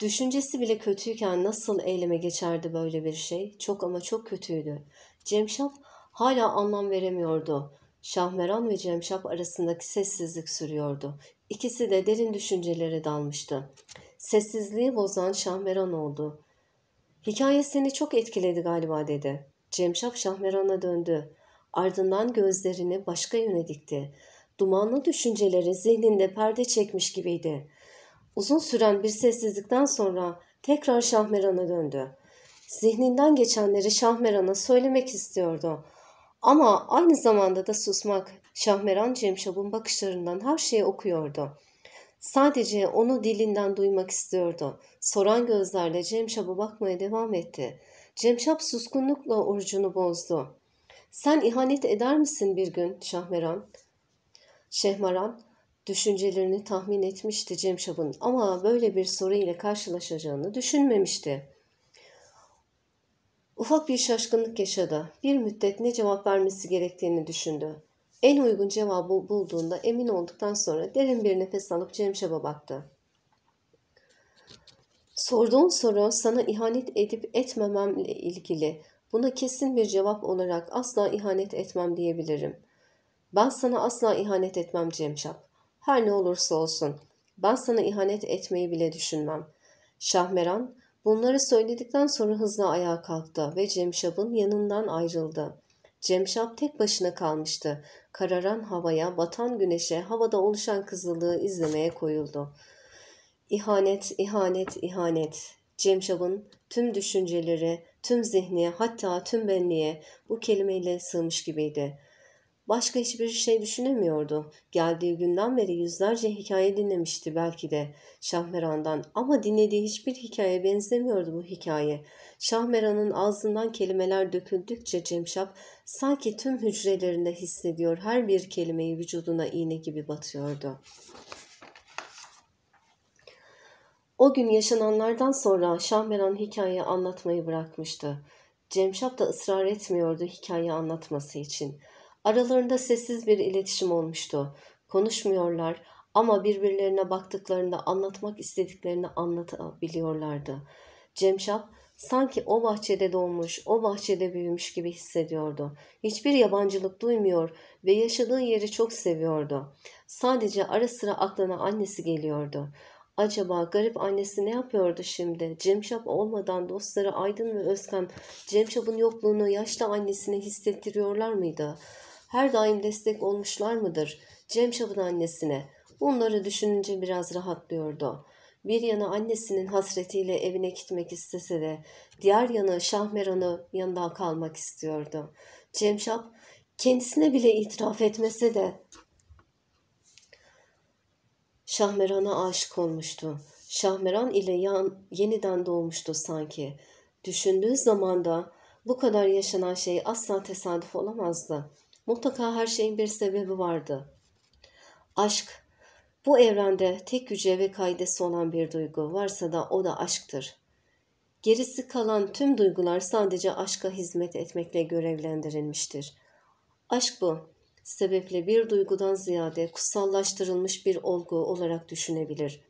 Düşüncesi bile kötüyken nasıl eyleme geçerdi böyle bir şey? Çok ama çok kötüydü. Cemşap hala anlam veremiyordu. Şahmeran ve Cemşap arasındaki sessizlik sürüyordu. İkisi de derin düşüncelere dalmıştı sessizliği bozan Şahmeran oldu. Hikaye seni çok etkiledi galiba dedi. Cemşap Şahmeran'a döndü. Ardından gözlerini başka yöne dikti. Dumanlı düşünceleri zihninde perde çekmiş gibiydi. Uzun süren bir sessizlikten sonra tekrar Şahmeran'a döndü. Zihninden geçenleri Şahmeran'a söylemek istiyordu. Ama aynı zamanda da susmak. Şahmeran Cemşap'ın bakışlarından her şeyi okuyordu.'' Sadece onu dilinden duymak istiyordu. Soran gözlerle Cemşap'a bakmaya devam etti. Cemşap suskunlukla orucunu bozdu. Sen ihanet eder misin bir gün Şahmeran? Şehmaran düşüncelerini tahmin etmişti Cemşap'ın ama böyle bir soru ile karşılaşacağını düşünmemişti. Ufak bir şaşkınlık yaşadı. Bir müddet ne cevap vermesi gerektiğini düşündü. En uygun cevabı bulduğunda emin olduktan sonra derin bir nefes alıp Cemşeb'e baktı. Sorduğun soru sana ihanet edip etmememle ilgili. Buna kesin bir cevap olarak asla ihanet etmem diyebilirim. Ben sana asla ihanet etmem Cemşap. Her ne olursa olsun. Ben sana ihanet etmeyi bile düşünmem. Şahmeran bunları söyledikten sonra hızla ayağa kalktı ve Cemşap'ın yanından ayrıldı. Cemşap tek başına kalmıştı. Kararan havaya, batan güneşe, havada oluşan kızılığı izlemeye koyuldu. İhanet, ihanet, ihanet. Cemşap'ın tüm düşünceleri, tüm zihni hatta tüm benliğe bu kelimeyle sığmış gibiydi. Başka hiçbir şey düşünemiyordu. Geldiği günden beri yüzlerce hikaye dinlemişti belki de Şahmeran'dan ama dinlediği hiçbir hikaye benzemiyordu bu hikaye. Şahmeran'ın ağzından kelimeler döküldükçe Cemşap sanki tüm hücrelerinde hissediyor her bir kelimeyi vücuduna iğne gibi batıyordu. O gün yaşananlardan sonra Şahmeran hikayeyi anlatmayı bırakmıştı. Cemşap da ısrar etmiyordu hikaye anlatması için. Aralarında sessiz bir iletişim olmuştu. Konuşmuyorlar ama birbirlerine baktıklarında anlatmak istediklerini anlatabiliyorlardı. Cemşap sanki o bahçede doğmuş, o bahçede büyümüş gibi hissediyordu. Hiçbir yabancılık duymuyor ve yaşadığı yeri çok seviyordu. Sadece ara sıra aklına annesi geliyordu. Acaba garip annesi ne yapıyordu şimdi? Cemşap olmadan dostları Aydın ve Özkan Cemşap'ın yokluğunu yaşlı annesine hissettiriyorlar mıydı? her daim destek olmuşlar mıdır? Cemşap'ın annesine. Bunları düşününce biraz rahatlıyordu. Bir yana annesinin hasretiyle evine gitmek istese de diğer yana Şahmeran'ı yanında kalmak istiyordu. Cemşap kendisine bile itiraf etmese de Şahmeran'a aşık olmuştu. Şahmeran ile yan, yeniden doğmuştu sanki. Düşündüğü zaman da bu kadar yaşanan şey asla tesadüf olamazdı. Mutlaka her şeyin bir sebebi vardı. Aşk, bu evrende tek yüce ve kaidesi olan bir duygu varsa da o da aşktır. Gerisi kalan tüm duygular sadece aşka hizmet etmekle görevlendirilmiştir. Aşk bu. Sebeple bir duygudan ziyade kutsallaştırılmış bir olgu olarak düşünebilir.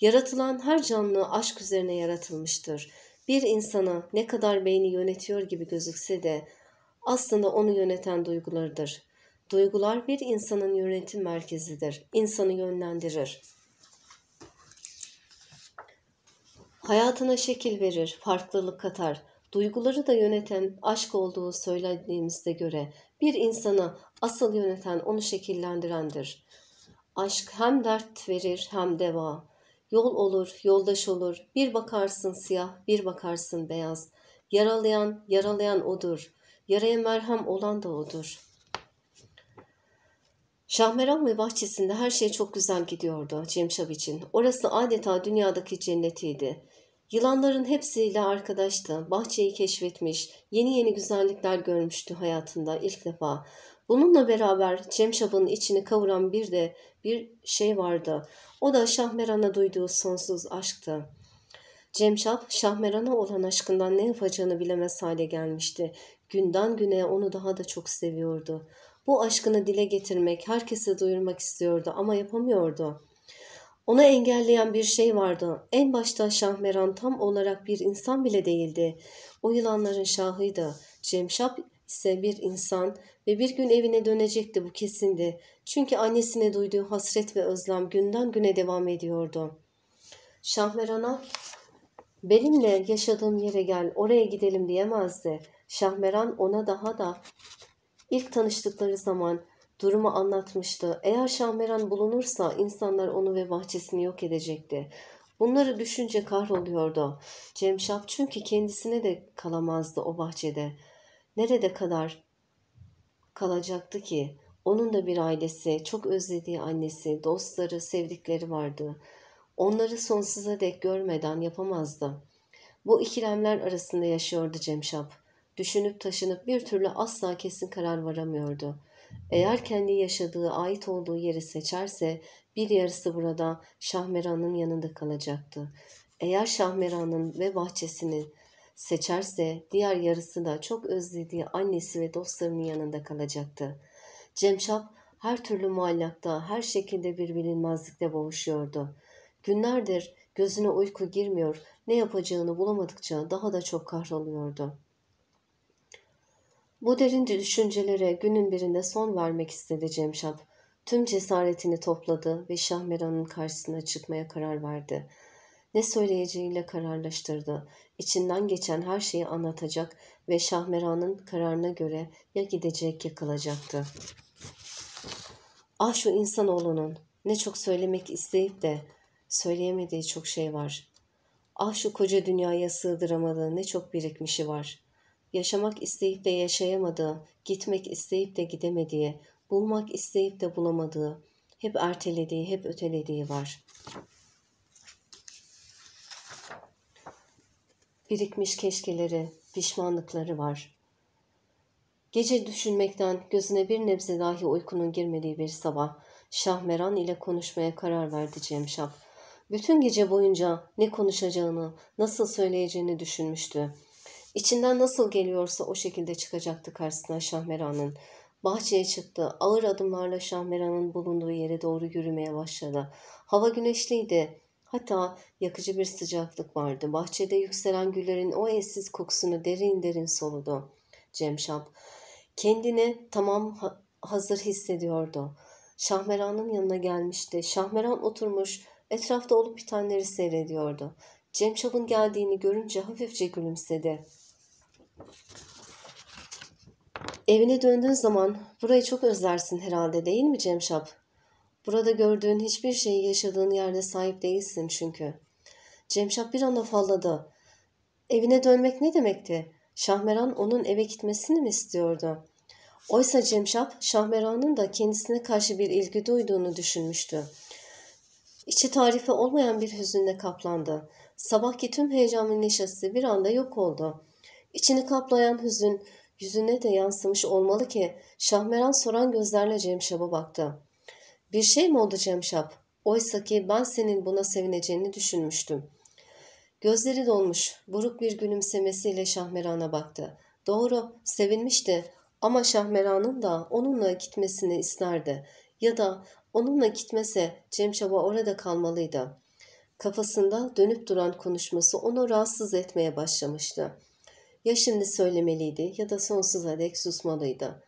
Yaratılan her canlı aşk üzerine yaratılmıştır. Bir insana ne kadar beyni yönetiyor gibi gözükse de aslında onu yöneten duygularıdır. Duygular bir insanın yönetim merkezidir. İnsanı yönlendirir. Hayatına şekil verir, farklılık katar. Duyguları da yöneten aşk olduğu söylediğimizde göre bir insanı asıl yöneten onu şekillendirendir. Aşk hem dert verir hem deva. Yol olur, yoldaş olur. Bir bakarsın siyah, bir bakarsın beyaz. Yaralayan, yaralayan odur. Yaraya merhem olan da odur. Şahmeran ve bahçesinde her şey çok güzel gidiyordu Cemşav için. Orası adeta dünyadaki cennetiydi. Yılanların hepsiyle arkadaştı. Bahçeyi keşfetmiş, yeni yeni güzellikler görmüştü hayatında ilk defa. Bununla beraber Cemşab'ın içini kavuran bir de bir şey vardı. O da Şahmeran'a duyduğu sonsuz aşktı. Cemşap, Şahmeran'a olan aşkından ne yapacağını bilemez hale gelmişti günden güne onu daha da çok seviyordu. Bu aşkını dile getirmek, herkese duyurmak istiyordu ama yapamıyordu. Ona engelleyen bir şey vardı. En başta Şahmeran tam olarak bir insan bile değildi. O yılanların şahıydı. Cemşap ise bir insan ve bir gün evine dönecekti bu kesindi. Çünkü annesine duyduğu hasret ve özlem günden güne devam ediyordu. Şahmeran'a benimle yaşadığım yere gel oraya gidelim diyemezdi. Şahmeran ona daha da ilk tanıştıkları zaman durumu anlatmıştı. Eğer Şahmeran bulunursa insanlar onu ve bahçesini yok edecekti. Bunları düşünce kahroluyordu. Cemşap çünkü kendisine de kalamazdı o bahçede. Nerede kadar kalacaktı ki? Onun da bir ailesi, çok özlediği annesi, dostları, sevdikleri vardı. Onları sonsuza dek görmeden yapamazdı. Bu ikilemler arasında yaşıyordu Cemşap düşünüp taşınıp bir türlü asla kesin karar varamıyordu. Eğer kendi yaşadığı, ait olduğu yeri seçerse bir yarısı burada Şahmeran'ın yanında kalacaktı. Eğer Şahmeran'ın ve bahçesini seçerse diğer yarısı da çok özlediği annesi ve dostlarının yanında kalacaktı. Cemşap her türlü muallakta, her şekilde bir bilinmezlikle boğuşuyordu. Günlerdir gözüne uyku girmiyor, ne yapacağını bulamadıkça daha da çok kahroluyordu.'' Bu derin düşüncelere günün birinde son vermek istedi Cemşap. Tüm cesaretini topladı ve Şahmeran'ın karşısına çıkmaya karar verdi. Ne söyleyeceğiyle kararlaştırdı. İçinden geçen her şeyi anlatacak ve Şahmeran'ın kararına göre ya gidecek ya kalacaktı. Ah şu insanoğlunun ne çok söylemek isteyip de söyleyemediği çok şey var. Ah şu koca dünyaya sığdıramadığı ne çok birikmişi var yaşamak isteyip de yaşayamadığı, gitmek isteyip de gidemediği, bulmak isteyip de bulamadığı, hep ertelediği, hep ötelediği var. Birikmiş keşkeleri, pişmanlıkları var. Gece düşünmekten gözüne bir nebze dahi uykunun girmediği bir sabah, Şahmeran ile konuşmaya karar verdi Cemşap. Bütün gece boyunca ne konuşacağını, nasıl söyleyeceğini düşünmüştü. İçinden nasıl geliyorsa o şekilde çıkacaktı karşısına Şahmeran'ın. Bahçeye çıktı. Ağır adımlarla Şahmeran'ın bulunduğu yere doğru yürümeye başladı. Hava güneşliydi. Hatta yakıcı bir sıcaklık vardı. Bahçede yükselen güllerin o eşsiz kokusunu derin derin soludu. Cemşap kendini tamam hazır hissediyordu. Şahmeran'ın yanına gelmişti. Şahmeran oturmuş etrafta olup bitenleri seyrediyordu. Cemşap'ın geldiğini görünce hafifçe gülümsedi. Evine döndüğün zaman burayı çok özlersin herhalde değil mi Cemşap? Burada gördüğün hiçbir şeyi yaşadığın yerde sahip değilsin çünkü. Cemşap bir an afalladı. Evine dönmek ne demekti? Şahmeran onun eve gitmesini mi istiyordu? Oysa Cemşap, Şahmeran'ın da kendisine karşı bir ilgi duyduğunu düşünmüştü. İçi tarifi olmayan bir hüzünle kaplandı. Sabahki tüm heyecan ve neşesi bir anda yok oldu. İçini kaplayan hüzün yüzüne de yansımış olmalı ki Şahmeran soran gözlerle Cemşap'a baktı. Bir şey mi oldu Cemşap? Oysa ki ben senin buna sevineceğini düşünmüştüm. Gözleri dolmuş, buruk bir gülümsemesiyle Şahmeran'a baktı. Doğru, sevinmişti ama Şahmeran'ın da onunla gitmesini isterdi. Ya da onunla gitmese Cemşap'a orada kalmalıydı. Kafasında dönüp duran konuşması onu rahatsız etmeye başlamıştı. Ya şimdi söylemeliydi ya da sonsuza dek susmalıydı.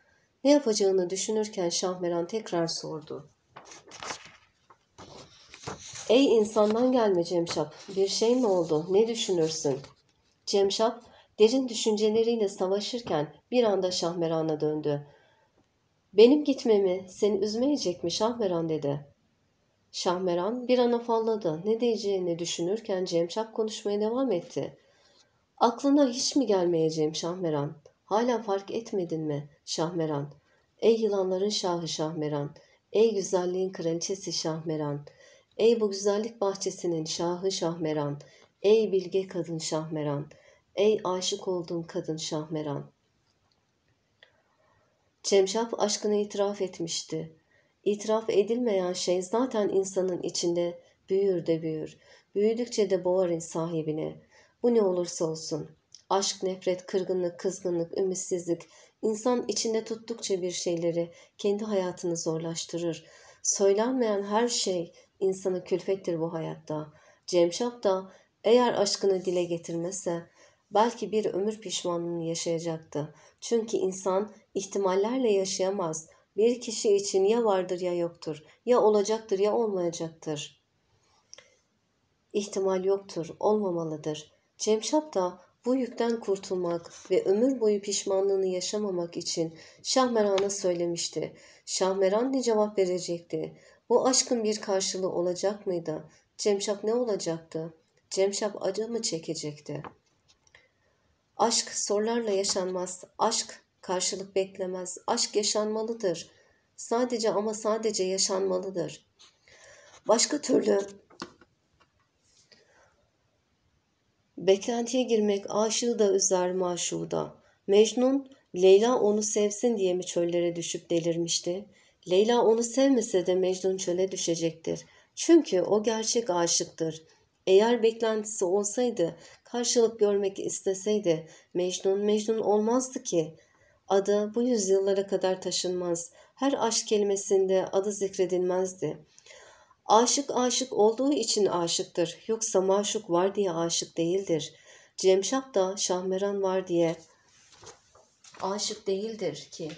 Ne yapacağını düşünürken Şahmeran tekrar sordu. Ey insandan gelme Cemşap, bir şey mi oldu, ne düşünürsün? Cemşap, derin düşünceleriyle savaşırken bir anda Şahmeran'a döndü. Benim gitmemi seni üzmeyecek mi Şahmeran dedi. Şahmeran bir an afalladı. Ne diyeceğini düşünürken Cemşap konuşmaya devam etti. Aklına hiç mi gelmeyeceğim Şahmeran? Hala fark etmedin mi Şahmeran? Ey yılanların şahı Şahmeran. Ey güzelliğin kraliçesi Şahmeran. Ey bu güzellik bahçesinin şahı Şahmeran. Ey bilge kadın Şahmeran. Ey aşık olduğum kadın Şahmeran. Cemşap aşkını itiraf etmişti. İtiraf edilmeyen şey zaten insanın içinde büyür de büyür. Büyüdükçe de boğar sahibine. Bu ne olursa olsun. Aşk, nefret, kırgınlık, kızgınlık, ümitsizlik insan içinde tuttukça bir şeyleri kendi hayatını zorlaştırır. Söylenmeyen her şey insanı külfettir bu hayatta. Cemşap da eğer aşkını dile getirmese belki bir ömür pişmanlığını yaşayacaktı. Çünkü insan ihtimallerle yaşayamaz. Bir kişi için ya vardır ya yoktur, ya olacaktır ya olmayacaktır. İhtimal yoktur, olmamalıdır. Cemşap da bu yükten kurtulmak ve ömür boyu pişmanlığını yaşamamak için Şahmeran'a söylemişti. Şahmeran ne cevap verecekti? Bu aşkın bir karşılığı olacak mıydı? Cemşap ne olacaktı? Cemşap acı mı çekecekti? Aşk sorularla yaşanmaz. Aşk karşılık beklemez. Aşk yaşanmalıdır. Sadece ama sadece yaşanmalıdır. Başka türlü Beklentiye girmek aşığı da üzer maşuğu da. Mecnun, Leyla onu sevsin diye mi çöllere düşüp delirmişti? Leyla onu sevmese de Mecnun çöle düşecektir. Çünkü o gerçek aşıktır. Eğer beklentisi olsaydı, karşılık görmek isteseydi Mecnun Mecnun olmazdı ki. Adı bu yüzyıllara kadar taşınmaz. Her aşk kelimesinde adı zikredilmezdi. Aşık aşık olduğu için aşıktır. Yoksa maşuk var diye aşık değildir. Cemşap da şahmeran var diye aşık değildir ki.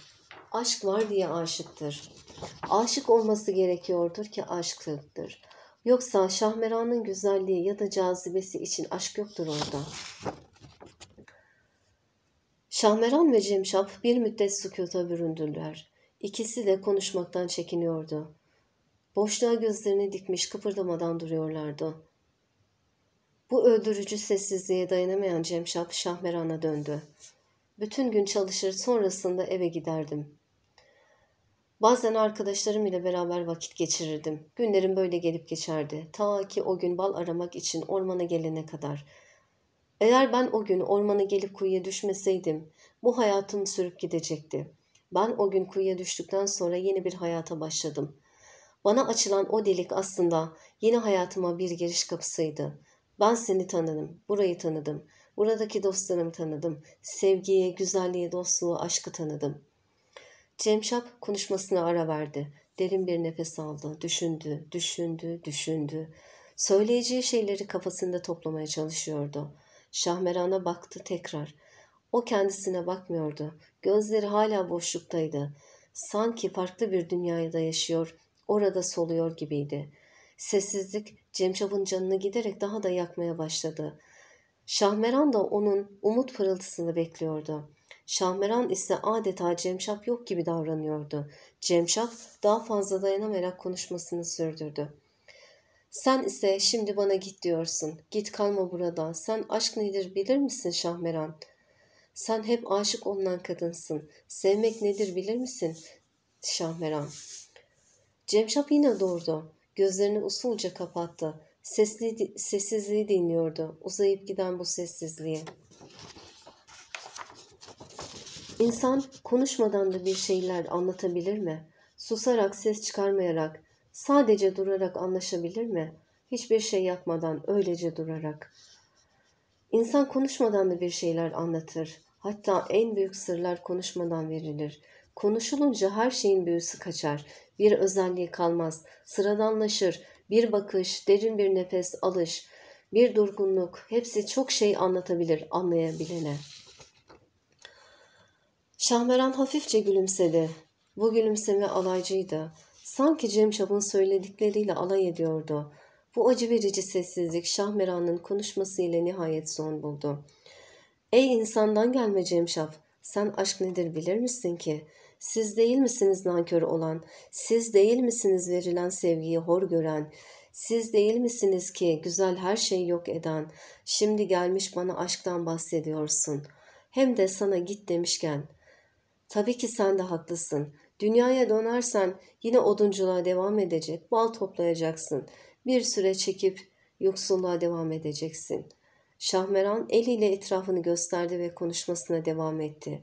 Aşk var diye aşıktır. Aşık olması gerekiyordur ki aşklıktır. Yoksa şahmeranın güzelliği ya da cazibesi için aşk yoktur orada. Şahmeran ve Cemşap bir müddet sükuta büründüler. İkisi de konuşmaktan çekiniyordu. Boşluğa gözlerini dikmiş kıpırdamadan duruyorlardı. Bu öldürücü sessizliğe dayanamayan Cemşap Şahmeran'a döndü. Bütün gün çalışır sonrasında eve giderdim. Bazen arkadaşlarım ile beraber vakit geçirirdim. Günlerim böyle gelip geçerdi. Ta ki o gün bal aramak için ormana gelene kadar. Eğer ben o gün ormana gelip kuyuya düşmeseydim bu hayatım sürüp gidecekti. Ben o gün kuyuya düştükten sonra yeni bir hayata başladım. Bana açılan o delik aslında yeni hayatıma bir giriş kapısıydı. Ben seni tanıdım, burayı tanıdım. Buradaki dostlarımı tanıdım. Sevgiyi, güzelliği, dostluğu, aşkı tanıdım. Cemşap konuşmasına ara verdi. Derin bir nefes aldı. Düşündü, düşündü, düşündü. Söyleyeceği şeyleri kafasında toplamaya çalışıyordu. Şahmeran'a baktı tekrar. O kendisine bakmıyordu. Gözleri hala boşluktaydı. Sanki farklı bir dünyada yaşıyor, orada soluyor gibiydi. Sessizlik cemşapın canını giderek daha da yakmaya başladı. Şahmeran da onun umut pırıltısını bekliyordu. Şahmeran ise adeta Cemşap yok gibi davranıyordu. Cemşap daha fazla dayanamayarak konuşmasını sürdürdü. Sen ise şimdi bana git diyorsun. Git kalma burada. Sen aşk nedir bilir misin Şahmeran? Sen hep aşık olunan kadınsın. Sevmek nedir bilir misin Şahmeran? Cemşap yine durdu. Gözlerini usulca kapattı. Sesli, sessizliği dinliyordu. Uzayıp giden bu sessizliği. İnsan konuşmadan da bir şeyler anlatabilir mi? Susarak, ses çıkarmayarak, sadece durarak anlaşabilir mi? Hiçbir şey yapmadan, öylece durarak. İnsan konuşmadan da bir şeyler anlatır. Hatta en büyük sırlar konuşmadan verilir. Konuşulunca her şeyin büyüsü kaçar. Bir özelliği kalmaz. Sıradanlaşır. Bir bakış, derin bir nefes, alış, bir durgunluk. Hepsi çok şey anlatabilir anlayabilene. Şahmeran hafifçe gülümsedi. Bu gülümseme alaycıydı. Sanki Cemşap'ın söyledikleriyle alay ediyordu. Bu acı verici sessizlik Şahmeran'ın konuşmasıyla nihayet son buldu. Ey insandan gelme Cemşap, sen aşk nedir bilir misin ki? Siz değil misiniz nankör olan? Siz değil misiniz verilen sevgiyi hor gören? Siz değil misiniz ki güzel her şeyi yok eden? Şimdi gelmiş bana aşktan bahsediyorsun. Hem de sana git demişken. Tabii ki sen de haklısın. Dünyaya dönersen yine odunculuğa devam edecek, bal toplayacaksın. Bir süre çekip yoksulluğa devam edeceksin. Şahmeran eliyle etrafını gösterdi ve konuşmasına devam etti.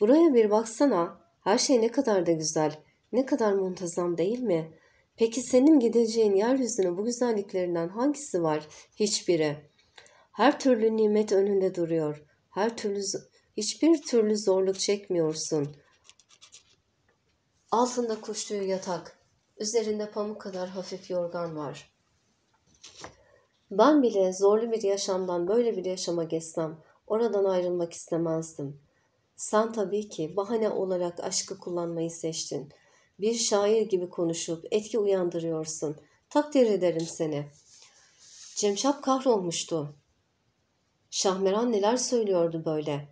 Buraya bir baksana. Her şey ne kadar da güzel, ne kadar muntazam değil mi? Peki senin gideceğin yeryüzüne bu güzelliklerinden hangisi var? Hiçbiri. Her türlü nimet önünde duruyor. Her türlü hiçbir türlü zorluk çekmiyorsun. Altında kuştuğu yatak, üzerinde pamuk kadar hafif yorgan var. Ben bile zorlu bir yaşamdan böyle bir yaşama geçsem oradan ayrılmak istemezdim. Sen tabii ki bahane olarak aşkı kullanmayı seçtin. Bir şair gibi konuşup etki uyandırıyorsun. Takdir ederim seni. Cemşap kahrolmuştu. Şahmeran neler söylüyordu böyle?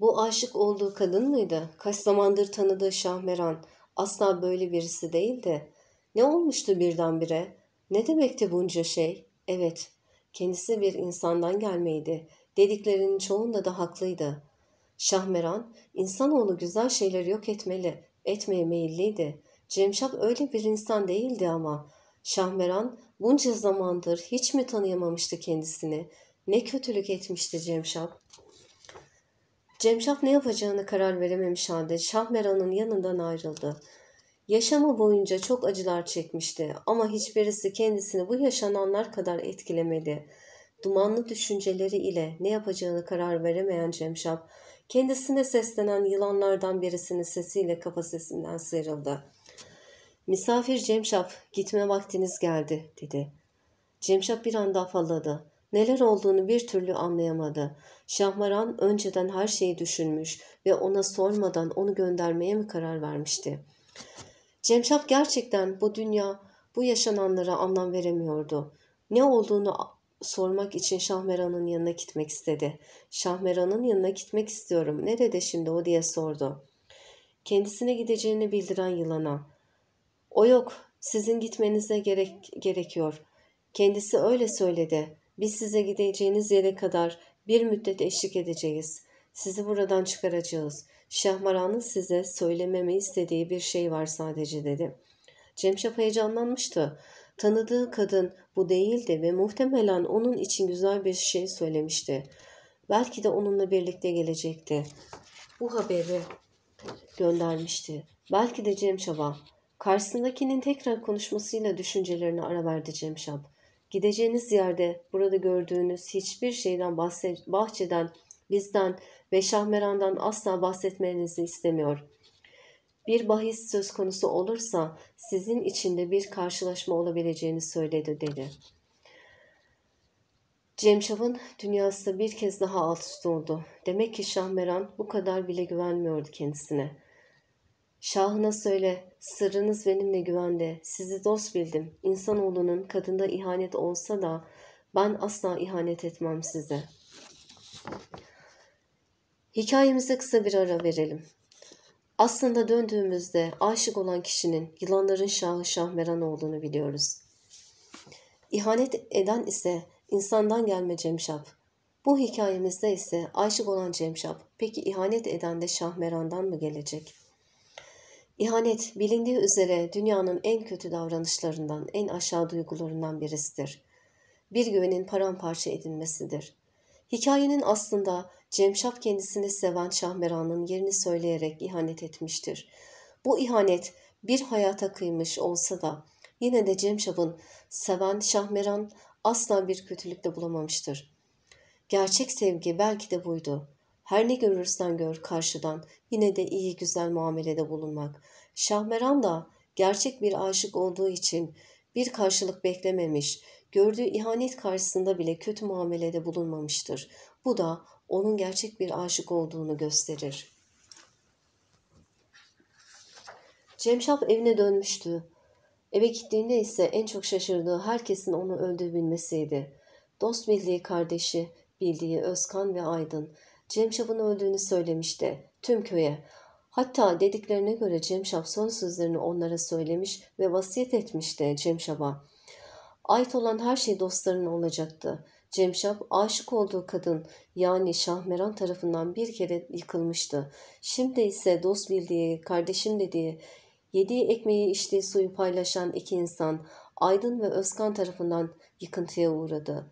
Bu aşık olduğu kadın mıydı? Kaç zamandır tanıdığı Şahmeran asla böyle birisi değildi. Ne olmuştu birdenbire? Ne demekti bunca şey? Evet, kendisi bir insandan gelmeydi. Dediklerinin çoğunda da haklıydı. Şahmeran, insanoğlu güzel şeyleri yok etmeli, etmeye meyilliydi. Cemşap öyle bir insan değildi ama. Şahmeran bunca zamandır hiç mi tanıyamamıştı kendisini? Ne kötülük etmişti Cemşap? Cemşap ne yapacağını karar verememiş halde Şahmeran'ın yanından ayrıldı. Yaşamı boyunca çok acılar çekmişti ama hiçbirisi kendisini bu yaşananlar kadar etkilemedi. Dumanlı düşünceleri ile ne yapacağını karar veremeyen Cemşap Kendisine seslenen yılanlardan birisinin sesiyle kafa sesinden sıyrıldı. Misafir Cemşap, gitme vaktiniz geldi, dedi. Cemşap bir anda afalladı. Neler olduğunu bir türlü anlayamadı. Şahmaran önceden her şeyi düşünmüş ve ona sormadan onu göndermeye mi karar vermişti? Cemşap gerçekten bu dünya, bu yaşananlara anlam veremiyordu. Ne olduğunu sormak için Şahmeran'ın yanına gitmek istedi. Şahmeran'ın yanına gitmek istiyorum. Nerede şimdi o diye sordu. Kendisine gideceğini bildiren yılana. O yok. Sizin gitmenize gerek gerekiyor. Kendisi öyle söyledi. Biz size gideceğiniz yere kadar bir müddet eşlik edeceğiz. Sizi buradan çıkaracağız. Şahmeran'ın size söylememi istediği bir şey var sadece dedi. Cemşap heyecanlanmıştı. Tanıdığı kadın bu değildi ve muhtemelen onun için güzel bir şey söylemişti. Belki de onunla birlikte gelecekti. Bu haberi göndermişti. Belki de Cem Şaba. Karşısındakinin tekrar konuşmasıyla düşüncelerini ara verdi Cem Şab. Gideceğiniz yerde burada gördüğünüz hiçbir şeyden bahçeden, bizden ve Şahmeran'dan asla bahsetmenizi istemiyor. Bir bahis söz konusu olursa sizin içinde bir karşılaşma olabileceğini söyledi dedi. Cemşav'ın dünyası bir kez daha alt üst oldu. Demek ki Şahmeran bu kadar bile güvenmiyordu kendisine. Şahına söyle, sırrınız benimle güvende, sizi dost bildim. İnsanoğlunun kadında ihanet olsa da ben asla ihanet etmem size. Hikayemize kısa bir ara verelim. Aslında döndüğümüzde aşık olan kişinin yılanların şahı şahmeran olduğunu biliyoruz. İhanet eden ise insandan gelme Cemşap. Bu hikayemizde ise aşık olan Cemşap, peki ihanet eden de Şahmeran'dan mı gelecek? İhanet bilindiği üzere dünyanın en kötü davranışlarından, en aşağı duygularından birisidir. Bir güvenin paramparça edilmesidir. Hikayenin aslında Cemşap kendisine Sevan Şahmeran'ın yerini söyleyerek ihanet etmiştir. Bu ihanet bir hayata kıymış olsa da yine de Cemşap'ın Sevan Şahmeran asla bir kötülükte bulamamıştır. Gerçek sevgi belki de buydu. Her ne görürsen gör karşıdan yine de iyi güzel muamelede bulunmak. Şahmeran da gerçek bir aşık olduğu için bir karşılık beklememiş, gördüğü ihanet karşısında bile kötü muamelede bulunmamıştır. Bu da onun gerçek bir aşık olduğunu gösterir. Cemşap evine dönmüştü. Eve gittiğinde ise en çok şaşırdığı herkesin onu öldürebilmesiydi. Dost bildiği kardeşi, bildiği Özkan ve Aydın, Cemşap'ın öldüğünü söylemişti tüm köye. Hatta dediklerine göre Cemşap son sözlerini onlara söylemiş ve vasiyet etmişti Cemşap'a. Ait olan her şey dostlarının olacaktı. Cemşap aşık olduğu kadın yani Şahmeran tarafından bir kere yıkılmıştı. Şimdi ise dost bildiği, kardeşim dediği, yediği ekmeği içtiği suyu paylaşan iki insan Aydın ve Özkan tarafından yıkıntıya uğradı.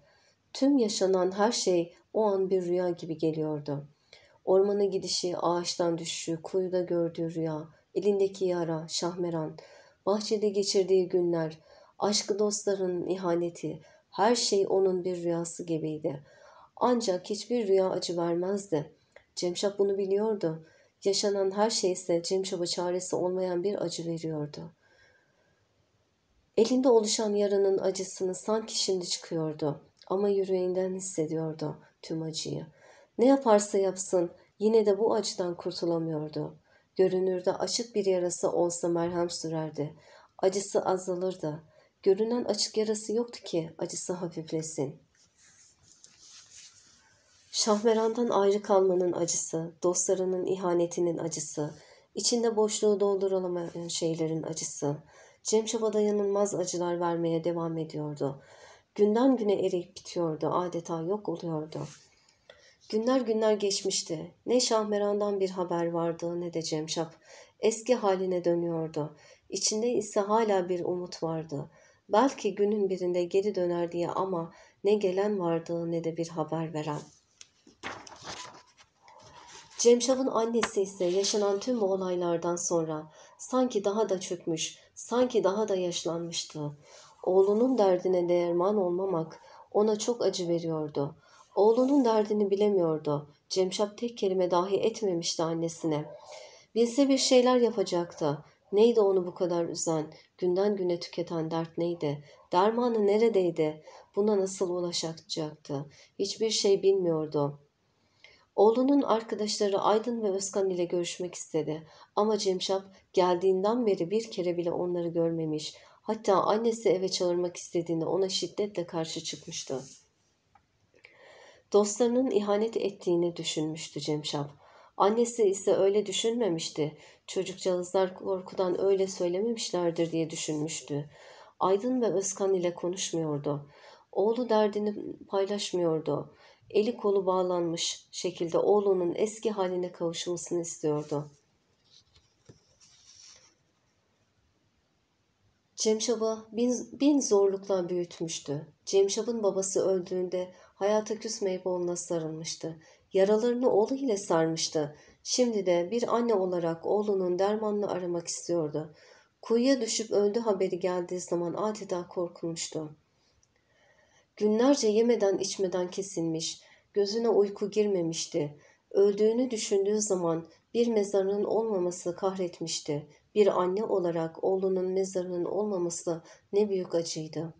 Tüm yaşanan her şey o an bir rüya gibi geliyordu. Ormana gidişi, ağaçtan düşüşü, kuyuda gördüğü rüya, elindeki yara, Şahmeran, bahçede geçirdiği günler, aşkı dostların ihaneti, her şey onun bir rüyası gibiydi. Ancak hiçbir rüya acı vermezdi. Cemşap bunu biliyordu. Yaşanan her şey ise Cemşap'a çaresi olmayan bir acı veriyordu. Elinde oluşan yaranın acısını sanki şimdi çıkıyordu ama yüreğinden hissediyordu tüm acıyı. Ne yaparsa yapsın yine de bu acıdan kurtulamıyordu. Görünürde açık bir yarası olsa merhem sürerdi. Acısı azalırdı. Görünen açık yarası yoktu ki acısı hafiflesin. Şahmeran'dan ayrı kalmanın acısı, dostlarının ihanetinin acısı, içinde boşluğu doldurulamayan e, şeylerin acısı, Cemşaba dayanılmaz acılar vermeye devam ediyordu. Günden güne eriyip bitiyordu, adeta yok oluyordu. Günler günler geçmişti. Ne Şahmeran'dan bir haber vardı ne de Cemşap. Eski haline dönüyordu. İçinde ise hala bir umut vardı. Belki günün birinde geri döner diye ama ne gelen vardı ne de bir haber veren. Cemşav'ın annesi ise yaşanan tüm bu olaylardan sonra sanki daha da çökmüş, sanki daha da yaşlanmıştı. Oğlunun derdine derman olmamak ona çok acı veriyordu. Oğlunun derdini bilemiyordu. Cemşap tek kelime dahi etmemişti annesine. Bilse bir şeyler yapacaktı. Neydi onu bu kadar üzen, günden güne tüketen dert neydi? Dermanı neredeydi? Buna nasıl ulaşacaktı? Hiçbir şey bilmiyordu. Oğlunun arkadaşları Aydın ve Özkan ile görüşmek istedi. Ama Cemşap geldiğinden beri bir kere bile onları görmemiş. Hatta annesi eve çağırmak istediğinde ona şiddetle karşı çıkmıştı. Dostlarının ihanet ettiğini düşünmüştü Cemşap. Annesi ise öyle düşünmemişti. Çocukcağızlar korkudan öyle söylememişlerdir diye düşünmüştü. Aydın ve Özkan ile konuşmuyordu. Oğlu derdini paylaşmıyordu. Eli kolu bağlanmış şekilde oğlunun eski haline kavuşmasını istiyordu. Cemşab'ı bin, bin zorlukla büyütmüştü. Cemşab'ın babası öldüğünde hayata küsmeyip onunla sarılmıştı. Yaralarını oğlu ile sarmıştı. Şimdi de bir anne olarak oğlunun dermanını aramak istiyordu. Kuyuya düşüp öldü haberi geldiği zaman adeta korkulmuştu. Günlerce yemeden içmeden kesilmiş, gözüne uyku girmemişti. Öldüğünü düşündüğü zaman bir mezarının olmaması kahretmişti. Bir anne olarak oğlunun mezarının olmaması ne büyük acıydı.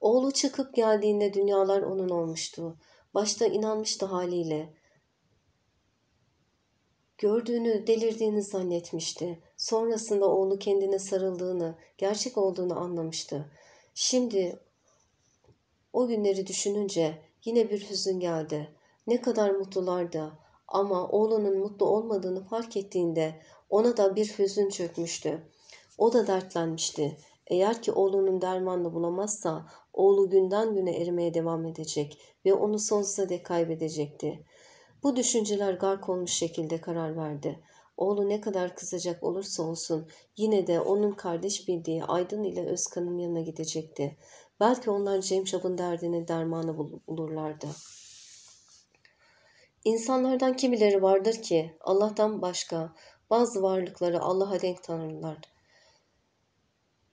Oğlu çıkıp geldiğinde dünyalar onun olmuştu. Başta inanmıştı haliyle. Gördüğünü delirdiğini zannetmişti. Sonrasında oğlu kendine sarıldığını, gerçek olduğunu anlamıştı. Şimdi o günleri düşününce yine bir hüzün geldi. Ne kadar mutlulardı ama oğlunun mutlu olmadığını fark ettiğinde ona da bir hüzün çökmüştü. O da dertlenmişti. Eğer ki oğlunun dermanını bulamazsa oğlu günden güne erimeye devam edecek ve onu sonsuza dek kaybedecekti. Bu düşünceler gark olmuş şekilde karar verdi. Oğlu ne kadar kızacak olursa olsun yine de onun kardeş bildiği Aydın ile Özkan'ın yanına gidecekti. Belki onlar Cemşap'ın derdini dermanı bulurlardı. İnsanlardan kimileri vardır ki Allah'tan başka bazı varlıkları Allah'a denk tanırlar.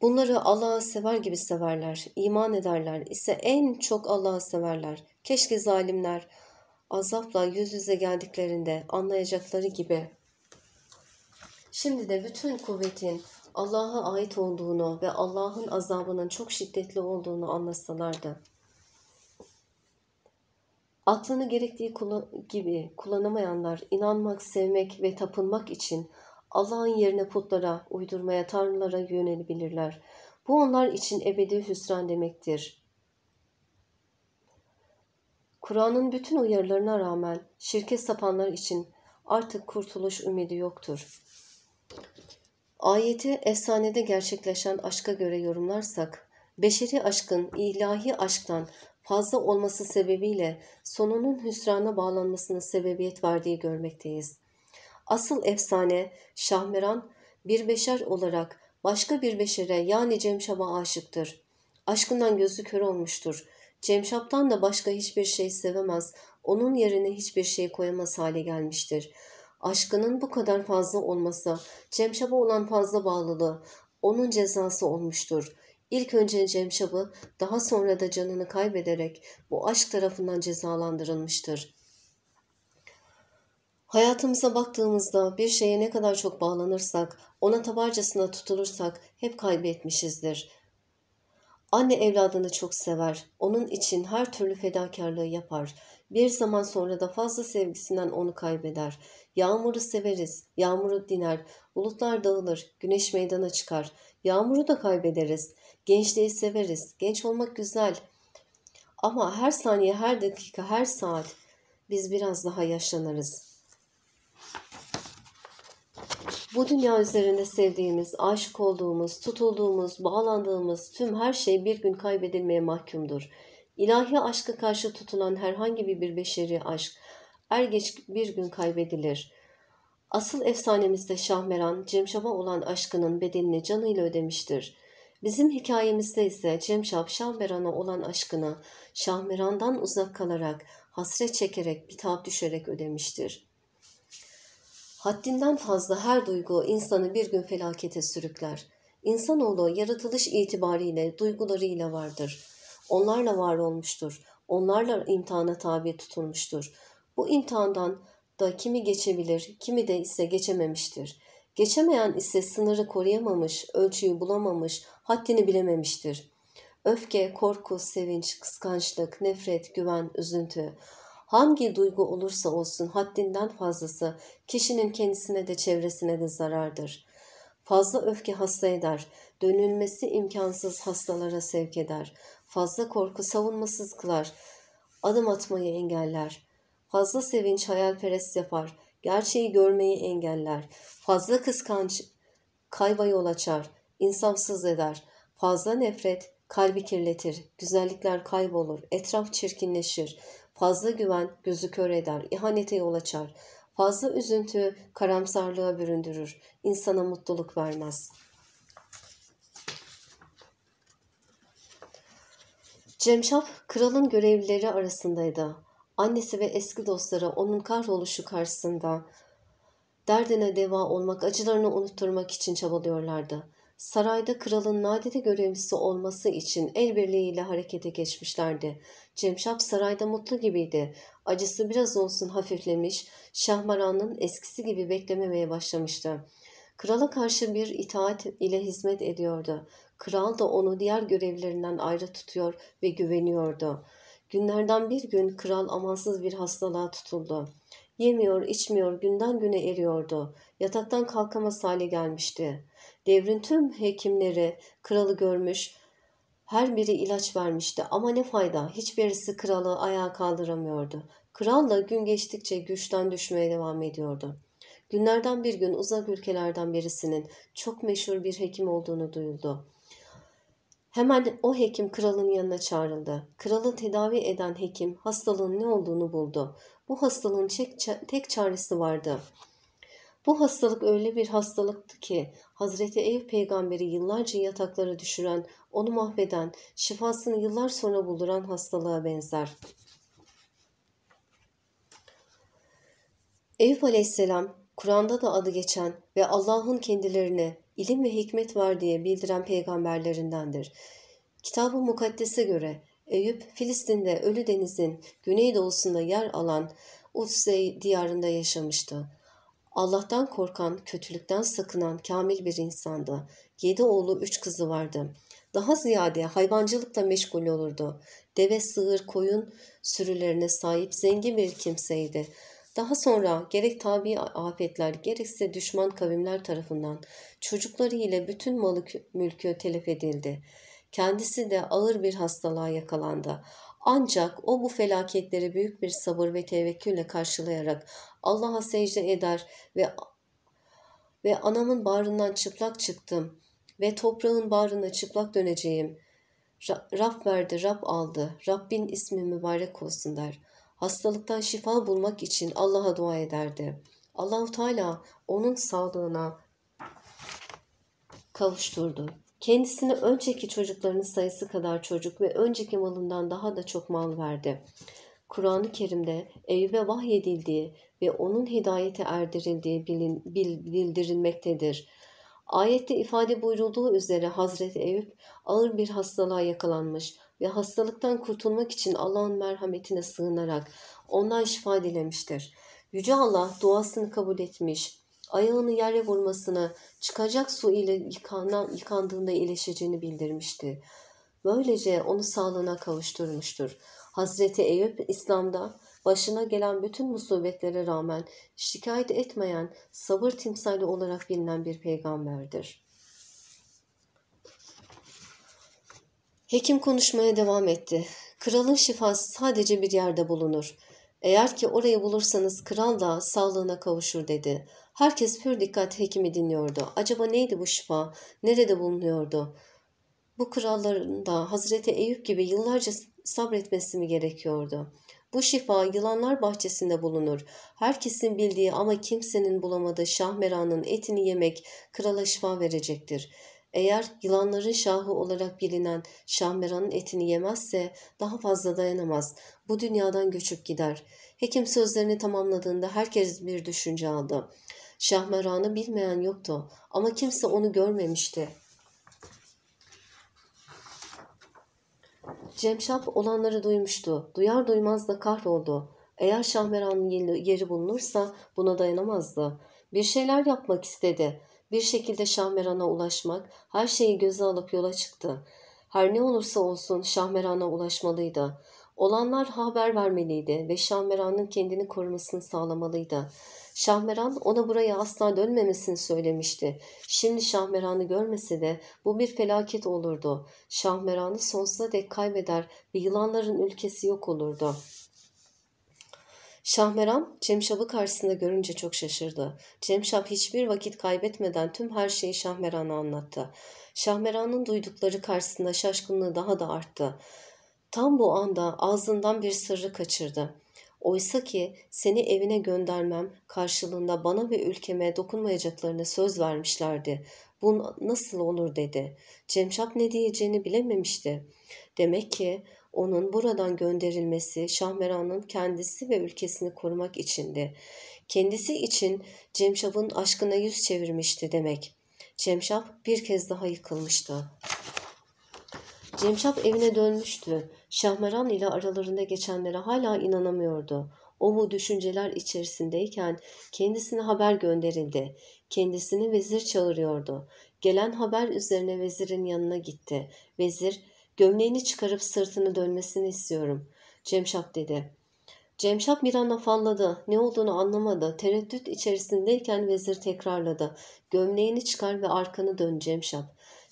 Bunları Allah'a sever gibi severler, iman ederler ise en çok Allah'a severler. Keşke zalimler azapla yüz yüze geldiklerinde anlayacakları gibi. Şimdi de bütün kuvvetin Allah'a ait olduğunu ve Allah'ın azabının çok şiddetli olduğunu anlasalardı. Aklını gerektiği gibi kullanamayanlar inanmak, sevmek ve tapınmak için Allah'ın yerine putlara, uydurmaya, tanrılara yönelebilirler. Bu onlar için ebedi hüsran demektir. Kur'an'ın bütün uyarılarına rağmen şirke sapanlar için artık kurtuluş ümidi yoktur. Ayeti efsanede gerçekleşen aşka göre yorumlarsak, beşeri aşkın ilahi aşktan fazla olması sebebiyle sonunun hüsrana bağlanmasına sebebiyet verdiği görmekteyiz. Asıl efsane Şahmeran bir beşer olarak başka bir beşere yani Cemşab'a aşıktır. Aşkından gözü kör olmuştur. Cemşap'tan da başka hiçbir şey sevemez, onun yerine hiçbir şey koyamaz hale gelmiştir. Aşkının bu kadar fazla olması, Cemşap'a olan fazla bağlılığı onun cezası olmuştur. İlk önce Cemşap'ı daha sonra da canını kaybederek bu aşk tarafından cezalandırılmıştır.'' Hayatımıza baktığımızda bir şeye ne kadar çok bağlanırsak, ona tabarcasına tutulursak hep kaybetmişizdir. Anne evladını çok sever, onun için her türlü fedakarlığı yapar. Bir zaman sonra da fazla sevgisinden onu kaybeder. Yağmuru severiz, yağmuru diner, bulutlar dağılır, güneş meydana çıkar. Yağmuru da kaybederiz, gençliği severiz, genç olmak güzel. Ama her saniye, her dakika, her saat biz biraz daha yaşlanırız.'' bu dünya üzerinde sevdiğimiz, aşık olduğumuz, tutulduğumuz, bağlandığımız tüm her şey bir gün kaybedilmeye mahkumdur. İlahi aşka karşı tutulan herhangi bir beşeri aşk er geç bir gün kaybedilir. Asıl efsanemizde Şahmeran, Cemşab'a olan aşkının bedelini canıyla ödemiştir. Bizim hikayemizde ise Cemşap Şahmeran'a olan aşkını Şahmeran'dan uzak kalarak, hasret çekerek, bitap düşerek ödemiştir.'' Haddinden fazla her duygu insanı bir gün felakete sürükler. İnsanoğlu yaratılış itibariyle duygularıyla vardır. Onlarla var olmuştur. Onlarla imtihana tabi tutulmuştur. Bu imtihandan da kimi geçebilir, kimi de ise geçememiştir. Geçemeyen ise sınırı koruyamamış, ölçüyü bulamamış, haddini bilememiştir. Öfke, korku, sevinç, kıskançlık, nefret, güven, üzüntü, hangi duygu olursa olsun haddinden fazlası kişinin kendisine de çevresine de zarardır. Fazla öfke hasta eder, dönülmesi imkansız hastalara sevk eder. Fazla korku savunmasız kılar, adım atmayı engeller. Fazla sevinç hayalperest yapar, gerçeği görmeyi engeller. Fazla kıskanç kayba yol açar, insafsız eder. Fazla nefret kalbi kirletir, güzellikler kaybolur, etraf çirkinleşir. Fazla güven gözü kör eder, ihanete yol açar. Fazla üzüntü karamsarlığa büründürür, insana mutluluk vermez. Cemşap kralın görevlileri arasındaydı. Annesi ve eski dostları onun kahroluşu karşısında derdine deva olmak, acılarını unutturmak için çabalıyorlardı sarayda kralın nadide görevlisi olması için el birliğiyle harekete geçmişlerdi. Cemşap sarayda mutlu gibiydi. Acısı biraz olsun hafiflemiş, Şahmaran'ın eskisi gibi beklememeye başlamıştı. Krala karşı bir itaat ile hizmet ediyordu. Kral da onu diğer görevlerinden ayrı tutuyor ve güveniyordu. Günlerden bir gün kral amansız bir hastalığa tutuldu. Yemiyor, içmiyor, günden güne eriyordu. Yataktan kalkamaz hale gelmişti. Devrin tüm hekimleri kralı görmüş, her biri ilaç vermişti ama ne fayda hiçbirisi kralı ayağa kaldıramıyordu. Kral da gün geçtikçe güçten düşmeye devam ediyordu. Günlerden bir gün uzak ülkelerden birisinin çok meşhur bir hekim olduğunu duyuldu. Hemen o hekim kralın yanına çağrıldı. Kralı tedavi eden hekim hastalığın ne olduğunu buldu. Bu hastalığın tek çaresi vardı. Bu hastalık öyle bir hastalıktı ki Hazreti Eyüp peygamberi yıllarca yataklara düşüren, onu mahveden, şifasını yıllar sonra bulduran hastalığa benzer. Eyüp aleyhisselam Kur'an'da da adı geçen ve Allah'ın kendilerine ilim ve hikmet var diye bildiren peygamberlerindendir. Kitab-ı Mukaddes'e göre Eyüp, Filistin'de Ölü Deniz'in güneydoğusunda yer alan Utsey diyarında yaşamıştı. Allah'tan korkan, kötülükten sakınan kamil bir insandı. Yedi oğlu, üç kızı vardı. Daha ziyade hayvancılıkla meşgul olurdu. Deve, sığır, koyun sürülerine sahip zengin bir kimseydi. Daha sonra gerek tabi afetler gerekse düşman kavimler tarafından çocukları ile bütün malı mülkü telef edildi. Kendisi de ağır bir hastalığa yakalandı. Ancak o bu felaketleri büyük bir sabır ve tevekkülle karşılayarak Allah'a secde eder ve ve anamın bağrından çıplak çıktım ve toprağın bağrına çıplak döneceğim. Rab verdi, Rab aldı. Rabbin ismi mübarek olsun der. Hastalıktan şifa bulmak için Allah'a dua ederdi. Allahu Teala onun sağlığına kavuşturdu. Kendisine önceki çocuklarının sayısı kadar çocuk ve önceki malından daha da çok mal verdi. Kur'an-ı Kerim'de Eyüp'e vahyedildiği ve onun hidayete erdirildiği bilin bildirilmektedir. Ayette ifade buyurulduğu üzere Hazreti Eyüp ağır bir hastalığa yakalanmış ve hastalıktan kurtulmak için Allah'ın merhametine sığınarak ondan şifa dilemiştir. Yüce Allah duasını kabul etmiş ayağını yere vurmasına çıkacak su ile yıkanan, yıkandığında iyileşeceğini bildirmişti. Böylece onu sağlığına kavuşturmuştur. Hazreti Eyüp İslam'da başına gelen bütün musibetlere rağmen şikayet etmeyen sabır timsali olarak bilinen bir peygamberdir. Hekim konuşmaya devam etti. Kralın şifası sadece bir yerde bulunur. Eğer ki orayı bulursanız kral da sağlığına kavuşur dedi. Herkes pür dikkat hekimi dinliyordu. Acaba neydi bu şifa? Nerede bulunuyordu? Bu kralların da Hazreti Eyüp gibi yıllarca sabretmesi mi gerekiyordu? Bu şifa yılanlar bahçesinde bulunur. Herkesin bildiği ama kimsenin bulamadığı şahmeranın etini yemek krala şifa verecektir. Eğer yılanların şahı olarak bilinen Şahmeran'ın etini yemezse daha fazla dayanamaz. Bu dünyadan göçüp gider. Hekim sözlerini tamamladığında herkes bir düşünce aldı. Şahmeran'ı bilmeyen yoktu ama kimse onu görmemişti. Cemşap olanları duymuştu. Duyar duymaz da kahroldu. Eğer Şahmeran'ın yeri bulunursa buna dayanamazdı. Bir şeyler yapmak istedi. Bir şekilde Şahmeran'a ulaşmak, her şeyi göze alıp yola çıktı. Her ne olursa olsun Şahmeran'a ulaşmalıydı. Olanlar haber vermeliydi ve Şahmeran'ın kendini korumasını sağlamalıydı. Şahmeran ona buraya asla dönmemesini söylemişti. Şimdi Şahmeran'ı görmese de bu bir felaket olurdu. Şahmeran'ı sonsuza dek kaybeder ve yılanların ülkesi yok olurdu.'' Şahmeran Cemşap'ı karşısında görünce çok şaşırdı. Cemşap hiçbir vakit kaybetmeden tüm her şeyi Şahmeran'a anlattı. Şahmeran'ın duydukları karşısında şaşkınlığı daha da arttı. Tam bu anda ağzından bir sırrı kaçırdı. Oysa ki seni evine göndermem karşılığında bana ve ülkeme dokunmayacaklarını söz vermişlerdi. Bu nasıl olur dedi. Cemşap ne diyeceğini bilememişti. Demek ki onun buradan gönderilmesi Şahmeran'ın kendisi ve ülkesini korumak içindi. Kendisi için Cemşap'ın aşkına yüz çevirmişti demek. Cemşap bir kez daha yıkılmıştı. Cemşap evine dönmüştü. Şahmeran ile aralarında geçenlere hala inanamıyordu. O bu düşünceler içerisindeyken kendisine haber gönderildi. Kendisini vezir çağırıyordu. Gelen haber üzerine vezirin yanına gitti. Vezir Gömleğini çıkarıp sırtını dönmesini istiyorum. Cemşap dedi. Cemşap bir an afalladı. Ne olduğunu anlamadı. Tereddüt içerisindeyken vezir tekrarladı. Gömleğini çıkar ve arkanı dön Cemşap.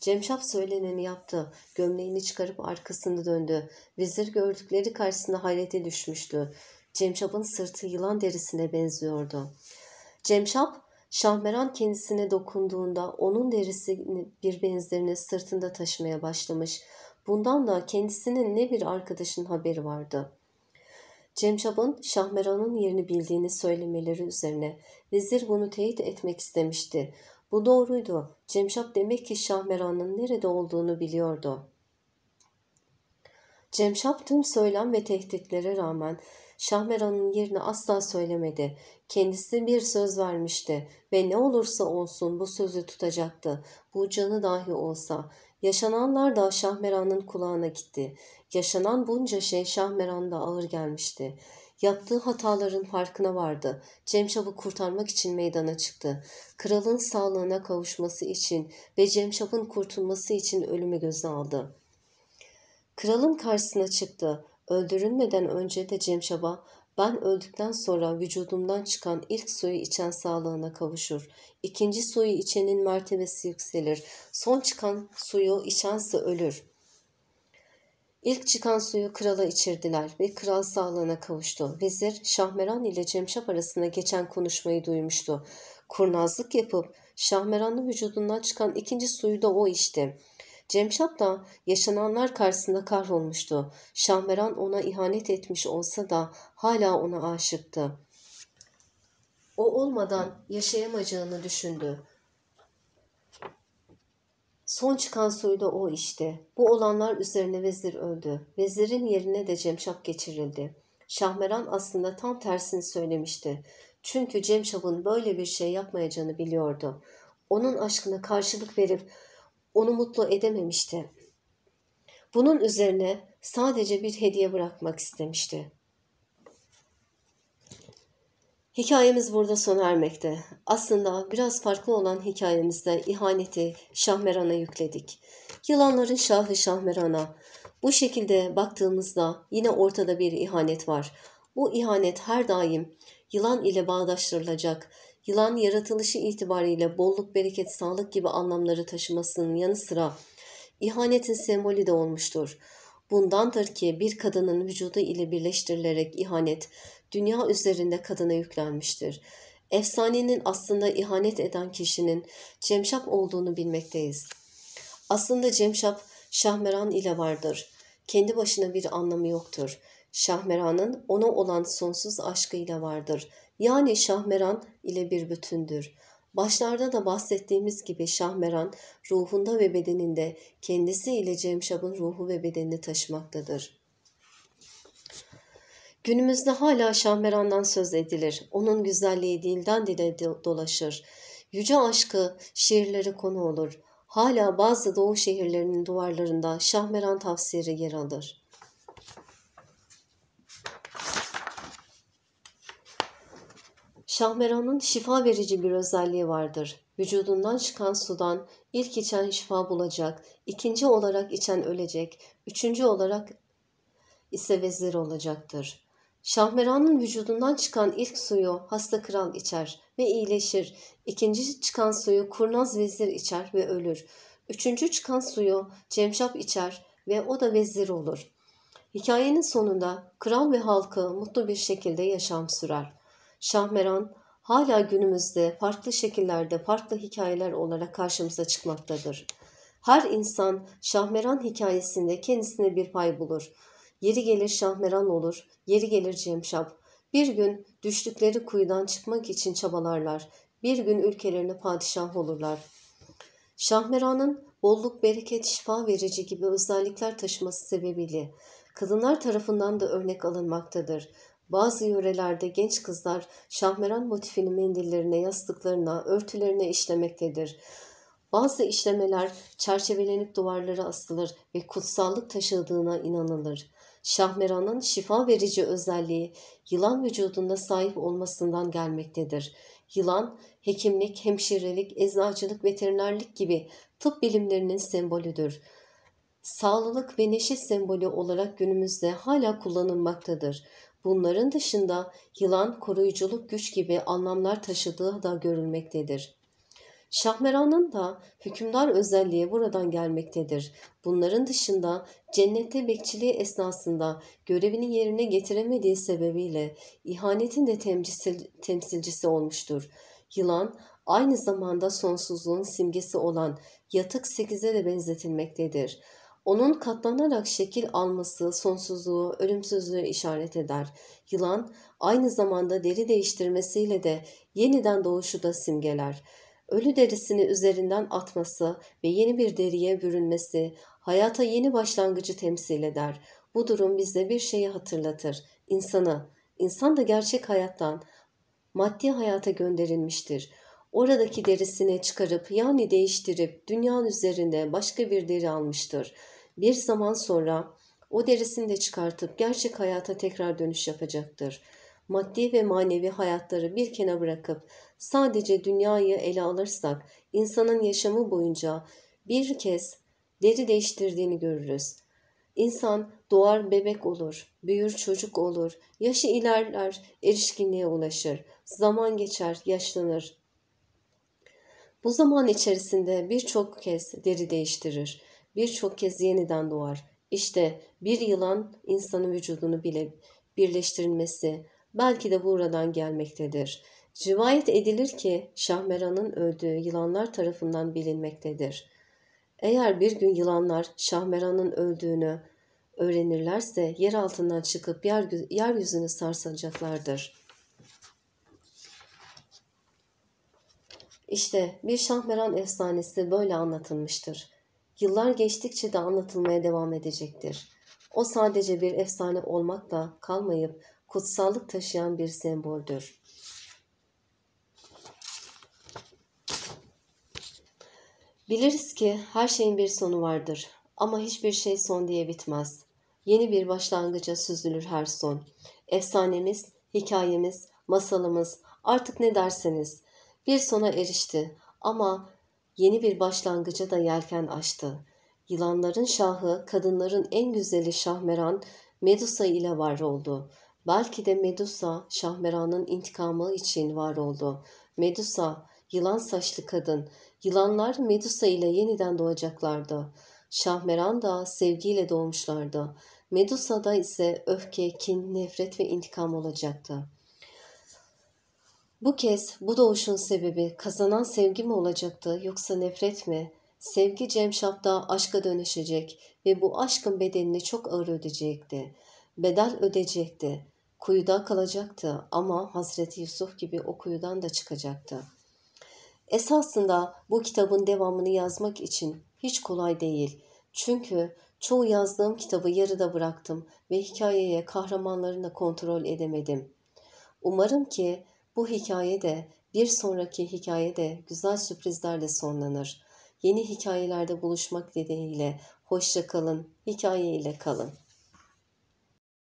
Cemşap söyleneni yaptı. Gömleğini çıkarıp arkasını döndü. Vezir gördükleri karşısında hayrete düşmüştü. Cemşap'ın sırtı yılan derisine benziyordu. Cemşap, Şahmeran kendisine dokunduğunda onun derisi bir benzerini sırtında taşımaya başlamış. Bundan da kendisinin ne bir arkadaşın haberi vardı. Cem Şaban, Şahmeran'ın yerini bildiğini söylemeleri üzerine vezir bunu teyit etmek istemişti. Bu doğruydu. Cemşap demek ki Şahmeran'ın nerede olduğunu biliyordu. Cemşap tüm söylem ve tehditlere rağmen Şahmeran'ın yerini asla söylemedi. Kendisi bir söz vermişti ve ne olursa olsun bu sözü tutacaktı. Bu canı dahi olsa Yaşananlar da Şahmeran'ın kulağına gitti. Yaşanan bunca şey Şahmeran'da ağır gelmişti. Yaptığı hataların farkına vardı. Cemşap'ı kurtarmak için meydana çıktı. Kralın sağlığına kavuşması için ve Cemşap'ın kurtulması için ölümü göze aldı. Kralın karşısına çıktı. Öldürülmeden önce de Cemşap'a ben öldükten sonra vücudumdan çıkan ilk suyu içen sağlığına kavuşur. İkinci suyu içenin mertebesi yükselir. Son çıkan suyu içense ölür. İlk çıkan suyu krala içirdiler ve kral sağlığına kavuştu. Vezir, Şahmeran ile Cemşap arasında geçen konuşmayı duymuştu. Kurnazlık yapıp Şahmeran'ın vücudundan çıkan ikinci suyu da o içti. Cemşap da yaşananlar karşısında kahrolmuştu. Şahmeran ona ihanet etmiş olsa da hala ona aşıktı. O olmadan yaşayamayacağını düşündü. Son çıkan suyu da o işte. Bu olanlar üzerine vezir öldü. Vezirin yerine de Cemşap geçirildi. Şahmeran aslında tam tersini söylemişti. Çünkü Cemşap'ın böyle bir şey yapmayacağını biliyordu. Onun aşkına karşılık verip onu mutlu edememişti. Bunun üzerine sadece bir hediye bırakmak istemişti. Hikayemiz burada sona ermekte. Aslında biraz farklı olan hikayemizde ihaneti Şahmeran'a yükledik. Yılanların şahı Şahmeran'a. Bu şekilde baktığımızda yine ortada bir ihanet var. Bu ihanet her daim yılan ile bağdaştırılacak Yılan yaratılışı itibariyle bolluk, bereket, sağlık gibi anlamları taşımasının yanı sıra ihanetin sembolü de olmuştur. Bundandır ki bir kadının vücudu ile birleştirilerek ihanet dünya üzerinde kadına yüklenmiştir. Efsanenin aslında ihanet eden kişinin Cemşap olduğunu bilmekteyiz. Aslında Cemşap Şahmeran ile vardır. Kendi başına bir anlamı yoktur. Şahmeran'ın ona olan sonsuz aşkıyla vardır. Yani şahmeran ile bir bütündür. Başlarda da bahsettiğimiz gibi şahmeran ruhunda ve bedeninde kendisi ile Cemşab'ın ruhu ve bedenini taşımaktadır. Günümüzde hala şahmerandan söz edilir. Onun güzelliği dilden dile dolaşır. Yüce aşkı şiirleri konu olur. Hala bazı doğu şehirlerinin duvarlarında şahmeran tafsiri yer alır. Şahmeranın şifa verici bir özelliği vardır. Vücudundan çıkan sudan ilk içen şifa bulacak, ikinci olarak içen ölecek, üçüncü olarak ise vezir olacaktır. Şahmeranın vücudundan çıkan ilk suyu hasta kral içer ve iyileşir. İkinci çıkan suyu kurnaz vezir içer ve ölür. Üçüncü çıkan suyu cemşap içer ve o da vezir olur. Hikayenin sonunda kral ve halkı mutlu bir şekilde yaşam sürer. Şahmeran hala günümüzde farklı şekillerde farklı hikayeler olarak karşımıza çıkmaktadır. Her insan Şahmeran hikayesinde kendisine bir pay bulur. Yeri gelir Şahmeran olur, yeri gelir Cemşap. Bir gün düştükleri kuyudan çıkmak için çabalarlar. Bir gün ülkelerine padişah olurlar. Şahmeran'ın bolluk, bereket, şifa verici gibi özellikler taşıması sebebiyle kadınlar tarafından da örnek alınmaktadır. Bazı yörelerde genç kızlar şahmeran motifini mendillerine, yastıklarına, örtülerine işlemektedir. Bazı işlemeler çerçevelenip duvarlara asılır ve kutsallık taşıdığına inanılır. Şahmeranın şifa verici özelliği yılan vücudunda sahip olmasından gelmektedir. Yılan, hekimlik, hemşirelik, eczacılık, veterinerlik gibi tıp bilimlerinin sembolüdür. Sağlılık ve neşe sembolü olarak günümüzde hala kullanılmaktadır. Bunların dışında yılan koruyuculuk güç gibi anlamlar taşıdığı da görülmektedir. Şahmeran'ın da hükümdar özelliği buradan gelmektedir. Bunların dışında cennette bekçiliği esnasında görevini yerine getiremediği sebebiyle ihanetin de temsilcisi olmuştur. Yılan aynı zamanda sonsuzluğun simgesi olan yatık sekize de benzetilmektedir. Onun katlanarak şekil alması sonsuzluğu, ölümsüzlüğü işaret eder. Yılan aynı zamanda deri değiştirmesiyle de yeniden doğuşu da simgeler. Ölü derisini üzerinden atması ve yeni bir deriye bürünmesi hayata yeni başlangıcı temsil eder. Bu durum bize bir şeyi hatırlatır. İnsanı. İnsan da gerçek hayattan maddi hayata gönderilmiştir. Oradaki derisini çıkarıp yani değiştirip dünyanın üzerinde başka bir deri almıştır.'' bir zaman sonra o derisini de çıkartıp gerçek hayata tekrar dönüş yapacaktır. Maddi ve manevi hayatları bir kenara bırakıp sadece dünyayı ele alırsak insanın yaşamı boyunca bir kez deri değiştirdiğini görürüz. İnsan doğar bebek olur, büyür çocuk olur, yaşı ilerler, erişkinliğe ulaşır, zaman geçer, yaşlanır. Bu zaman içerisinde birçok kez deri değiştirir birçok kez yeniden doğar. İşte bir yılan insanın vücudunu bile birleştirilmesi belki de buradan gelmektedir. Rivayet edilir ki Şahmeran'ın öldüğü yılanlar tarafından bilinmektedir. Eğer bir gün yılanlar Şahmeran'ın öldüğünü öğrenirlerse yer altından çıkıp yeryüzünü sarsacaklardır. İşte bir Şahmeran efsanesi böyle anlatılmıştır yıllar geçtikçe de anlatılmaya devam edecektir. O sadece bir efsane olmakla kalmayıp kutsallık taşıyan bir semboldür. Biliriz ki her şeyin bir sonu vardır ama hiçbir şey son diye bitmez. Yeni bir başlangıca süzülür her son. Efsanemiz, hikayemiz, masalımız artık ne derseniz bir sona erişti ama Yeni bir başlangıca da yelken açtı. Yılanların şahı, kadınların en güzeli Şahmeran, Medusa ile var oldu. Belki de Medusa, Şahmeran'ın intikamı için var oldu. Medusa, yılan saçlı kadın. Yılanlar Medusa ile yeniden doğacaklardı. Şahmeran da sevgiyle doğmuşlardı. Medusa'da ise öfke, kin, nefret ve intikam olacaktı. Bu kez bu doğuşun sebebi kazanan sevgi mi olacaktı yoksa nefret mi? Sevgi Cemşap'ta aşka dönüşecek ve bu aşkın bedelini çok ağır ödeyecekti. Bedel ödeyecekti. Kuyuda kalacaktı ama Hazreti Yusuf gibi o kuyudan da çıkacaktı. Esasında bu kitabın devamını yazmak için hiç kolay değil. Çünkü çoğu yazdığım kitabı yarıda bıraktım ve hikayeye kahramanlarını kontrol edemedim. Umarım ki bu hikaye de bir sonraki hikaye de güzel sürprizlerle sonlanır. Yeni hikayelerde buluşmak dileğiyle hoşça kalın, hikayeyle kalın.